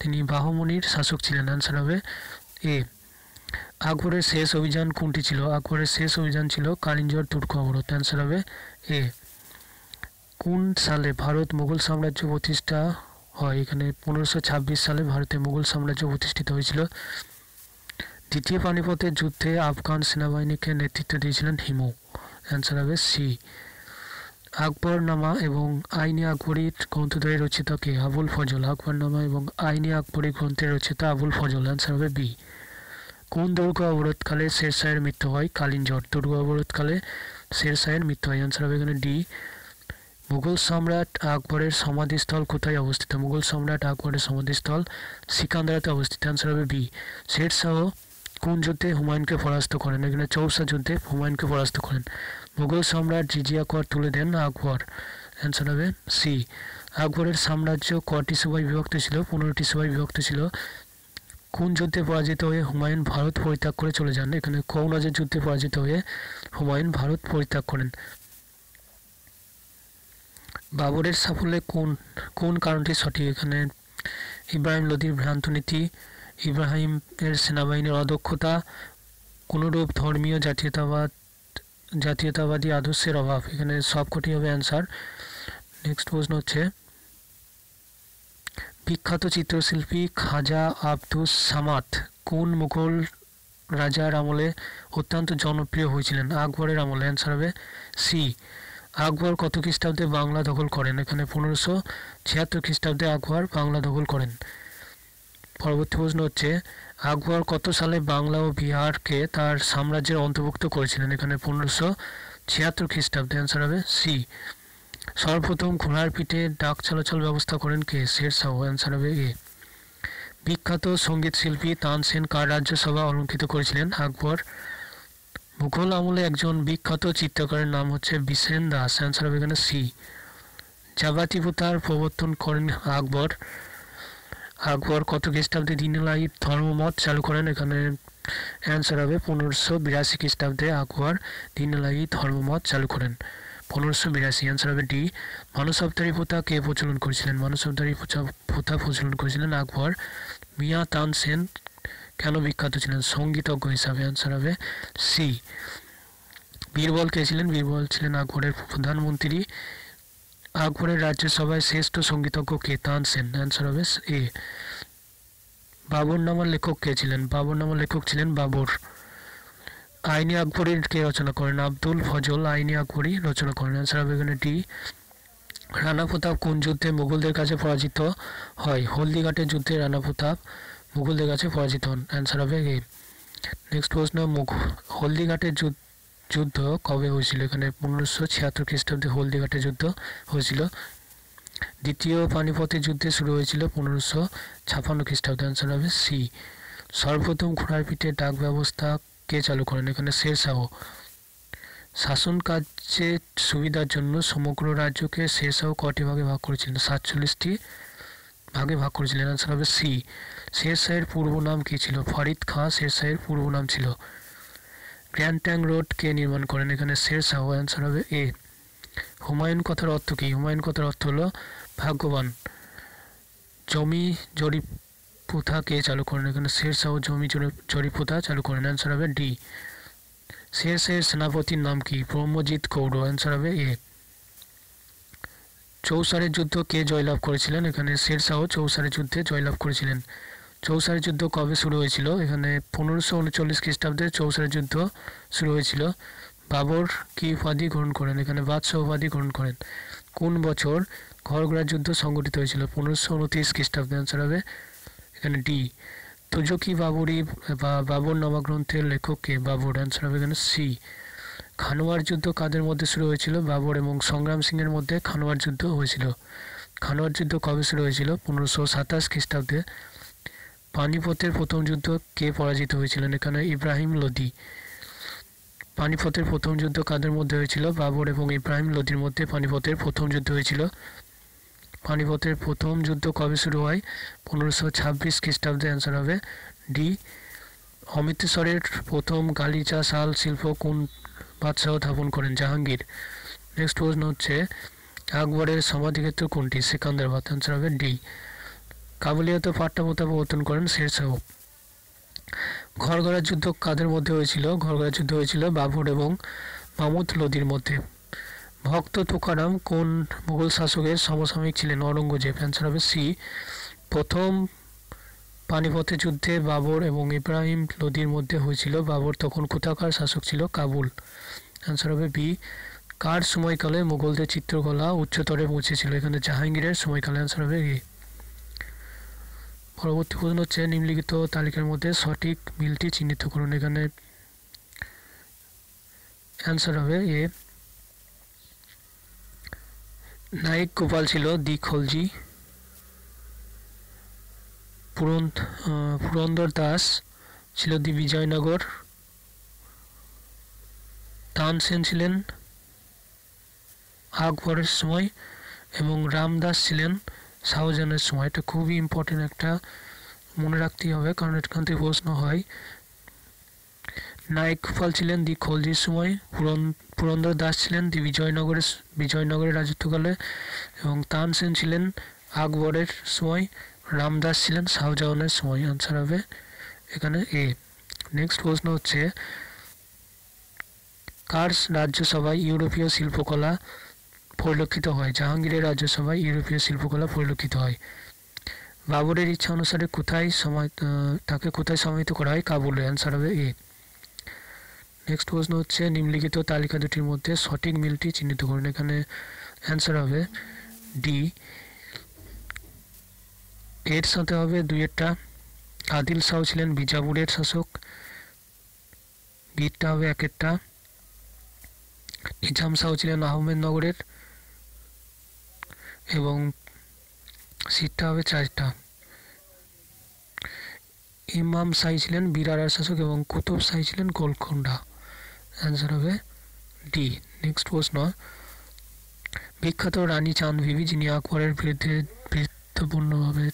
তিনি বাহমনির শাসক ছিলেন আনসার হবে এ আকবরের শেষ অভিযান কোনটি ছিল আকবরের শেষ অভিযান ছিল কালিঞ্জর তুর্ক অবরোধ অ্যান্সার হবে এ কোন সালে ভারত মুঘল সাম্রাজ্য প্রতিষ্ঠা হয় এখানে পনেরোশো সালে ভারতে মুঘল সাম্রাজ্য প্রতিষ্ঠিত হয়েছিল দ্বিতীয় পানিপথের যুদ্ধে আফগান সেনাবাহিনীকে নেতৃত্ব দিয়েছিলেন হিমু অ্যান্সার হবে সি আকবরনামা এবং আইনে আকবরী গ্রন্থদ্বয়ের রচিত কে আবুল ফজল আকবরনামা এবং আইনে আকবরী গ্রন্থের রচিত আবুল ফজল অ্যান্সার হবে বি কোন দুর্গ অবরোধকালে শেরশাহের মৃত্যু হয় কালিঞ্জট দুর্গ অবরোধকালে শেরশাহের মৃত্যু হয় অ্যান্সার হবে এখানে ডি মুঘল সম্রাট আকবরের সমাধিস্থল কোথায় অবস্থিত মুঘল সম্রাট আকবরের সমাধিস্থল সিকান্দারাতে অবস্থিত অ্যান্সার হবে বি শেরশাহ কোন যুদ্ধে হুমায়ুনকে পরাস্ত করেন এখানে চৌসা যুদ্ধে হুমায়ুনকে পরাস্ত করেন মুঘল সম্রাট জিজিয়া কর তুলে দেন আকবর অ্যান্সার হবে সি আকবরের সাম্রাজ্য কটি সভায় বিভক্ত ছিল পনেরোটি সভায় বিভক্ত ছিল কোন যুদ্ধে পরাজিত হয়ে হুমায়ুন ভারত পরিত্যাগ করে চলে যান এখানে কৌরাজের যুদ্ধে পরাজিত হয়ে হুমায়ুন ভারত পরিত্যাগ করেন বাবরের সাফল্যে কোন কোন কারণটি সঠিক এখানে ইব্রাহিম লোদির ভ্রান্ত নীতি ইব্রাহিম এর সেনাবাহিনীর অদক্ষতা কোনোরূপ ধর্মীয় জাতীয়তাবাদ জাতীয়তাবাদী আদর্শের অভাব এখানে সবকটি হবে অ্যান্সার নেক্সট প্রশ্ন হচ্ছে বিখ্যাত চিত্রশিল্পী খাজা আব্দুস সামাদ কোন মুঘল রাজার আমলে অত্যন্ত জনপ্রিয় হয়েছিলেন আকবরের আমলে অ্যান্সার হবে সি আকবর কত খ্রিস্টাব্দে বাংলা দখল করেন এখানে পনেরোশো ছিয়াত্তর খ্রিস্টাব্দে আকবর বাংলা দখল করেন পরবর্তী প্রশ্ন হচ্ছে আকবর কত সালে বাংলা ও বিহারকে তার সাম্রাজ্যের অন্তর্ভুক্ত করেছিলেন এখানে পনেরোশো ছিয়াত্তর খ্রিস্টাব্দে অ্যান্সার হবে সি সর্বপ্রথম ঘোড়ার পিঠে ডাক চলাচল ব্যবস্থা করেন কে শেরশাহ অ্যান্সার হবে এ বিখ্যাত সঙ্গীত শিল্পী তানসেন কার রাজ্যসভা অলঙ্কৃত করেছিলেন আকবর মুঘল আমলে একজন বিখ্যাত চিত্রকারের নাম হচ্ছে বিসেন দাস অ্যান্সার হবে এখানে সি জাগাতিপুতার প্রবর্তন করেন আকবর আকবর কত খ্রিস্টাব্দে দিন দিনলাই ধর্মমত চালু করেন এখানে অ্যান্সার হবে পনেরোশো বিরাশি খ্রিস্টাব্দে আকবর দিনলাই ধর্মমত চালু করেন পনেরোশো বিরাশি অ্যান্সার হবে ডি মানসাবতারী প্রথা কে প্রচলন করেছিলেন মানসাবতারী প্রথা প্রচলন করেছিলেন আকবর মিয়া তান সেন কেন বিখ্যাত ছিলেন সঙ্গীতজ্ঞ হিসাবে অ্যান্সার হবে সি বীরবল কে ছিলেন বীরবল ছিলেন আকবরের প্রধানমন্ত্রী আকবরের রাজ্যসভায় শ্রেষ্ঠ সঙ্গীতজ্ঞ কে তান সেন অ্যান্সার হবে এ বাবর নামার লেখক কে ছিলেন বাবর নামার লেখক ছিলেন বাবর আইনি আকবরী কে রচনা করেন আব্দুল ফজল আইনি আকবরী রচনা করেন অ্যান্সার হবে এখানে ডি রানা প্রতাপ কোন যুদ্ধে মুঘলদের কাছে পরাজিত হয় হলদিঘাটের যুদ্ধে রানা প্রতাপ মুঘলদের কাছে পরাজিত হন অ্যান্সার হবে এ নেক্সট প্রশ্ন মুঘ হলদিঘাটের যুদ্ধ যুদ্ধ কবে হয়েছিল এখানে পনেরোশো ছিয়াত্তর খ্রিস্টাব্দে হলদিঘাটে যুদ্ধ হয়েছিল দ্বিতীয় পানিপথের যুদ্ধে শুরু হয়েছিল পনেরোশো ছাপান্ন খ্রিস্টাব্দে অ্যান্সার হবে সি সর্বপ্রথম ঘোড়ার পিঠে ডাক ব্যবস্থা কে চালু করেন এখানে শেরশাহ শাসন কাজে সুবিধার জন্য সমগ্র রাজ্যকে শেরশাহ কটি ভাগে ভাগ করেছিলেন সাতচল্লিশটি ভাগে ভাগ করেছিলেন অ্যান্সার হবে সি শেরশাহের পূর্ব নাম কী ছিল ফরিদ খাঁ শেরশাহের পূর্ব নাম ছিল গ্র্যান্টাং রোড কে নির্মাণ করেন এখানে শের শাহ অ্যান্সার হবে এ হুমায়ুন কথার অর্থ কি হুমায়ুন কথার অর্থ হলো ভাগ্যবান জমি জরিপ প্রথা কে চালু করেন এখানে শের শাহ জমি জরিপ প্রথা চালু করেন অ্যান্সার হবে ডি শের শাহের সেনাপতির নাম কি ব্রহ্মজিৎ কৌর অ্যান্সার হবে এ চৌসারের যুদ্ধ কে জয়লাভ করেছিলেন এখানে শের শাহ চৌসারের যুদ্ধে জয়লাভ করেছিলেন চৌসারি যুদ্ধ কবে শুরু হয়েছিল এখানে পনেরোশো উনচল্লিশ খ্রিস্টাব্দে চৌসার যুদ্ধ শুরু হয়েছিল বাবর কি উপাধি গ্রহণ করেন এখানে বাদশাহ উপাধি গ্রহণ করেন কোন বছর ঘরঘোড়া যুদ্ধ সংগঠিত হয়েছিল পনেরোশো উনত্রিশ খ্রিস্টাব্দে অ্যান্সার হবে এখানে ডি তুজকি বাবরি বা বাবর নামা গ্রন্থের লেখককে বাবর অ্যান্সার হবে এখানে সি খানোয়ার যুদ্ধ কাদের মধ্যে শুরু হয়েছিল বাবর এবং সংগ্রাম সিংয়ের মধ্যে খানোয়ার যুদ্ধ হয়েছিল খানোয়ার যুদ্ধ কবে শুরু হয়েছিল পনেরোশো সাতাশ খ্রিস্টাব্দে পানিপথের প্রথম যুদ্ধ কে পরাজিত হয়েছিলেন এখানে ইব্রাহিম লোদি পানিপথের প্রথম যুদ্ধ কাদের মধ্যে হয়েছিল বাবর এবং ইব্রাহিম লোদির মধ্যে পানিপথের প্রথম যুদ্ধ হয়েছিল পানিপথের প্রথম যুদ্ধ কবে শুরু হয় পনেরোশো ছাব্বিশ খ্রিস্টাব্দে অ্যান্সার হবে ডি অমৃতসরের প্রথম গালিচা শাল শিল্প কোন বাদশাহ স্থাপন করেন জাহাঙ্গীর নেক্সট প্রশ্ন হচ্ছে আকবরের সমাধিক্ষেত্র কোনটি সিকান্দারবাদ অ্যান্সার হবে ডি কাবুলিয়াতে পাট্টামোতা প্রবর্তন করেন শেরশাহ ঘরগড়া যুদ্ধ কাদের মধ্যে হয়েছিল ঘরগড়া যুদ্ধ হয়েছিল বাবর এবং মামুদ লোদির মধ্যে ভক্ত তুকারাম কোন মুঘল শাসকের সমসাময়িক ছিলেন অরঙ্গজেব অ্যান্সার হবে সি প্রথম পানিপথের যুদ্ধে বাবর এবং ইব্রাহিম লোদির মধ্যে হয়েছিল বাবর তখন কোথাকার শাসক ছিল কাবুল অ্যান্সার হবে বি কার সময়কালে মুঘলদের চিত্রকলা উচ্চতরে পৌঁছেছিল এখানে জাহাঙ্গীরের সময়কালে অ্যান্সার হবে এ পরবর্তী প্রশ্ন হচ্ছে নিম্নলিখিত তালিকার মধ্যে সঠিক মিলটি চিহ্নিত করুন এখানে অ্যান্সার হবে এ নায়ক গোপাল ছিল দি খলজি পুরন্দর দাস ছিল দি বিজয়নগর তানসেন ছিলেন আকবরের সময় এবং রামদাস ছিলেন শাহজাহানের সময় এটা খুবই ইম্পর্টেন্ট একটা মনে রাখতেই হবে কারণ এখান প্রশ্ন হয় নায়কপাল ছিলেন দি খলজির সময় পুরন পুরন্দর দাস ছিলেন দি বিজয়নগরের বিজয়নগরের রাজত্বকালে এবং তানসেন ছিলেন আকবরের সময় রামদাস ছিলেন শাহজাহানের সময় আনসার হবে এখানে এ নেক্সট প্রশ্ন হচ্ছে কার্স রাজ্যসভায় ইউরোপীয় শিল্পকলা পরিলক্ষিত হয় জাহাঙ্গীরের রাজ্যসভায় ইউরোপীয় শিল্পকলা পরিলক্ষিত হয় বাবরের ইচ্ছা অনুসারে কোথায় সময় তাকে কোথায় সমাহিত করা হয় কাবুল অ্যান্সার হবে এ নেক্সট প্রশ্ন হচ্ছে নিম্নলিখিত তালিকা দুটির মধ্যে সঠিক মিলটি চিহ্নিত করুন এখানে অ্যান্সার হবে ডি এর সাথে হবে দুই একটা আদিল শাহ ছিলেন বিজাপুরের শাসক বিরটা হবে এক একটা ইজাম শাহ ছিলেন আহমেদনগরের এবং সিটটা হবে চারটা ইমাম সাই ছিলেন বিরার শাসক এবং কুতুব সাই ছিলেন গোলকোন্ডা অ্যান্সার হবে ডি নেক্সট প্রশ্ন বিখ্যাত রানী ভিবি যিনি আকবরের বিরুদ্ধে বৃত্তপূর্ণভাবে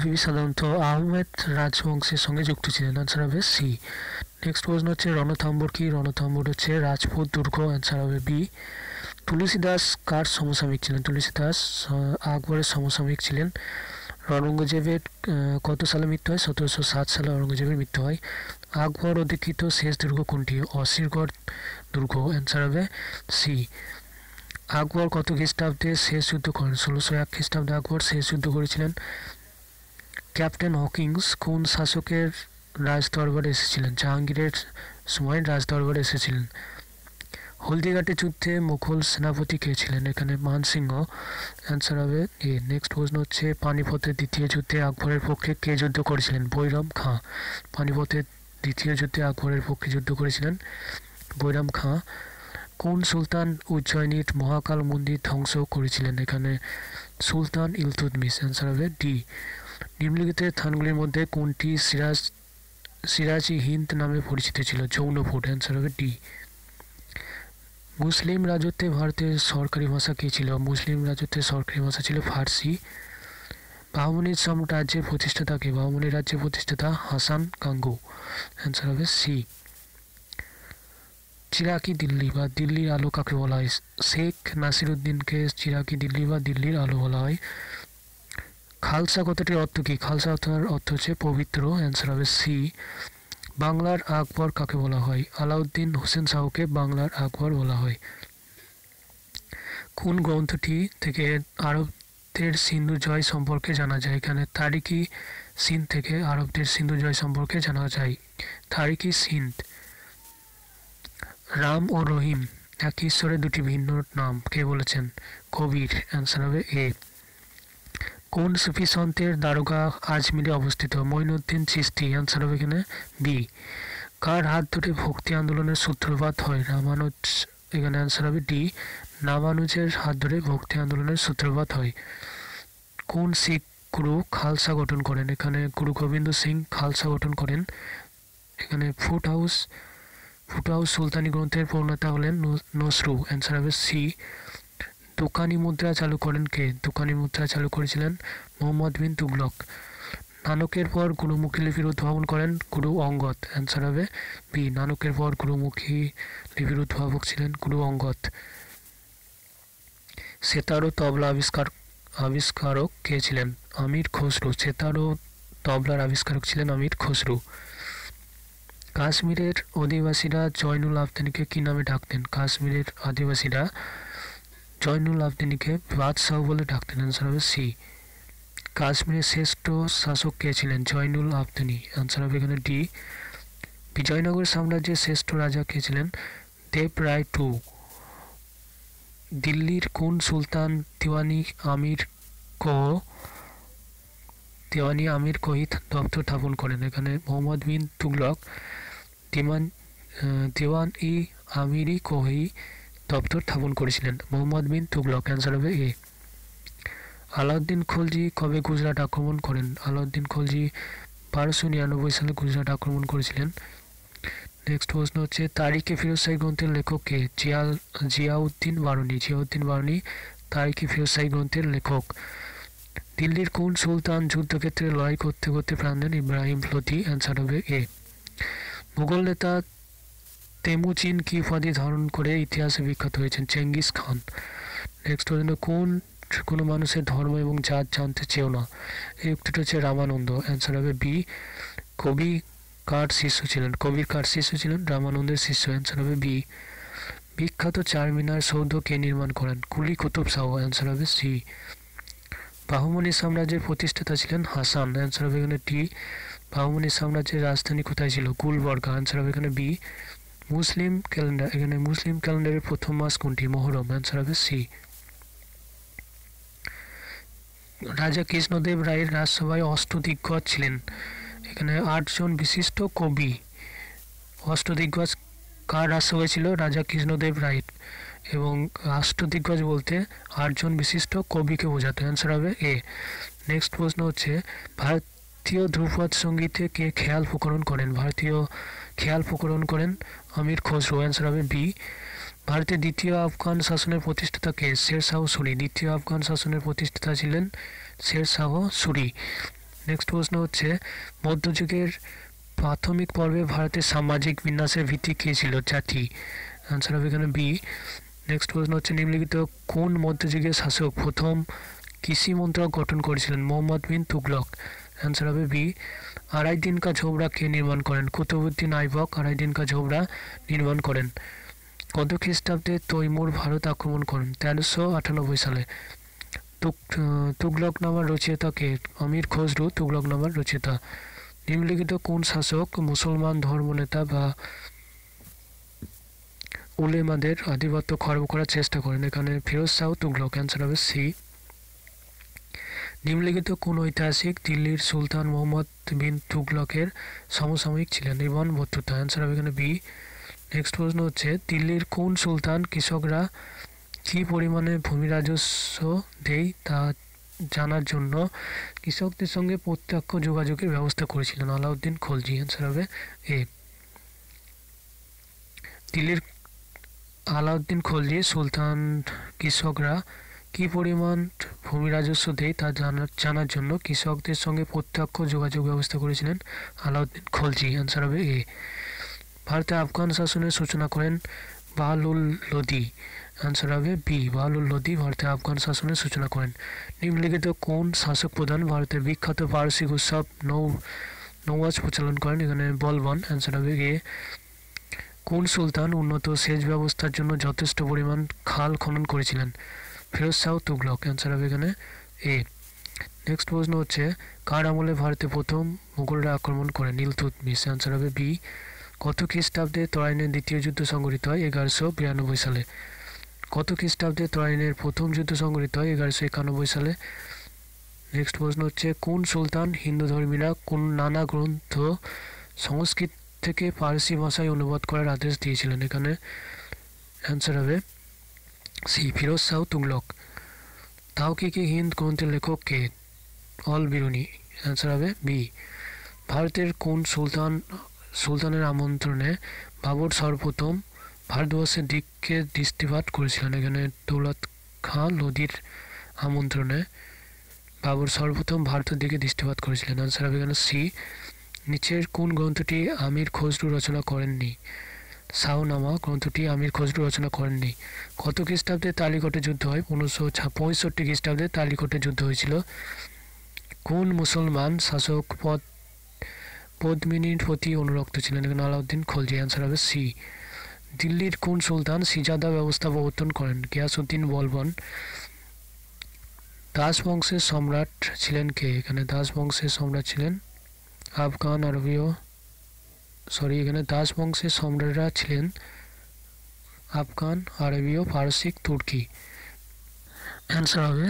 ভিবি সাধারণত আহমেদ রাজবংশের সঙ্গে যুক্ত ছিলেন অ্যান্সার হবে সি নেক্সট প্রশ্ন হচ্ছে রণথাম্বর কি রণথাম্বর হচ্ছে রাজপুত দুর্গ অ্যান্সার হবে বি তুলসী দাস কার সমসাময়িক ছিলেন তুলসী দাস আকবরের সমসাময়িক ছিলেন অরঙ্গজেবের কত সালে মৃত্যু হয় সতেরোশো সাত সালে অরঙ্গজেবের মৃত্যু হয় আকবর অধিকৃত শেষ দুর্গ কোনটি অসিরগড় দুর্গ অ্যান্সার হবে সি আকবর কত খ্রিস্টাব্দে শেষ যুদ্ধ করেন ষোলোশো এক খ্রিস্টাব্দে আকবর শেষ যুদ্ধ করেছিলেন ক্যাপ্টেন হকিংস কোন শাসকের রাজদরবারে এসেছিলেন জাহাঙ্গীরের সময় রাজদরবারে এসেছিলেন হলদিঘাটে যুদ্ধে মুঘল সেনাপতি কে ছিলেন এখানে মানসিংহ অ্যান্সার হবে এ নেক্সট প্রশ্ন হচ্ছে পানিপথের দ্বিতীয় যুদ্ধে আকবরের পক্ষে কে যুদ্ধ করেছিলেন বৈরাম খাঁ পানিপথের দ্বিতীয় যুদ্ধে আকবরের পক্ষে যুদ্ধ করেছিলেন বৈরাম খাঁ কোন সুলতান উজ্জয়িনীর মহাকাল মন্দির ধ্বংস করেছিলেন এখানে সুলতান ইলতুদমিস অ্যান্সার হবে ডি নিম্নলিখিত স্থানগুলির মধ্যে কোনটি সিরাজ সিরাজি হিন্দ নামে পরিচিত ছিল জৌনপুর অ্যান্সার হবে ডি মুসলিম রাজত্বে ভারতের সরকারি ভাষা কী ছিল মুসলিম রাজত্বের সরকারি ভাষা ছিল ফার্সি বাহমনি সাম্রাজ্যের কে বাহমনির রাজ্যের প্রতিষ্ঠাতা হাসান কাঙ্গু অ্যান্সার হবে সি চিরাকি দিল্লি বা দিল্লির আলো কাকে বলা হয় শেখ নাসিরুদ্দিনকে চিরাকি দিল্লি বা দিল্লির আলো বলা হয় খালসা কথাটির অর্থ কী খালসা অর্থ হচ্ছে পবিত্র অ্যান্সার হবে সি বাংলার আকবর কাকে বলা হয় আলাউদ্দিন হোসেন শাহকে বাংলার আকবর বলা হয় কোন গ্রন্থটি থেকে আরবদের সিন্ধু জয় সম্পর্কে জানা যায় এখানে তারিখি সিন্ধ থেকে আরবদের সিন্ধু জয় সম্পর্কে জানা যায় তারিখি সিন্ধ রাম ও রহিম এক ঈশ্বরের দুটি ভিন্ন নাম কে বলেছেন কবির অ্যান্সার হবে এ কোন সুফি সন্তের দারোগা আজমিরে অবস্থিত মঈনুদ্দিন চিস্তি অ্যান্সার হবে এখানে বি কার হাত ধরে ভক্তি আন্দোলনের সূত্রপাত হয় রামানুজ এখানে অ্যান্সার হবে ডি রামানুজের হাত ধরে ভক্তি আন্দোলনের সূত্রপাত হয় কোন শিখ গুরু খালসা গঠন করেন এখানে গুরু গোবিন্দ সিং খালসা গঠন করেন এখানে ফুট হাউস ফুট হাউস সুলতানি গ্রন্থের প্রণেতা হলেন নসরু অ্যান্সার হবে সি দোকানি মুদ্রা চালু করেন কে দোকানি মুদ্রা চালু করেছিলেন মোহাম্মদ বিন তুগলক নানকের পর গুরুমুখী লিপির উদ্ভাবন করেন গুরু অঙ্গত অ্যান্সার হবে বি নানকের পর গুরুমুখী লিপির উদ্ভাবক ছিলেন গুরু অঙ্গত সেতার ও তবলা আবিষ্কার আবিষ্কারক কে ছিলেন আমির খসরু সেতার ও তবলার আবিষ্কারক ছিলেন আমির খসরু কাশ্মীরের অধিবাসীরা জয়নুল আফতানিকে কী নামে ডাকতেন কাশ্মীরের আদিবাসীরা জয়নুল আবদিনীকে বাদশাহ বলে ডাকতেন অ্যান্সার হবে সি কাশ্মীরের শ্রেষ্ঠ শাসক কে ছিলেন জয়নুল আবদিনী অ্যান্সার হবে এখানে ডি বিজয়নগর সাম্রাজ্যের শ্রেষ্ঠ রাজা কে ছিলেন দেব রায় টু দিল্লির কোন সুলতান দিওয়ানি আমির ক দেওয়ানি আমির কহিত দপ্তর স্থাপন করেন এখানে মোহাম্মদ বিন তুগলক দিমান দেওয়ান ই আমিরি কহি দপ্তর স্থাপন করেছিলেন মোহাম্মদ বিন তুগলক অ্যান্সার হবে এ আলাউদ্দিন খলজি কবে গুজরাট আক্রমণ করেন আলাউদ্দিন খলজি বারোশো নিরানব্বই সালে গুজরাট আক্রমণ করেছিলেন নেক্সট প্রশ্ন হচ্ছে তারিখে ফিরোজশাহী গ্রন্থের লেখক কে জিয়াল জিয়াউদ্দিন বারুনি জিয়াউদ্দিন বারুনি তারিখে ফিরোজশাহী গ্রন্থের লেখক দিল্লির কোন সুলতান যুদ্ধক্ষেত্রে লড়াই করতে করতে প্রাণ দেন ইব্রাহিম লোধি অ্যান্সার হবে এ মুঘল নেতা তেমুচিন কি উপাধি ধারণ করে ইতিহাসে বিখ্যাত হয়েছেন চেঙ্গিস খান নেক্সট হচ্ছে কোন কোনো মানুষের ধর্ম এবং জাত জানতে চেও না এই উক্তিটা হচ্ছে রামানন্দ অ্যান্সার হবে বি কবি কার শিষ্য ছিলেন কবির কার শিষ্য ছিলেন রামানন্দের শিষ্য অ্যান্সার হবে বি বিখ্যাত চারমিনার সৌধ কে নির্মাণ করেন কুলি কুতুব শাহ অ্যান্সার হবে সি বাহুমনি সাম্রাজ্যের প্রতিষ্ঠাতা ছিলেন হাসান অ্যান্সার হবে এখানে টি বাহুমনি সাম্রাজ্যের রাজধানী কোথায় ছিল গুলবর্গা অ্যান্সার হবে এখানে বি মুসলিম ক্যালেন্ডার এখানে মুসলিম ক্যালেন্ডারের প্রথম মাস কোনটি মহরম অ্যান্সার হবে সি রাজা কৃষ্ণদেব রায়ের রাজসভায় অষ্টদিগ্গজ ছিলেন এখানে আটজন বিশিষ্ট কবি অষ্টদিগ্গজ কার রাজসভায় ছিল রাজা কৃষ্ণদেব রায়ের এবং অষ্টদিগ্গজ বলতে আটজন বিশিষ্ট কবিকে বোঝাতে অ্যান্সার হবে এ নেক্সট প্রশ্ন হচ্ছে ভারতীয় ধ্রুপদ সঙ্গীতে কে খেয়াল প্রকরণ করেন ভারতীয় খেয়াল প্রকরণ করেন আমির খসরু অ্যান্সার হবে বি ভারতের দ্বিতীয় আফগান শাসনের প্রতিষ্ঠাতা কে শের শাহ সুরি দ্বিতীয় আফগান শাসনের প্রতিষ্ঠাতা ছিলেন শের শাহ সুরি নেক্সট প্রশ্ন হচ্ছে মধ্যযুগের প্রাথমিক পর্বে ভারতের সামাজিক বিন্যাসের ভিত্তি কী ছিল জাতি অ্যান্সার হবে এখানে বি নেক্সট প্রশ্ন হচ্ছে নিম্নলিখিত কোন মধ্যযুগের শাসক প্রথম কৃষি মন্ত্রক গঠন করেছিলেন মোহাম্মদ বিন তুগলক অ্যান্সার হবে বি আড়াই দিন কা কে নির্মাণ করেন কুতুবুদ্দিন আইবক আড়াই দিনকা ঝোবড়া নির্মাণ করেন কত খ্রিস্টাব্দে তৈমুর ভারত আক্রমণ করেন তেরোশো আটানব্বই সালে তুগলক নামার রচয়িতা কে আমির খসরু তুগলক নামার রচয়িতা নিম্নলিখিত কোন শাসক মুসলমান ধর্মনেতা বা উলেমাদের আধিপত্য খর্ব করার চেষ্টা করেন এখানে ফিরোজ শাহ তুগলক অ্যান্সার হবে সি নিম্নলিখিত কোন ঐতিহাসিক দিল্লির সুলতান মোহাম্মদ বিন তুগলকের সমসাময়িক ছিলেন রিবন বত্রুতা অ্যান্সার হবে এখানে বি নেক্সট প্রশ্ন হচ্ছে দিল্লির কোন সুলতান কৃষকরা কি পরিমাণে ভূমি রাজস্ব দেয় তা জানার জন্য কৃষকদের সঙ্গে প্রত্যক্ষ যোগাযোগের ব্যবস্থা করেছিলেন আলাউদ্দিন খলজি অ্যান্সার হবে এ দিল্লির আলাউদ্দিন খলজি সুলতান কৃষকরা কি পরিমাণ ভূমি রাজস্ব দেয় তা জানার জন্য কৃষকদের সঙ্গে প্রত্যক্ষ যোগাযোগ ব্যবস্থা করেছিলেন আলাউদ্দিন খলজি আনসার হবে এ ভারতে আফগান শাসনের সূচনা করেন বাহলুল লোদি আনসার হবে বি বাহলুল লোদি ভারতে আফগান শাসনের সূচনা করেন নিম্নলিখিত কোন শাসক প্রধান ভারতের বিখ্যাত বার্ষিক উৎসব নৌ নৌওয়াজ প্রচলন করেন এখানে বলবন অ্যান্সার হবে এ কোন সুলতান উন্নত সেচ ব্যবস্থার জন্য যথেষ্ট পরিমাণ খাল খনন করেছিলেন ফেরোজ টু ব্লক অ্যান্সার হবে এখানে এ নেক্সট প্রশ্ন হচ্ছে কার আমলে ভারতে প্রথম মুঘলরা আক্রমণ করে নীল নীলতুতমিস অ্যান্সার হবে বি কত খ্রিস্টাব্দে তরাইনের দ্বিতীয় যুদ্ধ সংগঠিত হয় এগারোশো বিরানব্বই সালে কত খ্রিস্টাব্দে তরাইনের প্রথম যুদ্ধ সংগঠিত হয় এগারোশো একানব্বই সালে নেক্সট প্রশ্ন হচ্ছে কোন সুলতান হিন্দু ধর্মীরা কোন নানা গ্রন্থ সংস্কৃত থেকে পারসি ভাষায় অনুবাদ করার আদেশ দিয়েছিলেন এখানে অ্যান্সার হবে শ্রী ফিরোজ শাহ তুগলক তাওকিকি হিন্দ গ্রন্থের লেখক কে অল বিরুনি অ্যান্সার হবে বি ভারতের কোন সুলতান সুলতানের আমন্ত্রণে বাবর সর্বপ্রথম ভারতবর্ষের দিককে দৃষ্টিপাত করেছিলেন এখানে দৌলত খাঁ লোদির আমন্ত্রণে বাবর সর্বপ্রথম ভারতের দিকে দৃষ্টিপাত করেছিলেন অ্যান্সার হবে এখানে সি নিচের কোন গ্রন্থটি আমির খসরু রচনা করেননি শাহনামা গ্রন্থটি আমির খসরু রচনা করেননি কত খ্রিস্টাব্দে তালিকটে যুদ্ধ হয় উনিশশো পঁয়ষট্টি খ্রিস্টাব্দে তালিকটে যুদ্ধ হয়েছিল কোন মুসলমান শাসক পদ পদ্মিনীর প্রতি অনুরক্ত ছিলেন এখানে আলাউদ্দিন খলজি অ্যান্সার হবে সি দিল্লির কোন সুলতান সিজাদা ব্যবস্থা প্রবর্তন করেন গিয়াসুদ্দিন বলবন দাস বংশের সম্রাট ছিলেন কে এখানে দাস বংশের সম্রাট ছিলেন আফগান আরবীয় সরি এখানে দাস বংশের সম্রাটরা ছিলেন আফগান আরবীয় ফারসিক তুর্কি অ্যান্সার হবে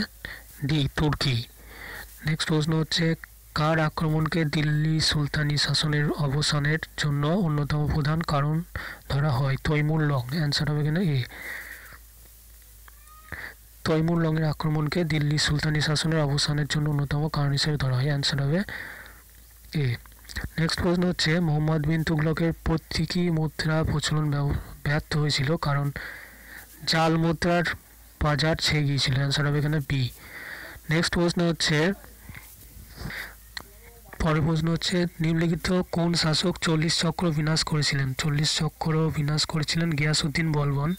ডি তুর্কি নেক্সট প্রশ্ন হচ্ছে কার আক্রমণকে দিল্লি সুলতানি শাসনের অবসানের জন্য অন্যতম প্রধান কারণ ধরা হয় তৈমুর লং অ্যান্সার হবে এখানে এ তৈমুর লংয়ের আক্রমণকে দিল্লি সুলতানি শাসনের অবসানের জন্য অন্যতম কারণ হিসেবে ধরা হয় অ্যান্সার হবে এ নেক্সট প্রশ্ন হচ্ছে মোহাম্মদ বিন তুগলকের প্রতীকী মুদ্রা প্রচলন ব্যর্থ হয়েছিল কারণ জাল মুদ্রার বাজার ছেয়ে গিয়েছিল অ্যান্সার হবে এখানে বি নেক্সট প্রশ্ন হচ্ছে পরের প্রশ্ন হচ্ছে নিম্নলিখিত কোন শাসক চল্লিশ চক্র বিনাশ করেছিলেন চল্লিশ চক্র বিনাশ করেছিলেন গিয়াসুদ্দিন বলবন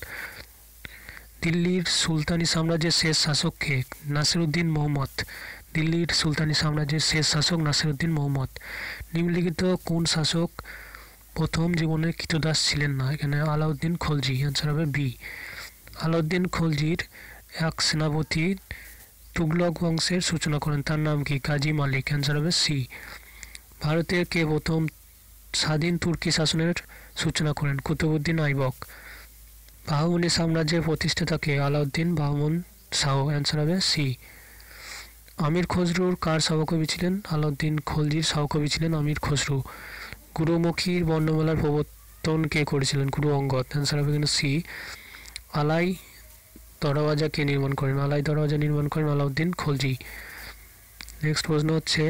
দিল্লির সুলতানি সাম্রাজ্যের শেষ শাসক কে নাসিরুদ্দিন মোহাম্মদ দিল্লির সুলতানি সাম্রাজ্যের শেষ শাসক নাসিরুদ্দিন মোহাম্মদ নিম্নলিখিত কোন শাসক প্রথম জীবনে কৃতদাস ছিলেন না এখানে আলাউদ্দিন খলজি অ্যান্সার হবে বি আলাউদ্দিন খলজির এক সেনাপতি তুগলক বংশের সূচনা করেন তার নাম কি কাজী মালিক অ্যান্সার হবে সি ভারতের কে প্রথম স্বাধীন তুর্কি শাসনের সূচনা করেন কুতুবুদ্দিন আইবক বাহুমনি সাম্রাজ্যের প্রতিষ্ঠাতাকে আলাউদ্দিন বাহমন শাহ অ্যান্সার হবে সি আমির খসরুর কার সহকবি ছিলেন আলাউদ্দিন খলজির সহকবি ছিলেন আমির খসরু গুরুমুখীর বর্ণমালার প্রবর্তন কে করেছিলেন গুরু অঙ্গদ অ্যান্সার হবে কিন্তু সি আলাই দরওয়াজা কে নির্মাণ করেন আলাই দরওয়াজা নির্মাণ করেন আলাউদ্দিন খলজি নেক্সট প্রশ্ন হচ্ছে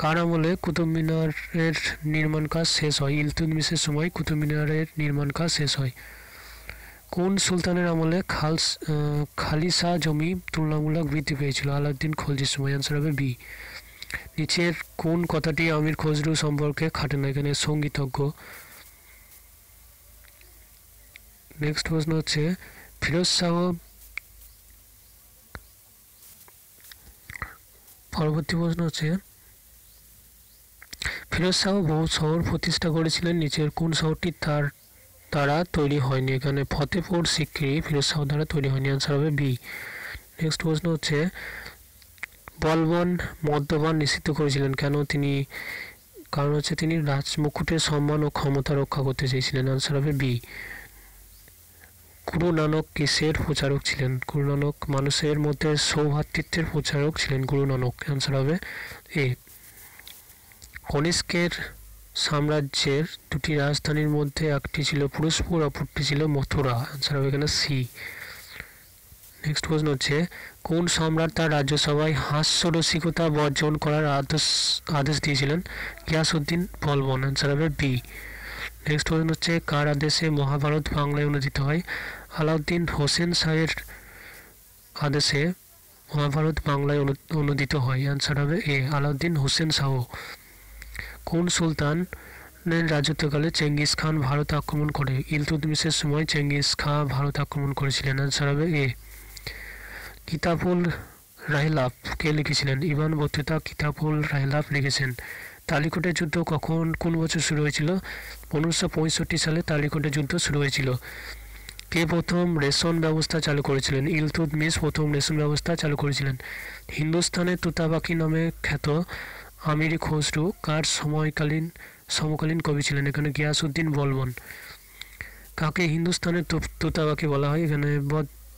কার আমলে কুতুব মিনারের নির্মাণ কাজ শেষ হয় ইলতুতমিশের সময় কুতুব মিনারের নির্মাণ কাজ শেষ হয় কোন সুলতানের আমলে খালস খালিসা জমি তুলনামূলক বৃদ্ধি পেয়েছিল আলাউদ্দিন খলজির সময় অ্যান্সার হবে বি নিচের কোন কথাটি আমির খসরু সম্পর্কে খাটে না এখানে সঙ্গীতজ্ঞ নেক্সট প্রশ্ন হচ্ছে ফিরোজ শাহ পরবর্তী প্রশ্ন হচ্ছে ফিরোজ শাহ বহু শহর প্রতিষ্ঠা করেছিলেন নিচের কোন শহরটি তার দ্বারা তৈরি হয়নি এখানে ফতেপুর সিক্রি ফিরোজ শাহ দ্বারা তৈরি হয়নি আনসার হবে বি নেক্সট প্রশ্ন হচ্ছে বলবন মদ্যপান নিষিদ্ধ করেছিলেন কেন তিনি কারণ হচ্ছে তিনি রাজমুকুটের সম্মান ও ক্ষমতা রক্ষা করতে চেয়েছিলেন আনসার হবে বি গুরু নানক কিসের প্রচারক ছিলেন গুরু নানক মানুষের মধ্যে সৌভাতৃত্বের প্রচারক ছিলেন গুরু নানক অ্যান্সার হবে এ কনিষ্কের সাম্রাজ্যের দুটি রাজধানীর মধ্যে একটি ছিল পুরুষপুর অপরটি ছিল মথুরা আনসার হবে এখানে সি নেক্সট প্রশ্ন হচ্ছে কোন সম্রাট তার রাজ্যসভায় হাস্যরসিকতা বর্জন করার আদেশ আদেশ দিয়েছিলেন গিয়াসুদ্দিন বলবন আনসার হবে বি নেক্সট প্রশ্ন হচ্ছে কার আদেশে মহাভারত বাংলায় অনুদিত হয় আলাউদ্দিন হোসেন শাহের আদেশে মহাভারত বাংলায় অনুদিত হয় অ্যান্সার হবে এ আলাউদ্দিন হোসেন শাহ কোন সুলতান রাজত্বকালে চেঙ্গিস খান ভারত আক্রমণ করে ইলতুদমিসের সময় চেঙ্গিস খান ভারত আক্রমণ করেছিলেন আনসার হবে এ কিতাবুল রাহিলাফ কে লিখেছিলেন ইমান বক্তৃতা কিতাবুল রাহিলাফ লিখেছেন তালিকোটের যুদ্ধ কখন কোন বছর শুরু হয়েছিল পনেরোশো সালে তালিকোটের যুদ্ধ শুরু হয়েছিল কে প্রথম রেশন ব্যবস্থা চালু করেছিলেন ইলতুতমিশ প্রথম রেশন ব্যবস্থা চালু করেছিলেন হিন্দুস্থানের তুতাবাকি নামে খ্যাত আমির খসরু কার সময়কালীন সমকালীন কবি ছিলেন এখানে গিয়াসউদ্দিন বলবন কাকে হিন্দুস্তানের তোতাবাকি বলা হয় এখানে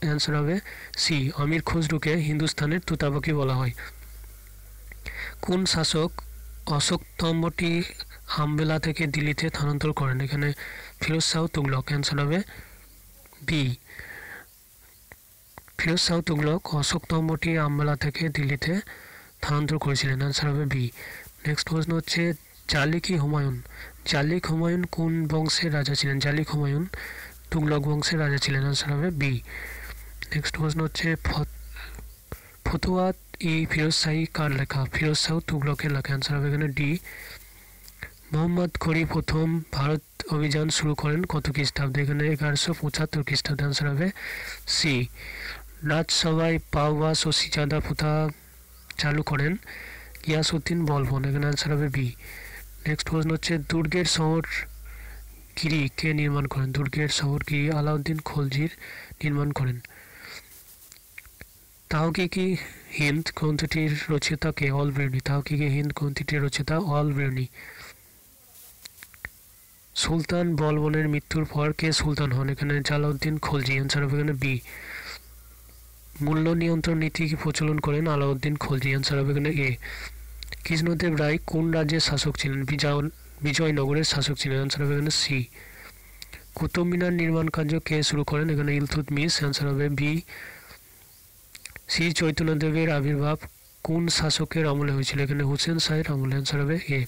অ্যান্সার হবে সি আমির খসরুকে হিন্দুস্তানের তোতাবাকি বলা হয় কোন শাসক অশোক স্তম্ভটি হামবেলা থেকে দিল্লিতে স্থানান্তর করেন এখানে ফিরোজ শাহ তুগলক অ্যান্সার হবে বি ফিরোজ শাহ তুগলক অশোক স্তম্ভটি আমবেলা থেকে দিল্লিতে স্থানান্তর করেছিলেন আনসার হবে বি নেক্সট প্রশ্ন হচ্ছে জালিকি হুমায়ুন জালিক হুমায়ুন কোন বংশের রাজা ছিলেন জালিক হুমায়ুন তুগলক বংশের রাজা ছিলেন আনসার হবে বি নেক্সট প্রশ্ন হচ্ছে ফতুয়াত ই ফিরোজ শাহী কার লেখা ফিরোজ শাহ তুগলকের লেখা আনসার হবে এখানে ডি মোহাম্মদ ঘড়ি প্রথম ভারত অভিযান শুরু করেন কত খ্রিস্টাব্দে এখানে এগারোশো পঁচাত্তর খ্রিস্টাব্দে আনসার হবে সি রাজসভায় পাওয়া শশী চাঁদা প্রথা চালু করেন গিয়াসউদ্দিন বলবন এখানে অ্যান্সার হবে বি নেক্সট প্রশ্ন হচ্ছে দুর্গের শহর গিরি কে নির্মাণ করেন দুর্গের শহর গিরি আলাউদ্দিন খলজির নির্মাণ করেন তাও কি কি হিন্দ গ্রন্থটির রচিতা কে অল অলব্রেনি তাও কি কি হিন্দ গ্রন্থটির অল অলব্রেনি সুলতান বলবনের মৃত্যুর পর কে সুলতান হন এখানে জালাউদ্দিন খলজি অ্যান্সার হবে এখানে বি মূল্য নিয়ন্ত্রণ নীতি প্রচলন করেন আলাউদ্দিন খলজি আনসার হবে এখানে এ কৃষ্ণদেব রায় কোন রাজ্যের শাসক ছিলেন বিজয়নগরের শাসক ছিলেন আনসার হবে এখানে সি কুতুব মিনার নির্মাণ কার্য কে শুরু করেন এখানে ইলতুত মিস অ্যান্সার হবে বি শ্রী চৈতন্যদেবের আবির্ভাব কোন শাসকের আমলে হয়েছিল এখানে হুসেন শাহের আমলে অ্যান্সার হবে এ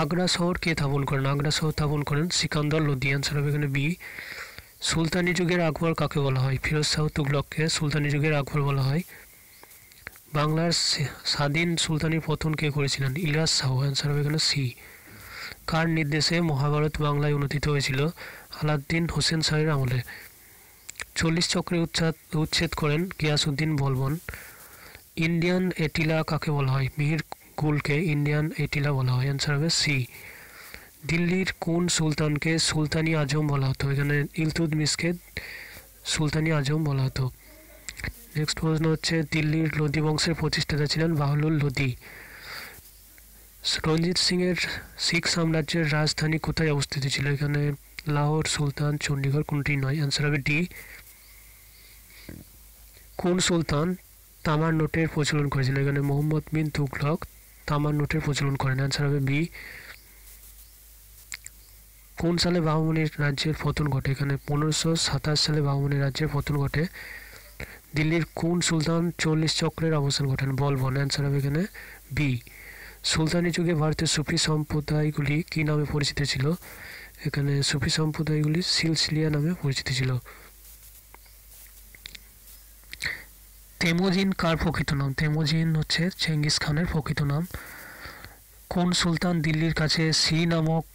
আগ্রা শহর কে স্থাপন করেন আগ্রা শহর স্থাপন করেন সিকান্দর লোদি অ্যান্সার হবে এখানে বি সুলতানি যুগের আকবর কাকে বলা হয় ফিরোজ শাহ তুগলককে সুলতানি যুগের আকবর বলা হয় বাংলার স্বাধীন সুলতানির পতন কে করেছিলেন ইলিয়াস শাহ অ্যান্সার হবে এখানে সি কার নির্দেশে মহাভারত বাংলায় উন্নতিত হয়েছিল আলাউদ্দিন হোসেন শাহের আমলে চল্লিশ চক্রে উচ্ছাদ উচ্ছেদ করেন গিয়াসুদ্দিন বলবন ইন্ডিয়ান এটিলা কাকে বলা হয় মিহির কুলকে ইন্ডিয়ান এটিলা বলা হয় অ্যান্সার হবে সি দিল্লির কোন সুলতানকে সুলতানি আজম বলা হতো এখানে মিসকে সুলতানি আজম বলা হতো নেক্সট প্রশ্ন হচ্ছে দিল্লির লোদি বংশের প্রতিষ্ঠাতা ছিলেন বাহলুল লোদি রঞ্জিত সিংয়ের শিখ সাম্রাজ্যের রাজধানী কোথায় অবস্থিত ছিল এখানে লাহোর সুলতান চণ্ডীগড় কোনটি নয় অ্যান্সার হবে ডি কোন সুলতান তামার নোটের প্রচলন করেছিল এখানে মোহাম্মদ বিন তুঘলক তামার নোটের প্রচলন করেন অ্যান্সার হবে বি কোন সালে বাহমনি রাজ্যের পতন ঘটে এখানে পনেরোশো সাতাশ সালে বাহমনি রাজ্যের পতন ঘটে দিল্লির কোন সুলতান চল্লিশ চক্রের অবসান ঘটেন বলবন অ্যান্সার হবে এখানে বি সুলতানি যুগে ভারতের সুফি সম্প্রদায়গুলি কী নামে পরিচিত ছিল এখানে সুফি সম্প্রদায়গুলি সিলসিলিয়া নামে পরিচিত ছিল তেমোজিন কার প্রকৃত নাম তেমোজিন হচ্ছে চেঙ্গিস খানের প্রকৃত নাম কোন সুলতান দিল্লির কাছে সি নামক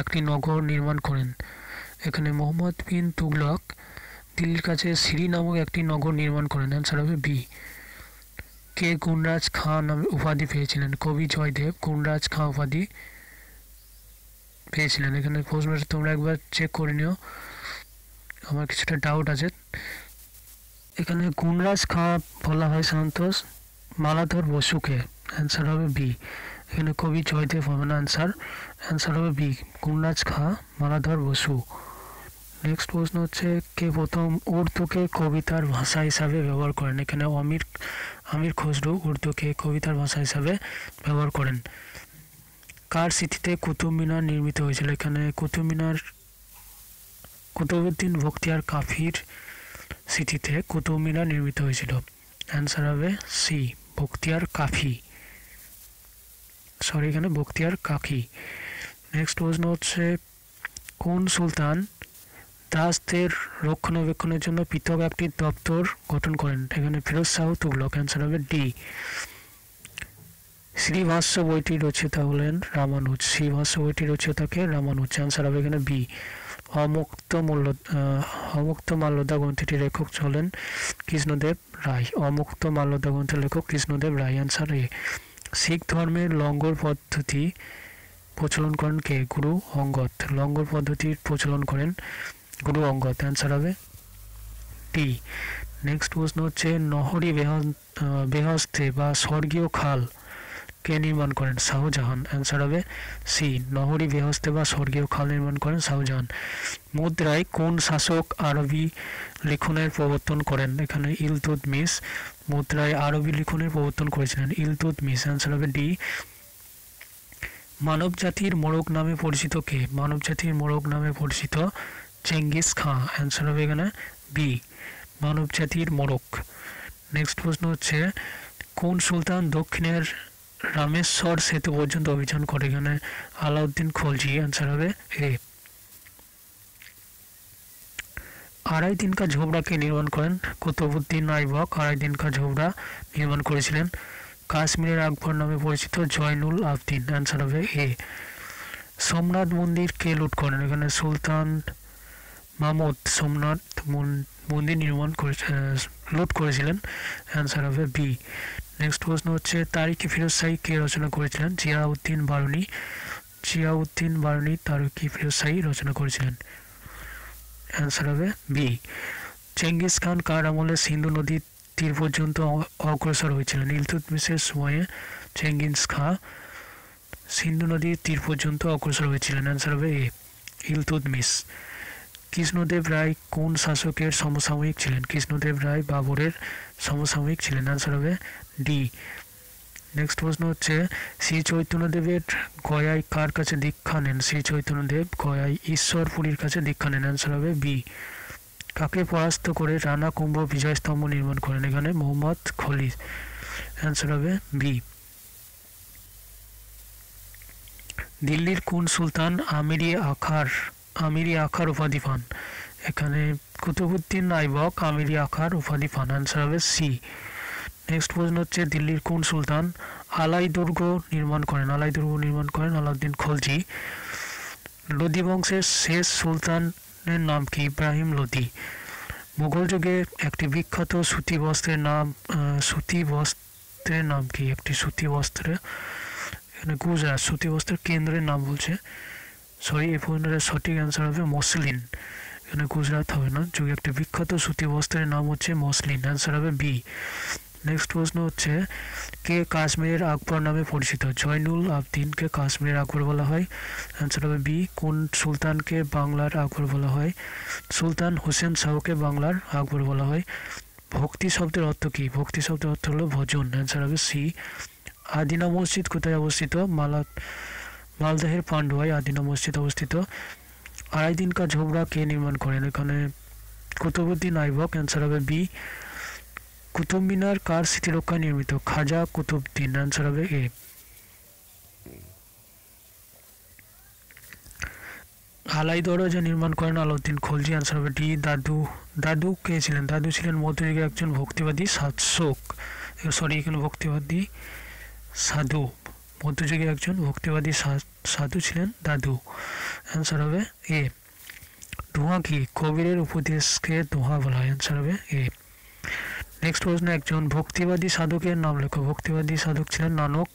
একটি নগর নির্মাণ করেন এখানে মোহাম্মদ বিন তুগলক দিল্লির কাছে সিরি নামক একটি নগর নির্মাণ করেন অ্যান্সার হবে বি কে গুণরাজ খাঁ নামে উপাধি পেয়েছিলেন কবি জয়দেব গুণরাজ খাঁ উপাধি পেয়েছিলেন এখানে প্রশ্নটা তোমরা একবার চেক করে নিও আমার কিছুটা ডাউট আছে এখানে গুণরাজ খাঁ বলা হয় সন্তোষ মালাধর বসুকে অ্যান্সার হবে বি এখানে কবি জয়দেব হবে না অ্যান্সার অ্যান্সার হবে বি গুণরাজ খাঁ মালাধর বসু নেক্সট প্রশ্ন হচ্ছে কে প্রথম উর্দুকে কবিতার ভাষা হিসাবে ব্যবহার করেন এখানে অমির আমির খসরু উর্দুকে কবিতার ভাষা হিসাবে ব্যবহার করেন কার স্মৃতিতে কুতুব মিনার নির্মিত হয়েছিল এখানে কুতুব মিনার কুতুবুদ্দিন ভক্তিয়ার কাফির স্মৃতিতে কুতুব মিনার নির্মিত হয়েছিল অ্যান্সার হবে সি ভক্তিয়ার কাফি সরি এখানে ভক্তিয়ার কাকি নেক্সট প্রশ্ন হচ্ছে কোন সুলতান দাসদের রক্ষণাবেক্ষণের জন্য পৃথক একটি দপ্তর গঠন করেন এখানে ফিরোজ শাহ তুগলক অ্যান্সার হবে ডি শ্রীভাষ্য বইটি রচিতা হলেন রামানুজ শ্রীভাষ্য বইটি রচিতাকে রামানুজ অ্যান্সার হবে এখানে বি অমুক্ত মূল্য অমুক্ত মাল্যদা গ্রন্থটির লেখক হলেন কৃষ্ণদেব রায় অমুক্ত মাল্যদা গ্রন্থের লেখক কৃষ্ণদেব রায় অ্যান্সার এ শিখ ধর্মের লঙ্গর পদ্ধতি প্রচলন করেন কে গুরু অঙ্গত লঙ্গর পদ্ধতির প্রচলন করেন গুরু অঙ্গত অ্যান্সার হবে টি নেক্সট প্রশ্ন হচ্ছে নহরি বেহস্তে বা স্বর্গীয় খাল কে নির্মাণ করেন শাহজাহান অ্যান্সার হবে সি নহরি বেহস্তে বা স্বর্গীয় খাল নির্মাণ করেন শাহজাহান মুদ্রায় কোন শাসক আরবি লিখনের প্রবর্তন করেন এখানে ইলতুতমিস মুদ্রায় আরবি লিখনের প্রবর্তন করেছিলেন মিস অ্যান্সার হবে ডি মানব জাতির মোরগ নামে পরিচিত কে মানব জাতির মোরগ নামে পরিচিত চেঙ্গিস খাঁ অ্যান্সার হবে এখানে বি মানব জাতির মোরগ নেক্সট প্রশ্ন হচ্ছে কোন সুলতান দক্ষিণের রামেশ্বর সেতু পর্যন্ত অভিযান করে এখানে আলাউদ্দিন খলজি অ্যান্সার হবে এ আড়াই দিনকা ঝোবড়াকে নির্মাণ করেন কুতুবুদ্দিন আইবক আড়াই দিনকা ঝোবড়া নির্মাণ করেছিলেন কাশ্মীরের আকবর নামে পরিচিত জয়নুল আবদিন অ্যান্সার হবে এ সোমনাথ মন্দির কে লুট করেন এখানে সুলতান মামুদ সোমনাথ মন্দির নির্মাণ করে লুট করেছিলেন অ্যান্সার হবে বি নেক্সট প্রশ্ন হচ্ছে তারিখে ফিরোজ শাহী কে রচনা করেছিলেন জিয়াউদ্দিন বারুনি জিয়াউদ্দিন বারুনি তারিখে ফিরোজ শাহী রচনা করেছিলেন অ্যান্সার হবে বি চেঙ্গিস খান কার আমলে সিন্ধু নদীর তীর পর্যন্ত অগ্রসর হয়েছিলেন ইলতুৎমিশের সময়ে চেঙ্গিনস খাঁ সিন্ধু নদীর তীর পর্যন্ত অগ্রসর হয়েছিলেন অ্যান্সার হবে এ ইলতুৎমিশ কৃষ্ণদেব রায় কোন শাসকের সমসাময়িক ছিলেন কৃষ্ণদেব রায় বাবরের সমসাময়িক ছিলেন অ্যান্সার হবে ডি নেক্সট প্রশ্ন হচ্ছে শ্রী চৈতন্যদেবের গয়ায় কার কাছে দীক্ষা নেন শ্রী চৈতন্যদেব গয়ায় ঈশ্বরপুরীর কাছে দীক্ষা নেন অ্যান্সার হবে বি তাকে পরাস্ত করে রানা কুম্ভ বিজয় স্তম্ভ নির্মাণ করেন এখানে মোহাম্মদ খলির অ্যান্সার হবে বি দিল্লির কোন সুলতান আমিরি আখার আমিরি আখার উপাধি পান এখানে কুতুবুদ্দিন আইবক আমিরি আখার উপাধি পান অ্যান্সার হবে সি নেক্সট প্রশ্ন হচ্ছে দিল্লির কোন সুলতান আলাই দুর্গ নির্মাণ করেন আলাই দুর্গ নির্মাণ করেন আলাউদ্দিন খলজি লোদি বংশের শেষ সুলতান নাম নামটি ইব্রাহিম লোদি মুঘল যুগে একটি বিখ্যাত সুতি বস্ত্রের নাম সুতি বস্ত্রের নাম কি একটি সুতি বস্ত্র এখানে গুজরাট সুতি বস্ত্রের কেন্দ্রের নাম বলছে সরি এই ফোনের সঠিক অ্যান্সার হবে মসলিন এখানে গুজরাট হবে না যুগে একটি বিখ্যাত সুতি বস্ত্রের নাম হচ্ছে মসলিন অ্যান্সার হবে বি নেক্সট প্রশ্ন হচ্ছে কে কাশ্মীরের আকবর নামে পরিচিত জয়নুল আবদিনকে কাশ্মীরের আকবর বলা হয় অ্যান্সার হবে বি কোন সুলতানকে বাংলার আকবর বলা হয় সুলতান হোসেন শাহকে বাংলার আকবর বলা হয় ভক্তি শব্দের অর্থ কী ভক্তি শব্দের অর্থ হলো ভজন অ্যান্সার হবে সি আদিনা মসজিদ কোথায় অবস্থিত মালা মালদাহের পান্ডুয়ায় আদিনা মসজিদ অবস্থিত আড়াই দিনকার ঝোবরা কে নির্মাণ করেন এখানে কুতুবুদ্দিন আইবক অ্যান্সার হবে বি কুতুব মিনার কার স্মৃতিরক্ষায় নির্মিত খাজা কুতুবদ্দিন আনসার হবে এ আলাই দরজা নির্মাণ করেন আলাউদ্দিন খলজি আনসার হবে ডি দাদু দাদু কে ছিলেন দাদু ছিলেন মধ্যযুগের একজন ভক্তিবাদী শাসক সরি এখানে ভক্তিবাদী সাধু মধ্যযুগের একজন ভক্তিবাদী সাধু ছিলেন দাদু অ্যান্সার হবে এ ধোঁয়া কি কবিরের উপদেশকে ধোঁয়া বলা হয় অ্যান্সার হবে এ নেক্সট প্রশ্ন একজন ভক্তিবাদী সাধকের নাম লেখো ভক্তিবাদী সাধক ছিলেন নানক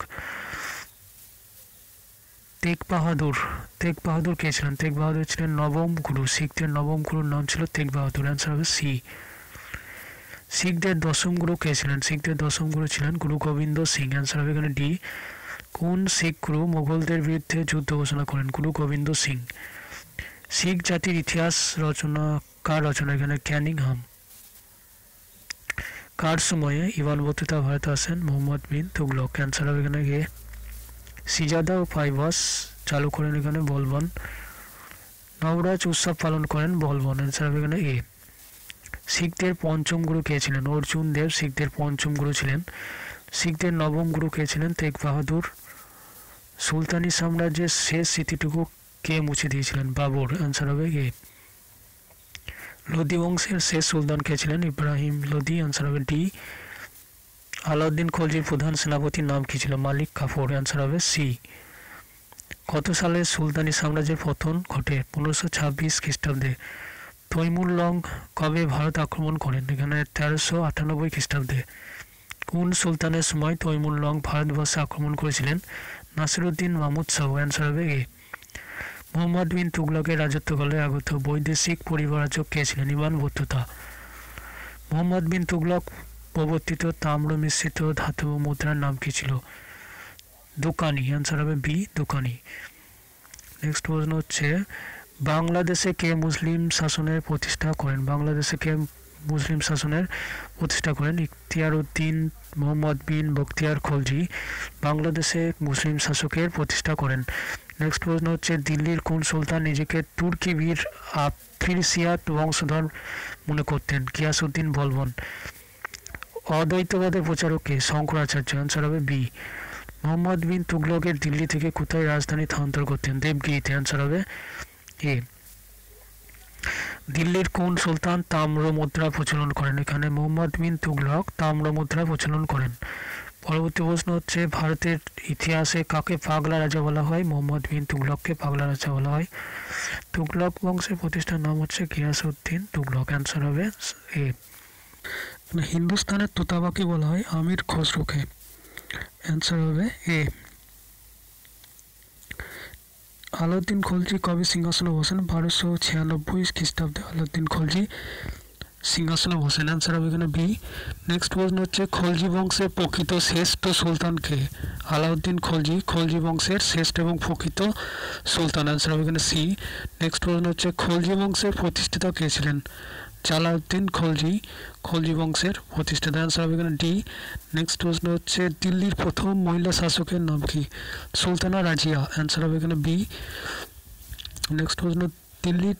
তেগ বাহাদুর তেগ বাহাদুর কে ছিলেন তেগ বাহাদুর ছিলেন নবম গুরু শিখদের নবম গুরুর নাম ছিল তেগ বাহাদুর অ্যান্সার হবে সি শিখদের দশম গুরু কে ছিলেন শিখদের দশম গুরু ছিলেন গুরু গোবিন্দ সিং অ্যান্সার হবে এখানে ডি কোন শিখ গুরু মোগলদের বিরুদ্ধে যুদ্ধ ঘোষণা করেন গুরু গোবিন্দ সিং শিখ জাতির ইতিহাস রচনা কার রচনা এখানে ক্যানিংহাম কার সময়ে ইভান বক্তৃতা ভারতে আসেন মোহাম্মদ বিন তুগলক ক্যান্সার হবে এখানে গিয়ে সিজাদা ও ফাইবাস চালু করেন এখানে বলবন নবরাজ উৎসব পালন করেন বলবন অ্যান্সার হবে এখানে এ শিখদের পঞ্চম গুরু কে ছিলেন অর্জুন দেব শিখদের পঞ্চম গুরু ছিলেন শিখদের নবম গুরু কে ছিলেন তেগ বাহাদুর সুলতানি সাম্রাজ্যের শেষ স্মৃতিটুকু কে মুছে দিয়েছিলেন বাবর অ্যান্সার হবে এ লোদি বংশের শেষ সুলতানকে ছিলেন ইব্রাহিম লোদি আনসার হবে ডি আলাউদ্দিন খলজির প্রধান সেনাপতির নাম কি ছিল মালিক কাফুর আনসার হবে সি কত সালে সুলতানি সাম্রাজ্যের পতন ঘটে পনেরোশো ছাব্বিশ খ্রিস্টাব্দে তৈমুর লং কবে ভারত আক্রমণ করেন এখানে তেরোশো আটানব্বই খ্রিস্টাব্দে কোন সুলতানের সময় তৈমুর লং ভারতবর্ষে আক্রমণ করেছিলেন নাসিরুদ্দিন মাহমুদ সাহু অ্যান্সার হবে এ মোহাম্মদ বিন তুগলকের রাজত্বকালে আগত বৈদেশিক পরিব্রাজক কে ছিলেন ইমান বৌদ্ধতা মোহাম্মদ বিন তুগলক প্রবর্তিত তাম্র মিশ্রিত ধাতু মুদ্রার নাম কি ছিল দোকানি অ্যান্সার হবে বি দোকানি নেক্সট প্রশ্ন হচ্ছে বাংলাদেশে কে মুসলিম শাসনের প্রতিষ্ঠা করেন বাংলাদেশে কে মুসলিম শাসনের প্রতিষ্ঠা করেন ইখতিয়ার উদ্দিন মোহাম্মদ বিন বখতিয়ার খলজি বাংলাদেশে মুসলিম শাসকের প্রতিষ্ঠা করেন নেক্সট প্রশ্ন হচ্ছে দিল্লির কোন সুলতান নিজেকে তুর্কি বীর আফিরসিয়াত বংশধর করতেন কিয়াসুদ্দিন বলবন অদ্বৈতবাদের প্রচারকে শঙ্করাচার্য অ্যান্সার হবে বি মোহাম্মদ বিন তুগলকের দিল্লি থেকে কোথায় রাজধানী স্থানান্তর করতেন দেবগিরিতে অ্যান্সার হবে এ দিল্লির কোন সুলতান তাম্র মুদ্রা প্রচলন করেন এখানে মোহাম্মদ বিন তুগলক তাম্র মুদ্রা প্রচলন করেন পরবর্তী প্রশ্ন হচ্ছে ভারতের ইতিহাসে কাকে পাগলা রাজা বলা হয় মোহাম্মদ বিন তুগলককে পাগলা রাজা বলা হয় তুগলক বংশের প্রতিষ্ঠার নাম হচ্ছে গিয়াসউদ্দিন তুগলক অ্যান্সার হবে এ মানে হিন্দুস্তানের তোতাবাকে বলা হয় আমির খসরুকে অ্যান্সার হবে এ আলাউদ্দিন খলজি কবে সিংহাসনে বসেন বারোশো ছিয়ানব্বই খ্রিস্টাব্দে আলাউদ্দিন খলজি সিংহাসনে বসেন অ্যান্সার হবে এখানে বি নেক্সট প্রশ্ন হচ্ছে খলজি বংশের প্রকৃত শ্রেষ্ঠ সুলতানকে আলাউদ্দিন খলজি খলজি বংশের শ্রেষ্ঠ এবং প্রকৃত সুলতান অ্যান্সার হবে এখানে সি নেক্সট প্রশ্ন হচ্ছে খলজি বংশের প্রতিষ্ঠিত কে ছিলেন জালাউদ্দিন খলজি খলজি বংশের প্রতিষ্ঠাতা অ্যান্সার হবে এখানে ডি নেক্সট প্রশ্ন হচ্ছে দিল্লির প্রথম মহিলা শাসকের নাম কি সুলতানা রাজিয়া অ্যান্সার হবে এখানে বি নেক্সট প্রশ্ন দিল্লির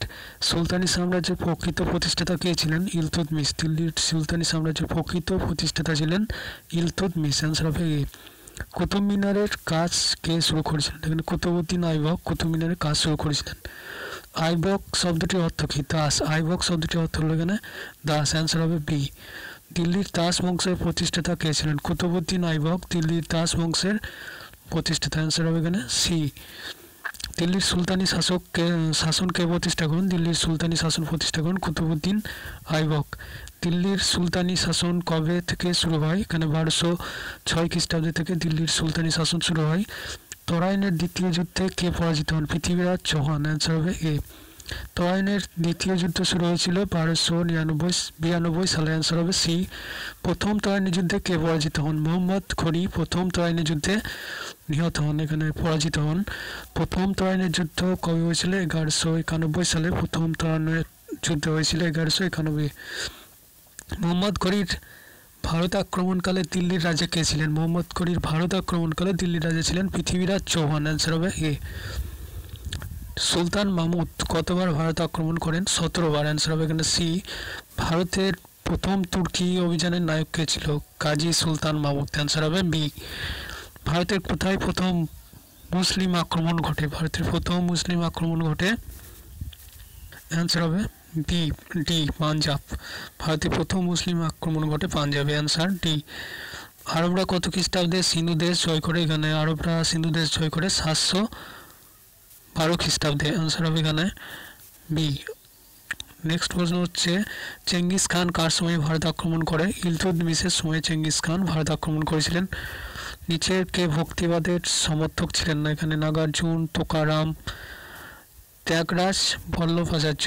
সুলতানি সাম্রাজ্যের প্রকৃত প্রতিষ্ঠাতা কে ছিলেন ইলতুতমিস দিল্লির সুলতানি সাম্রাজ্যের প্রকৃত প্রতিষ্ঠাতা ছিলেন ইলতুতমিস অ্যান্সার হবে এ কুতুব মিনারের কাজ কে শুরু করেছিলেন এখানে কুতুবুদ্দিন আইবক কুতুব মিনারের কাজ শুরু করেছিলেন আইবক শব্দটির অর্থ কি দাস আইবক শব্দটির অর্থ হল এখানে দাস অ্যান্সার হবে বি দিল্লির দাস বংশের প্রতিষ্ঠাতা কে ছিলেন কুতুবুদ্দিন আইবক দিল্লির দাস বংশের প্রতিষ্ঠাতা অ্যান্সার হবে এখানে সি দিল্লির সুলতানি শাসন শাসনকে প্রতিষ্ঠা করুন দিল্লির সুলতানি শাসন প্রতিষ্ঠা করুন কুতুবুদ্দিন আইবক দিল্লির সুলতানি শাসন কবে থেকে শুরু হয় এখানে বারোশো ছয় খ্রিস্টাব্দে থেকে দিল্লির সুলতানি শাসন শুরু হয় তরাইনের দ্বিতীয় যুদ্ধে কে পরাজিত হন পৃথিবীরাজ চৌহান অ্যান্সার হবে এ তয়নের দ্বিতীয় যুদ্ধ শুরু হয়েছিল বারোশো নিরানব্বই বিরানব্বই সালে অ্যান্সার হবে সি প্রথম তয়নি যুদ্ধে কে পরাজিত হন মোহাম্মদ খনি প্রথম তরাইনের যুদ্ধে নিহত হন এখানে পরাজিত হন প্রথম তরাইনের যুদ্ধ কবে হয়েছিল এগারোশো একানব্বই সালে প্রথম তয়নের যুদ্ধ হয়েছিল এগারোশো একানব্বই মোহাম্মদ খরির ভারত আক্রমণকালে দিল্লির রাজা কে ছিলেন মোহাম্মদ ঘড়ির ভারত আক্রমণকালে দিল্লির রাজা ছিলেন পৃথিবীরাজ চৌহান অ্যান্সার হবে এ সুলতান মাহমুদ কতবার ভারত আক্রমণ করেন সতেরোবার অ্যান্সার হবে এখানে সি ভারতের প্রথম তুর্কি অভিযানের নায়ক কে ছিল কাজী সুলতান মাহমুদ অ্যান্সার হবে বি ভারতের কোথায় প্রথম মুসলিম আক্রমণ ঘটে ভারতের প্রথম মুসলিম আক্রমণ ঘটে অ্যান্সার হবে বি ডি পাঞ্জাব ভারতের প্রথম মুসলিম আক্রমণ ঘটে পাঞ্জাবে অ্যান্সার ডি আরবরা কত খ্রিস্টাব্দে সিন্ধু দেশ জয় করে এখানে আরবরা সিন্ধু দেশ জয় করে সাতশো বারো খ্রিস্টাব্দে অ্যান্সার হবে এখানে বি নেক্সট প্রশ্ন হচ্ছে চেঙ্গিস খান কার সময় ভারত আক্রমণ করে ইলতুদমিসের সময় চেঙ্গিস খান ভারত আক্রমণ করেছিলেন নিচের কে ভক্তিবাদের সমর্থক ছিলেন না এখানে নাগার্জুন তোকারাম ত্যাগরাজ বল্লভাচার্য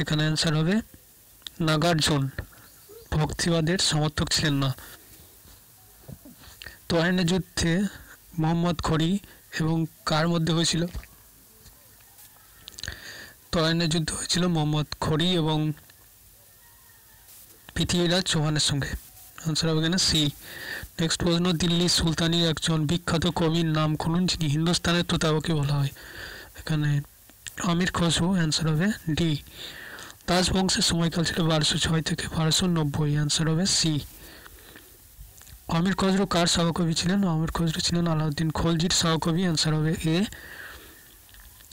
এখানে অ্যান্সার হবে নাগার্জুন ভক্তিবাদের সমর্থক ছিলেন না তোয়াইনের যুদ্ধে মোহাম্মদ খড়ি এবং কার মধ্যে হয়েছিল তরাইনে যুদ্ধ হয়েছিল মোহাম্মদ খড়ি এবং পৃথিবীরাজ চৌহানের সঙ্গে আনসার হবে কেন সি নেক্সট প্রশ্ন দিল্লি সুলতানির একজন বিখ্যাত কবির নাম খুলুন যিনি হিন্দুস্তানের তোতাবকে বলা হয় এখানে আমির খসরু অ্যান্সার হবে ডি দাস বংশের সময়কাল ছিল বারোশো ছয় থেকে বারোশো নব্বই অ্যান্সার হবে সি আমির খসরু কার সহকবি ছিলেন আমির খসরু ছিলেন আলাউদ্দিন খলজির সহকবি অ্যান্সার হবে এ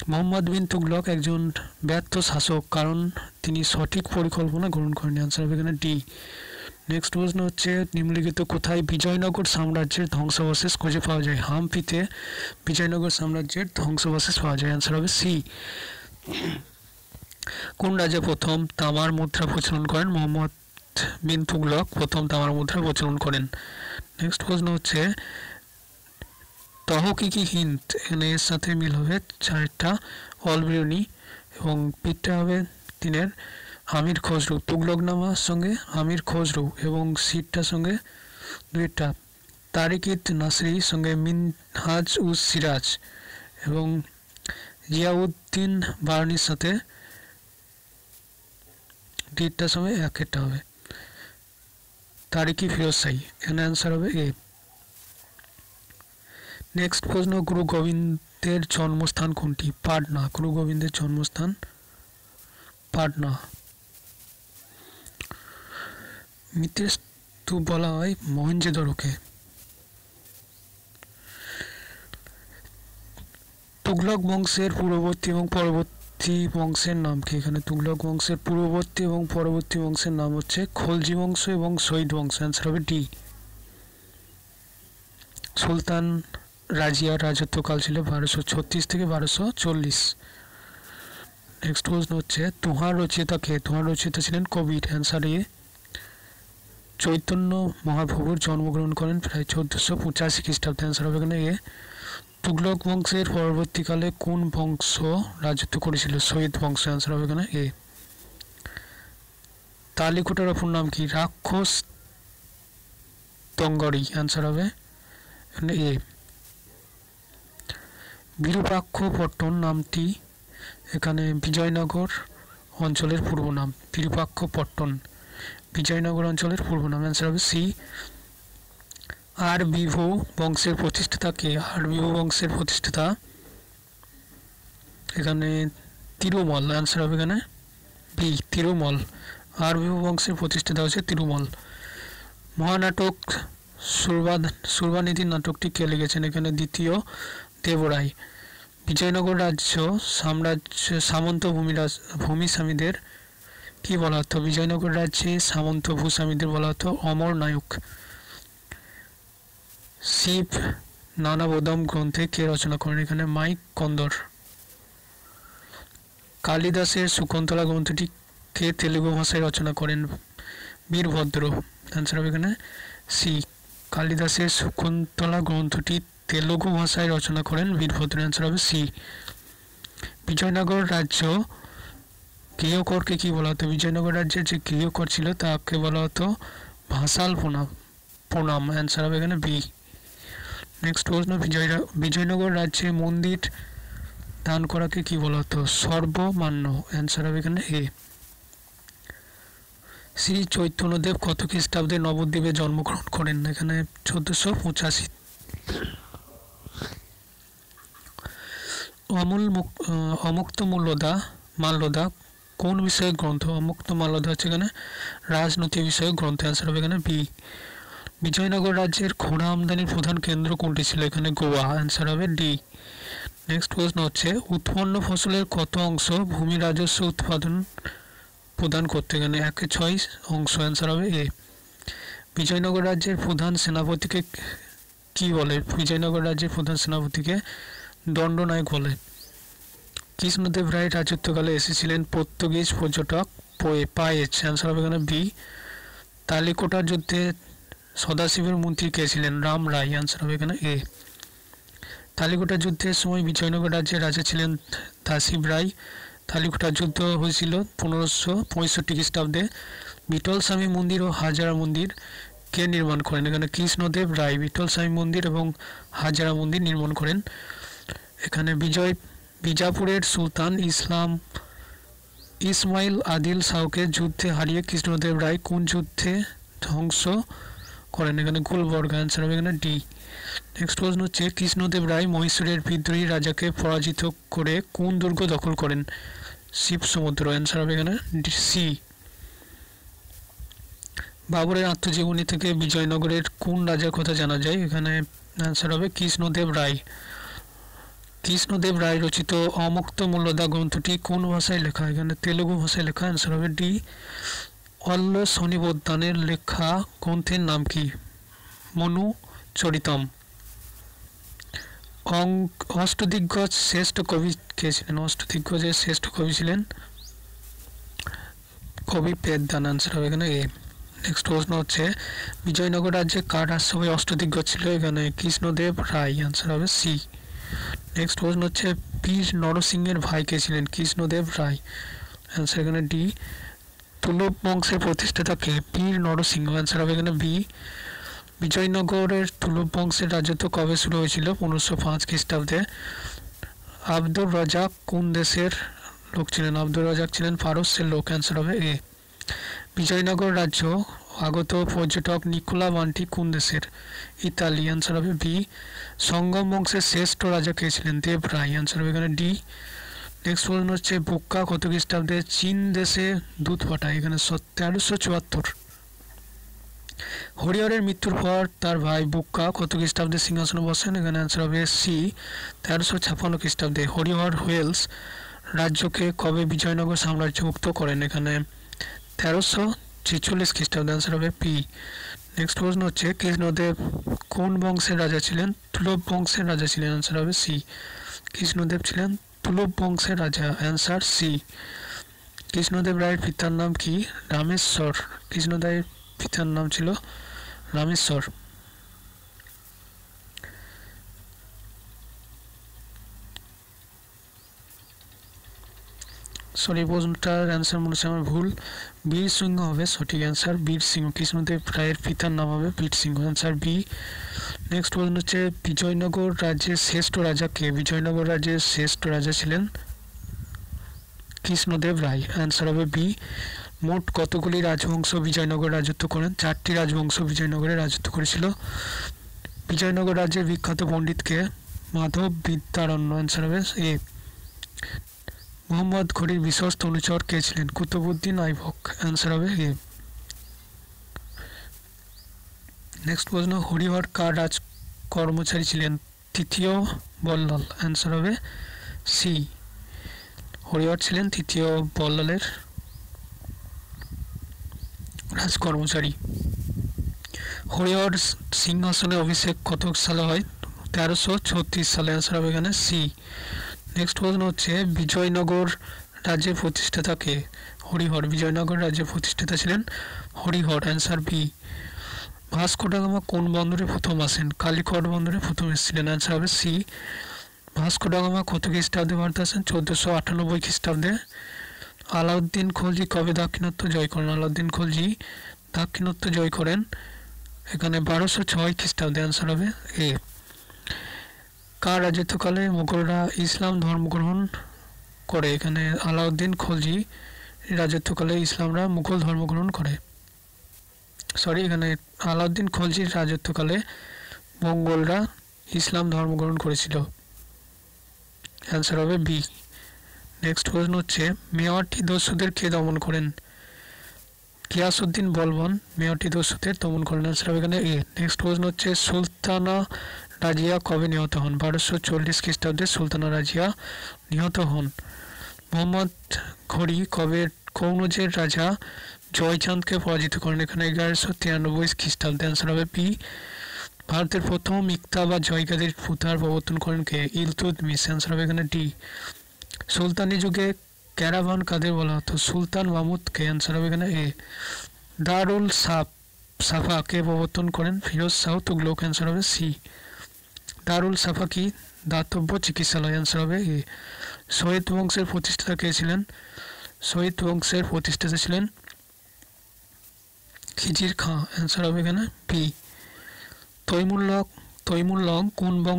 মোহাম্মদ বিন তুগলক একজন ব্যর্থ শাসক কারণ তিনি সঠিক পরিকল্পনা গ্রহণ করেননি আনসার হবে এখানে ডি নেক্সট প্রশ্ন হচ্ছে নিম্নলিখিত কোথায় বিজয়নগর সাম্রাজ্যের ধ্বংসাবশেষ খুঁজে পাওয়া যায় হাম্পিতে বিজয়নগর সাম্রাজ্যের ধ্বংসাবশেষ পাওয়া যায় আনসার হবে সি কোন রাজা প্রথম তামার মুদ্রা প্রচলন করেন মোহাম্মদ বিন তুগলক প্রথম তামার মুদ্রা প্রচলন করেন নেক্সট প্রশ্ন হচ্ছে তহকিকি হিন্দ এখানে এর সাথে মিল হবে চারটা অলবিরুনি এবং পিঠটা হবে তিনের আমির খসরু তুগলকনামার সঙ্গে আমির খসরু এবং সিটটার সঙ্গে দুইটা তারিকিত নাসরি সঙ্গে মিনহাজ উজ সিরাজ এবং জিয়াউদ্দিন বার্নির সাথে ডিটটার সঙ্গে এক একটা হবে তারিকি ফিরোজ সাই এখানে অ্যান্সার হবে এ নেক্সট প্রশ্ন গুরু গোবিন্দের জন্মস্থান কোনটি পাটনা গুরু গোবিন্দের জন্মস্থান পাটনা মিত্রের স্তূপ বলা হয় মহেঞ্জেদরোকে তুঘলক বংশের পূর্ববর্তী এবং পরবর্তী বংশের নাম কি এখানে তুঘলক বংশের পূর্ববর্তী এবং পরবর্তী বংশের নাম হচ্ছে খলজি বংশ এবং শহীদ বংশ অ্যান্সার হবে ডি সুলতান রাজিয়ার রাজত্বকাল ছিল বারোশো ছত্রিশ থেকে বারোশো চল্লিশ নেক্সট প্রশ্ন হচ্ছে তুহার রচয়িতাকে তুহার রচয়িতা ছিলেন কবির অ্যান্সার এ চৈতন্য মহাপ্রভুর জন্মগ্রহণ করেন প্রায় চোদ্দোশো পঁচাশি খ্রিস্টাব্দে অ্যান্সার হবে এখানে এ তুগলক বংশের পরবর্তীকালে কোন বংশ রাজত্ব করেছিল শহীদ বংশ অ্যান্সার হবে এখানে এ তালিকোটার অপর নাম কি রাক্ষস তঙ্গরি অ্যান্সার হবে এখানে এ বিরূপাক্ষ পট্টন নামটি এখানে বিজয়নগর অঞ্চলের পূর্ব নাম বিরূপাক্ষ পট্টন বিজয়নগর অঞ্চলের পূর্ব নাম অ্যান্সার হবে সি আর বিভো বংশের কে আর বিভো বংশের প্রতিষ্ঠাতা এখানে তিরুমল অ্যান্সার হবে এখানে বি তিরুমল আর বিভু বংশের প্রতিষ্ঠাতা হচ্ছে তিরুমল মহানাটক সুরবাদ সুরবানিধির নাটকটি কে লিখেছেন এখানে দ্বিতীয় দেবরায় বিজয়নগর রাজ্য সাম্রাজ্য সামন্ত ভূমি ভূমিস্বামীদের কী বলা হতো বিজয়নগর রাজ্যে সামন্ত ভূস্বামীদের বলা হতো অমর নায়ক শিব নানাবোদম গ্রন্থে কে রচনা করেন এখানে মাইক কন্দর কালিদাসের শকুন্তলা গ্রন্থটি কে তেলেগু ভাষায় রচনা করেন বীরভদ্র অ্যান্সার হবে এখানে সি কালিদাসের শকুন্তলা গ্রন্থটি তেলুগু ভাষায় রচনা করেন বীরভদ্র অ্যান্সার হবে সি বিজয়নগর রাজ্য গৃহকরকে কি বলা হতো বিজয়নগর রাজ্যের যে গৃহকর ছিল তাকে বলা হতো ভাসাল প্রণাম প্রণাম অ্যান্সার হবে এখানে বি নেক্সট প্রশ্ন বিজয় বিজয়নগর রাজ্যে মন্দির দান করাকে কি বলা হতো সর্বমান্য অ্যান্সার হবে এখানে এ শ্রী চৈতন্যদেব কত খ্রিস্টাব্দে নবদ্বীপে জন্মগ্রহণ করেন এখানে চোদ্দোশো পঁচাশি অমূল মূল্যদা মাল্যদা কোন বিষয়ে গ্রন্থ অমুক্ত মাল্যদা হচ্ছে এখানে রাজনীতি বিষয়ে গ্রন্থ অ্যান্সার হবে এখানে বি বিজয়নগর রাজ্যের ঘোড়া আমদানির প্রধান কেন্দ্র কোনটি ছিল এখানে গোয়া অ্যান্সার হবে ডি নেক্সট প্রশ্ন হচ্ছে উৎপন্ন ফসলের কত অংশ ভূমি রাজস্ব উৎপাদন প্রদান করতে গেলে একে ছয় অংশ অ্যান্সার হবে এ বিজয়নগর রাজ্যের প্রধান সেনাপতিকে কি বলে বিজয়নগর রাজ্যের প্রধান সেনাপতিকে দণ্ডনায়ক হলেন কৃষ্ণদেব রায় রাজত্বকালে এসেছিলেন পর্তুগিজ পর্যটক পোয়ে পায়ে অ্যান্সার হবে এখানে বি তালিকোটার যুদ্ধে সদাশিবের মন্ত্রী কে ছিলেন রাম রায় অ্যান্সার হবে এখানে এ তালিকোটা যুদ্ধের সময় বিজয়নগর রাজ্যের রাজা ছিলেন তাসিব রায় তালিকোটা যুদ্ধ হয়েছিল পনেরোশো পঁয়ষট্টি খ্রিস্টাব্দে বিটল স্বামী মন্দির ও হাজারা মন্দির কে নির্মাণ করেন এখানে কৃষ্ণদেব রায় বিটল স্বামী মন্দির এবং হাজারা মন্দির নির্মাণ করেন এখানে বিজয় বিজাপুরের সুলতান ইসলাম ইসমাইল আদিল শাহকে যুদ্ধে হারিয়ে কৃষ্ণদেব রায় কোন যুদ্ধে ধ্বংস করেন এখানে গুলবর্গ অ্যান্সার হবে এখানে ডি নেক্সট প্রশ্ন হচ্ছে কৃষ্ণদেব রায় মহীশূরের বিদ্রোহী রাজাকে পরাজিত করে কোন দুর্গ দখল করেন শিব সমুদ্র অ্যান্সার হবে এখানে সি বাবরের আত্মজীবনী থেকে বিজয়নগরের কোন রাজার কথা জানা যায় এখানে অ্যান্সার হবে কৃষ্ণদেব রায় কৃষ্ণদেব রায় রচিত অমুক্ত মূল্যদা গ্রন্থটি কোন ভাষায় লেখা এখানে তেলুগু ভাষায় লেখা অ্যান্সার হবে ডি অল্ল শনিবোদ্দানের লেখা গ্রন্থের নাম কি মনু চরিতম অষ্টদিগ্গজ শ্রেষ্ঠ কবি কে ছিলেন অষ্টদিগ্গজের শ্রেষ্ঠ কবি ছিলেন কবি পেদান আনসার হবে এখানে এ নেক্সট প্রশ্ন হচ্ছে বিজয়নগর রাজ্যে কার রাজসভায় অষ্টদিগ্গজ ছিল এখানে কৃষ্ণদেব রায় আনসার হবে সি নেক্সট প্রশ্ন হচ্ছে বীর নরসিংহের ভাই কে ছিলেন কৃষ্ণদেব রায় অ্যান্সার এখানে ডি তুলব বংশের প্রতিষ্ঠাতা কে বীর নরসিংহ অ্যান্সার হবে এখানে বি বিজয়নগরের তুলব বংশের রাজত্ব কবে শুরু হয়েছিল পনেরোশো পাঁচ খ্রিস্টাব্দে আব্দুর রাজা কোন দেশের লোক ছিলেন আব্দুর রাজাক ছিলেন ফারস্যের লোক অ্যান্সার হবে এ বিজয়নগর রাজ্য আগত পর্যটক নিকোলা বান্টি কোন দেশের ইতালি অ্যান্সার হবে বি সঙ্গম বংশের শ্রেষ্ঠ রাজা কে ছিলেন দেব রায় অ্যান্সার হবে এখানে ডি নেক্সট প্রশ্ন হচ্ছে বোকা কত খ্রিস্টাব্দে চীন দেশে দুধ পাঠায় এখানে তেরোশো চুয়াত্তর হরিহরের মৃত্যুর পর তার ভাই বুক্কা কত খ্রিস্টাব্দে সিংহাসনে বসেন এখানে অ্যান্সার হবে সি তেরোশো ছাপ্পান্ন খ্রিস্টাব্দে হরিহর হুয়েলস রাজ্যকে কবে বিজয়নগর সাম্রাজ্য মুক্ত করেন এখানে তেরোশো ছেচল্লিশ খ্রিস্টাব্দে আনসার হবে পি নেক্সট প্রশ্ন হচ্ছে কৃষ্ণদেব কোন বংশের রাজা ছিলেন তুলব বংশের রাজা ছিলেন অ্যান্সার হবে সি কৃষ্ণদেব ছিলেন তুলব বংশের রাজা অ্যান্সার সি কৃষ্ণদেব রায়ের পিতার নাম কি রামেশ্বর কৃষ্ণদেবের পিতার নাম ছিল রামেশ্বর সরি প্রশ্নটার অ্যান্সার মনে হচ্ছে আমার ভুল বীর সিংহ হবে সঠিক অ্যান্সার বীর সিংহ কৃষ্ণদেব রায়ের পিতার নাম হবে বীর সিংহ অ্যান্সার বি নেক্সট প্রশ্ন হচ্ছে বিজয়নগর রাজ্যের শ্রেষ্ঠ রাজা কে বিজয়নগর রাজ্যের শ্রেষ্ঠ রাজা ছিলেন কৃষ্ণদেব রায় অ্যান্সার হবে বি মোট কতগুলি রাজবংশ বিজয়নগর রাজত্ব করেন চারটি রাজবংশ বিজয়নগরে রাজত্ব করেছিল বিজয়নগর রাজ্যের বিখ্যাত পণ্ডিতকে মাধব বিদ্যারণ্য অ্যান্সার হবে এ মোহাম্মদ ঘড়ির বিশ্বস্ত অনুচর কে ছিলেন কুতুবুদ্দিন আইভক অ্যান্সার হবে এ নেক্সট প্রশ্ন হরিহর কার রাজ কর্মচারী ছিলেন তৃতীয় বল্লাল অ্যান্সার হবে সি হরিহর ছিলেন তৃতীয় বল্লালের রাজ কর্মচারী হরিহর সিংহাসনে অভিষেক কতক সালে হয় তেরোশো ছত্রিশ সালে অ্যান্সার হবে এখানে সি নেক্সট প্রশ্ন হচ্ছে বিজয়নগর রাজ্যের প্রতিষ্ঠাতা কে হরিহর বিজয়নগর রাজ্যের প্রতিষ্ঠাতা ছিলেন Harihara answer B Vasco da Gama কোন বন্দরে প্রথম আসেন কালিকট বন্দরে প্রথম এসেছিলেন অ্যান্সার হবে সি ভাস্কো ডাগামা কত খ্রিস্টাব্দে ভারতে আসেন চোদ্দোশো আটানব্বই খ্রিস্টাব্দে আলাউদ্দিন খলজি কবে দাক্ষিণাত্য জয় করেন আলাউদ্দিন খলজি দাক্ষিণাত্য জয় করেন এখানে বারোশো ছয় খ্রিস্টাব্দে অ্যান্সার হবে এ কার রাজত্বকালে মুঘলরা ইসলাম ধর্ম গ্রহণ করে এখানে আলাউদ্দিন খলজি রাজত্বকালে ইসলামরা মুঘল ধর্ম গ্রহণ করে সরি এখানে আলাউদ্দিন খলজির রাজত্বকালে মঙ্গলরা ইসলাম ধর্ম গ্রহণ করেছিল অ্যান্সার হবে বি নেক্সট প্রশ্ন হচ্ছে মেয়রটি দস্যুদের কে দমন করেন গিয়াসুদ্দিন বলবন মেয়রটি দস্যুদের দমন করেন অ্যান্সার হবে এখানে এ নেক্সট প্রশ্ন হচ্ছে সুলতানা রাজিয়া কবে নিহত হন বারোশো চল্লিশ খ্রিস্টাব্দে সুলতানা রাজিয়া নিহত হন মোহাম্মদ ঘড়ি কবে কৌনজের রাজা জয়চাঁদকে পরাজিত করেন এখানে এগারোশো তিরানব্বই খ্রিস্টাব্দে অ্যান্সার হবে পি ভারতের প্রথম ইকতা বা জয়গাদের পুতার প্রবর্তন করেন কে মিস অ্যান্সার হবে এখানে ডি সুলতানি যুগে ক্যারাভান কাদের বলা হতো সুলতান কে অ্যান্সার হবে এখানে এ দারুল সাফ সাফাকে প্রবর্তন করেন ফিরোজ শাহ তুগলক অ্যান্সার হবে সি দারুল সাফাকি দাতব্য চিকিৎসালয় অ্যান্সার হবে এ শহীদ বংশের প্রতিষ্ঠাতা কে ছিলেন শহীদ বংশের প্রতিষ্ঠাতা ছিলেন খিজির খাঁ অ্যান্সার হবে এখানে লং তৈমুল্লক লং কোন বং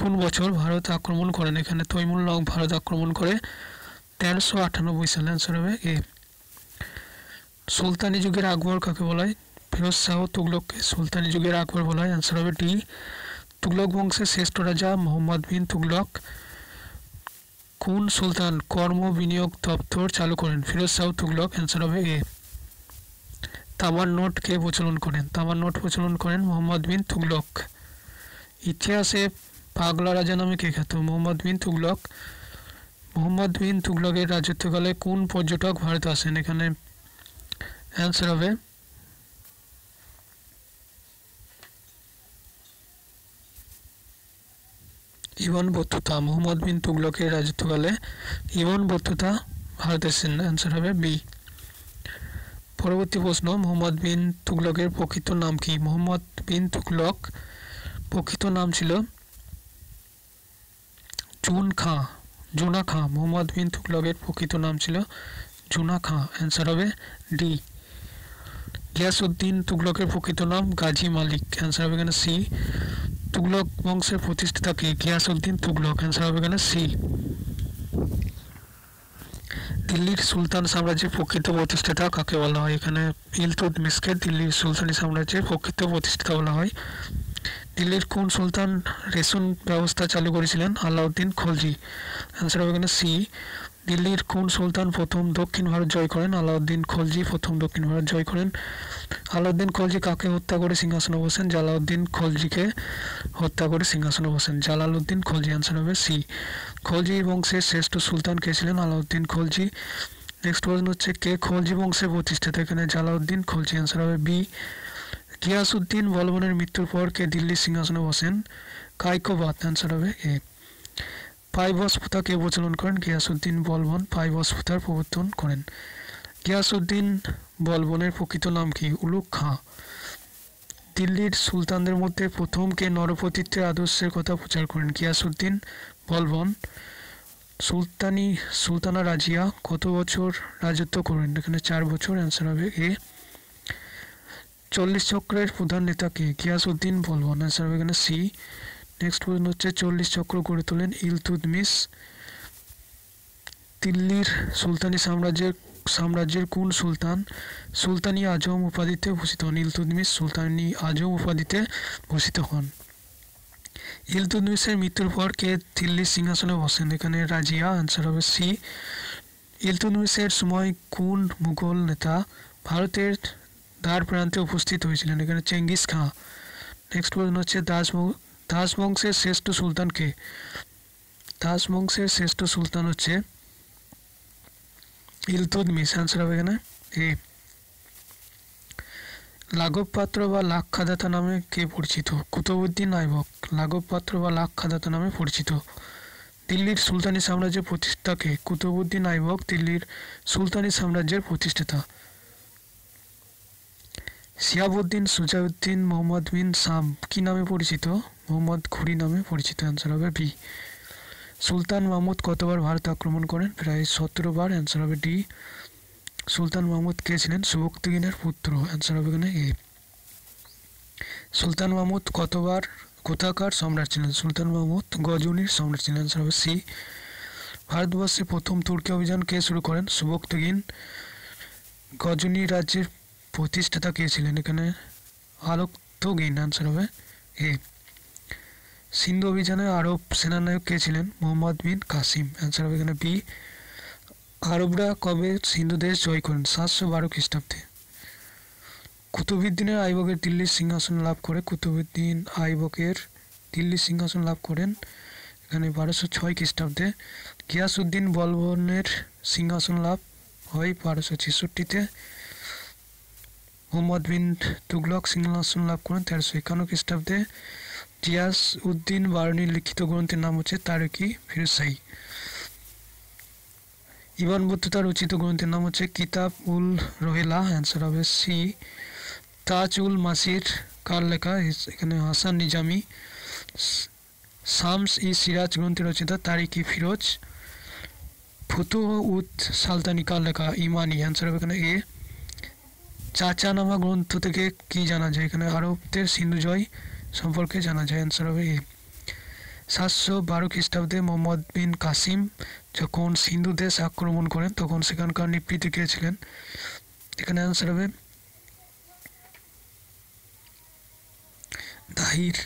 কোন বছর ভারত আক্রমণ করেন এখানে লং ভারত আক্রমণ করে তেরোশো আটানব্বই সালে অ্যান্সার হবে এ সুলতানি যুগের আকবর কাকে বলা হয় ফিরোজ শাহ তুগলককে সুলতানি যুগের আকবর বলা হয় অ্যান্সার হবে ডি তুগলক বংশের শ্রেষ্ঠ রাজা মোহাম্মদ বিন তুগলক কোন সুলতান কর্ম বিনিয়োগ দপ্তর চালু করেন ফিরোজ শাহ তুগলক অ্যান্সার হবে এ তামার নোট কে প্রচলন করেন তামার নোট প্রচলন করেন মোহাম্মদ বিন তুগলক ইতিহাসে পাগলা রাজা নামে কে খ্যাত মোহাম্মদ বিন তুগলক মোহাম্মদ বিন তুগলকের রাজত্বকালে কোন পর্যটক ভারতে আসেন এখানে অ্যান্সার হবে ইমন বত্তুতা মোহাম্মদ বিন তুগলকের রাজত্বকালে ইমন বত্তুতা ভারতের সেন অ্যান্সার হবে বি পরবর্তী প্রশ্ন মোহাম্মদ বিন তুগলকের প্রকৃত নাম কি মোহাম্মদ বিন তুগলক প্রকৃত নাম ছিল জুন খাঁ জুনা খাঁ মোহাম্মদ বিন তুগলকের প্রকৃত নাম ছিল জুনা খাঁ অ্যান্সার হবে ডি গিয়াসউদ্দিন তুগলকের প্রকৃত নাম গাজী মালিক অ্যান্সার হবে এখানে সি তুগলক বংশের প্রতিষ্ঠিতা কে উদ্দিন তুগলক অ্যান্সার হবে এখানে সি দিল্লির সুলতান সাম্রাজ্যের প্রকৃত প্রতিষ্ঠাতা কাকে বলা হয় এখানে মিসকে দিল্লির সুলতানি সাম্রাজ্যের প্রকৃত প্রতিষ্ঠাতা বলা হয় দিল্লির কোন সুলতান রেশন ব্যবস্থা চালু করেছিলেন আলাউদ্দিন খলজি অ্যান্সার হবে এখানে সি দিল্লির কোন সুলতান প্রথম দক্ষিণ ভারত জয় করেন আলাউদ্দিন খলজি প্রথম দক্ষিণ ভারত জয় করেন আলাউদ্দিন খলজি কাকে হত্যা করে সিংহাসনে বসেন জালাউদ্দিন খলজিকে হত্যা করে সিংহাসনে বসেন জালালউদ্দিন খলজি আনসার হবে সি খলজি বংশের শ্রেষ্ঠ সুলতান কে ছিলেন আলাউদ্দিন খলজি নেক্সট প্রশ্ন হচ্ছে কে খলজি বংশে প্রতিষ্ঠিত এখানে জালাউদ্দিন খলজি আনসার হবে বি গিয়াসউদ্দিন বলবনের মৃত্যুর পর কে দিল্লির সিংহাসনে বসেন কাইকোবাদ আনসার হবে এ পাইবসফুতা কে প্রচলন করেন গিয়াসউদ্দিন বলবন পাইবসফুতার প্রবর্তন করেন গিয়াসউদ্দিন বলবনের প্রকৃত নাম কি উলুক খাঁ দিল্লির সুলতানদের মধ্যে প্রথমকে নরপতিত্বের আদর্শের কথা প্রচার করেন গিয়াসউদ্দিন বলবন সুলতানি সুলতানা রাজিয়া কত বছর রাজত্ব করেন এখানে চার বছর অ্যান্সার হবে এ চল্লিশ চক্রের প্রধান নেতাকে গিয়াসউদ্দিন বলবন অ্যান্সার হবে এখানে সি নেক্সট প্রশ্ন হচ্ছে চল্লিশ চক্র গড়ে তোলেন ইলতুদমিস দিল্লির সুলতানি সাম্রাজ্যের সাম্রাজ্যের কোন সুলতান সুলতানি আজম উপাধিতে ভূষিত হন ইলতুদমিস সুলতানি আজম উপাধিতে ভূষিত হন ইলতুদমিসের মৃত্যুর পর কে দিল্লির সিংহাসনে বসেন এখানে রাজিয়া আনসার হবে সি ইলতুদমিসের সময় কোন মুঘল নেতা ভারতের দ্বার প্রান্তে উপস্থিত হয়েছিলেন এখানে চেঙ্গিস খাঁ নেক্সট প্রশ্ন হচ্ছে দাস দাস বংশের শ্রেষ্ঠ সুলতানকে দাস বংশের শ্রেষ্ঠ সুলতান হচ্ছে ইলতুদমিস আনসার হবে এখানে এ লাঘব পাত্র বা লাক্ষাদাতা নামে কে পরিচিত কুতুবুদ্দিন আইবক লাঘব পাত্র বা লাক্ষাদাতা নামে পরিচিত দিল্লির সুলতানি সাম্রাজ্যের প্রতিষ্ঠাকে কুতুবুদ্দিন আইবক দিল্লির সুলতানি সাম্রাজ্যের প্রতিষ্ঠাতা সিয়াবুদ্দিন সুজাউদ্দিন মোহাম্মদ বিন সাম কি নামে পরিচিত মোহাম্মদ ঘুরি নামে পরিচিত অ্যান্সার হবে বি সুলতান মাহমুদ কতবার ভারত আক্রমণ করেন প্রায় সতেরো বার অ্যান্সার হবে ডি সুলতান মাহমুদ কে ছিলেন সুভক্তিগিনের পুত্র অ্যান্সার হবে এখানে এ সুলতান মাহমুদ কতবার কোথাকার সম্রাট ছিলেন সুলতান মাহমুদ গজনীর সম্রাট ছিলেন অ্যান্সার হবে সি ভারতবর্ষে প্রথম তুর্কি অভিযান কে শুরু করেন সুভক্তগিন গজনী রাজ্যের প্রতিষ্ঠাতা কে ছিলেন এখানে আলোক তো গেইন আনসার হবে এ সিন্ধু অভিযানে আরব সেনানায়ক কে ছিলেন মোহাম্মদ বিন কাসিম অ্যান্সার হবে এখানে বি আরবরা কবে সিন্ধু দেশ জয় করেন সাতশো বারো খ্রিস্টাব্দে কুতুবুদ্দিনের আইবকের দিল্লির সিংহাসন লাভ করে কুতুবুদ্দিন আইবকের দিল্লির সিংহাসন লাভ করেন এখানে বারোশো ছয় খ্রিস্টাব্দে গিয়াসুদ্দিন বলবনের সিংহাসন লাভ হয় বারোশো ছেষট্টিতে মোহাম্মদ বিন তুগলক সিংহাসন লাভ করেন তেরোশো একান্ন খ্রিস্টাব্দে গিয়াস উদ্দিন বারুনির লিখিত গ্রন্থের নাম হচ্ছে তারকি ফিরসাই ইবান বুদ্ধতার রচিত গ্রন্থের নাম হচ্ছে কিতাব উল রোহেলা অ্যান্সার হবে সি তাজ উল মাসির কার লেখা এখানে হাসান নিজামি শামস ই সিরাজ গ্রন্থের রচিত তারিকি ফিরোজ ফুতুহ উত সালতানি কার লেখা ইমানি অ্যান্সার হবে এখানে এ চাচা নামা গ্রন্থ থেকে কি জানা যায় এখানে আরবদের সিন্ধু জয় সম্পর্কে জানা যায় অ্যান্সার হবে এ সাতশো বারো খ্রিস্টাব্দে মোহাম্মদ বিন কাসিম যখন সিন্ধু দেশ আক্রমণ করেন তখন সেখানকার নিপৃতি গিয়েছিলেন এখানে অ্যান্সার হবে দাহির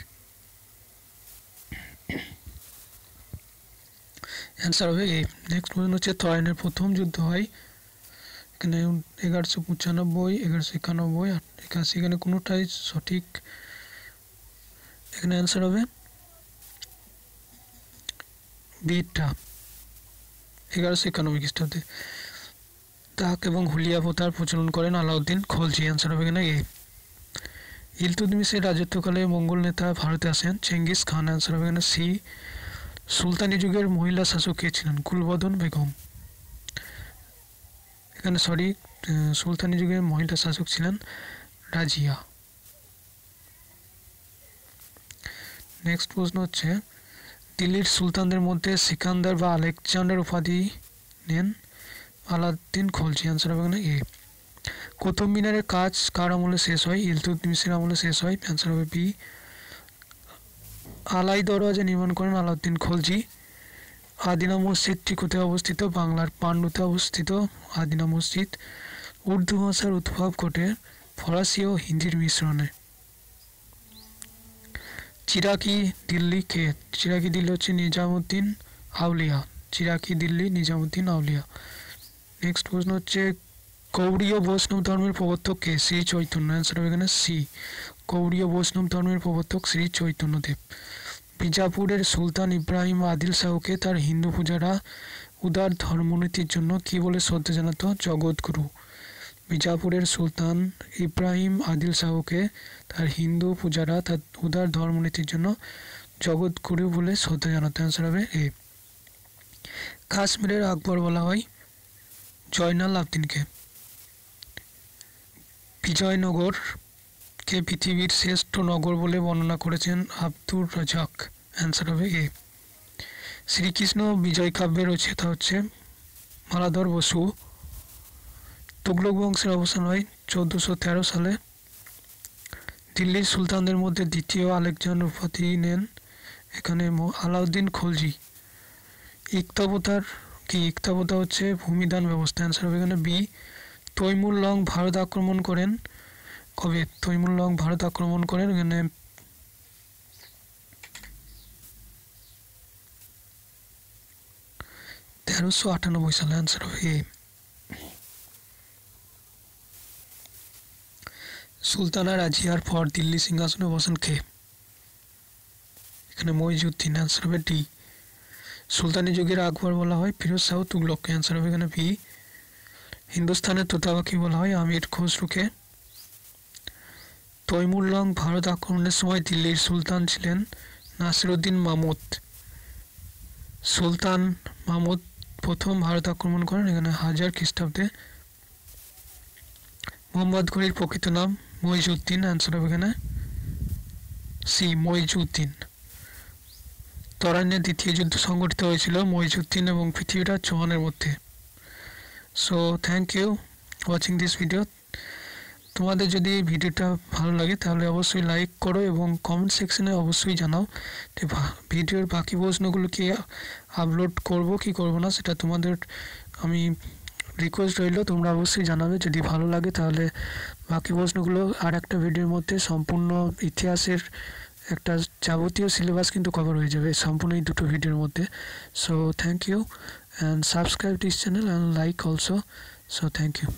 অ্যান্সার হবে এ নেক্সট প্রশ্ন হচ্ছে তরাইনের প্রথম যুদ্ধ হয় এখানে এগারোশো পঁচানব্বই এগারোশো একানব্বই একাশি এখানে কোনোটাই সঠিক এখানে অ্যান্সার হবে বিটা এগারোশো একানব্বই খ্রিস্টাব্দে তাক এবং হুলিয়া প্রথার প্রচলন করেন আলাউদ্দিন খলজি অ্যান্সার হবে কিনা এ ইলতুদমিসের রাজত্বকালে মঙ্গল নেতা ভারতে আসেন চেঙ্গিস খান অ্যান্সার হবে কিনা সি সুলতানি যুগের মহিলা শাসক কে ছিলেন কুলবদন বেগম এখানে সরি সুলতানি যুগের মহিলা শাসক ছিলেন রাজিয়া নেক্সট প্রশ্ন হচ্ছে দিল্লির সুলতানদের মধ্যে সিকান্দার বা আলেকজান্ডার উপাধি নেন আলাদ্দিন খলজি অ্যান্সার হবে না এ কুতুব মিনারের কাজ কার আমলে শেষ হয় ইলতুদ্দিমিসের আমলে শেষ হয় অ্যান্সার হবে বি আলাই দরওয়াজা নির্মাণ করেন আলাউদ্দিন খলজি আদিনা মসজিদটি কোথায় অবস্থিত বাংলার পান্ডুতে অবস্থিত আদিনা মসজিদ উর্দু ভাষার উদ্ভব ঘটে ফরাসি ও হিন্দির মিশ্রণে চিরাকি দিল্লি খেত চিরাকি দিল্লি হচ্ছে নিজামুদ্দিন আউলিয়া চিরাকি দিল্লি নিজামুদ্দিন আউলিয়া নেক্সট প্রশ্ন হচ্ছে কৌড়ীয় বৈষ্ণব ধর্মের প্রবর্তক কে শ্রী চৈতন্য অ্যান্সার হবে এখানে সি কৌড়ীয় বৈষ্ণব ধর্মের প্রবর্তক শ্রী চৈতন্যদেব বিজাপুরের সুলতান ইব্রাহিম আদিল শাহকে তার হিন্দু পূজারা উদার ধর্মনীতির জন্য কী বলে শ্রদ্ধা জানাতো জগৎগুরু বিজাপুরের সুলতান ইব্রাহিম আদিল শাহকে তার হিন্দু পূজারা তার উদার ধর্মনীতির জন্য জগৎগুরু বলে শ্রদ্ধা জানাতে আনসার হবে এ কাশ্মীরের আকবর বলা হয় জয়নাল আবদিনকে বিজয়নগর কে পৃথিবীর শ্রেষ্ঠ নগর বলে বর্ণনা করেছেন আব্দুর রাজাক অ্যান্সার হবে এ শ্রীকৃষ্ণ বিজয় রয়েছে রচিতা হচ্ছে মালাধর বসু তুগলক বংশের অবসান হয় চোদ্দোশো তেরো সালে দিল্লির সুলতানদের মধ্যে দ্বিতীয় আলেকজান্ডার উপাধি নেন এখানে আলাউদ্দিন খলজি ইক্তাবতার কি ইক্তাবতা হচ্ছে ভূমিদান ব্যবস্থা অ্যান্সার হবে এখানে বি তৈমুর লং ভারত আক্রমণ করেন কবে তৈমুর লং ভারত আক্রমণ করেন এখানে তেরোশো আটানব্বই সালে অ্যান্সার হবে সুলতানা রাজিয়ার পর দিল্লি সিংহাসনে বসেন খে এখানে মইজুদ্দিন অ্যান্সার হবে ডি সুলতানি যুগের আকবর বলা হয় ফিরোজ শাহ তুগলককে অ্যান্সার হবে এখানে ভি হিন্দুস্তানের তোতাবাকি বলা হয় আমির খসরুকে তৈমুর লং ভারত আক্রমণের সময় দিল্লির সুলতান ছিলেন নাসিরুদ্দিন মামুদ সুলতান মামুদ প্রথম ভারত আক্রমণ করেন এখানে হাজার খ্রিস্টাব্দে মোহাম্মদ ঘুরির প্রকৃত নাম মইজুদ্দিন আনসার হবে এখানে সি মইজুদ্দিন তরান্যে দ্বিতীয় যুদ্ধ সংগঠিত হয়েছিল মইজুদ্দিন এবং পৃথিবীরা চৌহানের মধ্যে so thank you watching this video তোমাদের যদি ভিডিওটা ভালো লাগে তাহলে অবশ্যই লাইক করো এবং কমেন্ট সেকশনে অবশ্যই জানাও যে ভিডিওর বাকি প্রশ্নগুলোকে আপলোড করব কি করব না সেটা তোমাদের আমি রিকোয়েস্ট রইল তোমরা অবশ্যই জানাবে যদি ভালো লাগে তাহলে বাকি প্রশ্নগুলো আর একটা ভিডিওর মধ্যে সম্পূর্ণ ইতিহাসের একটা যাবতীয় সিলেবাস কিন্তু কভার হয়ে যাবে সম্পূর্ণ এই দুটো ভিডিওর মধ্যে so thank you and subscribe this channel and like also so thank you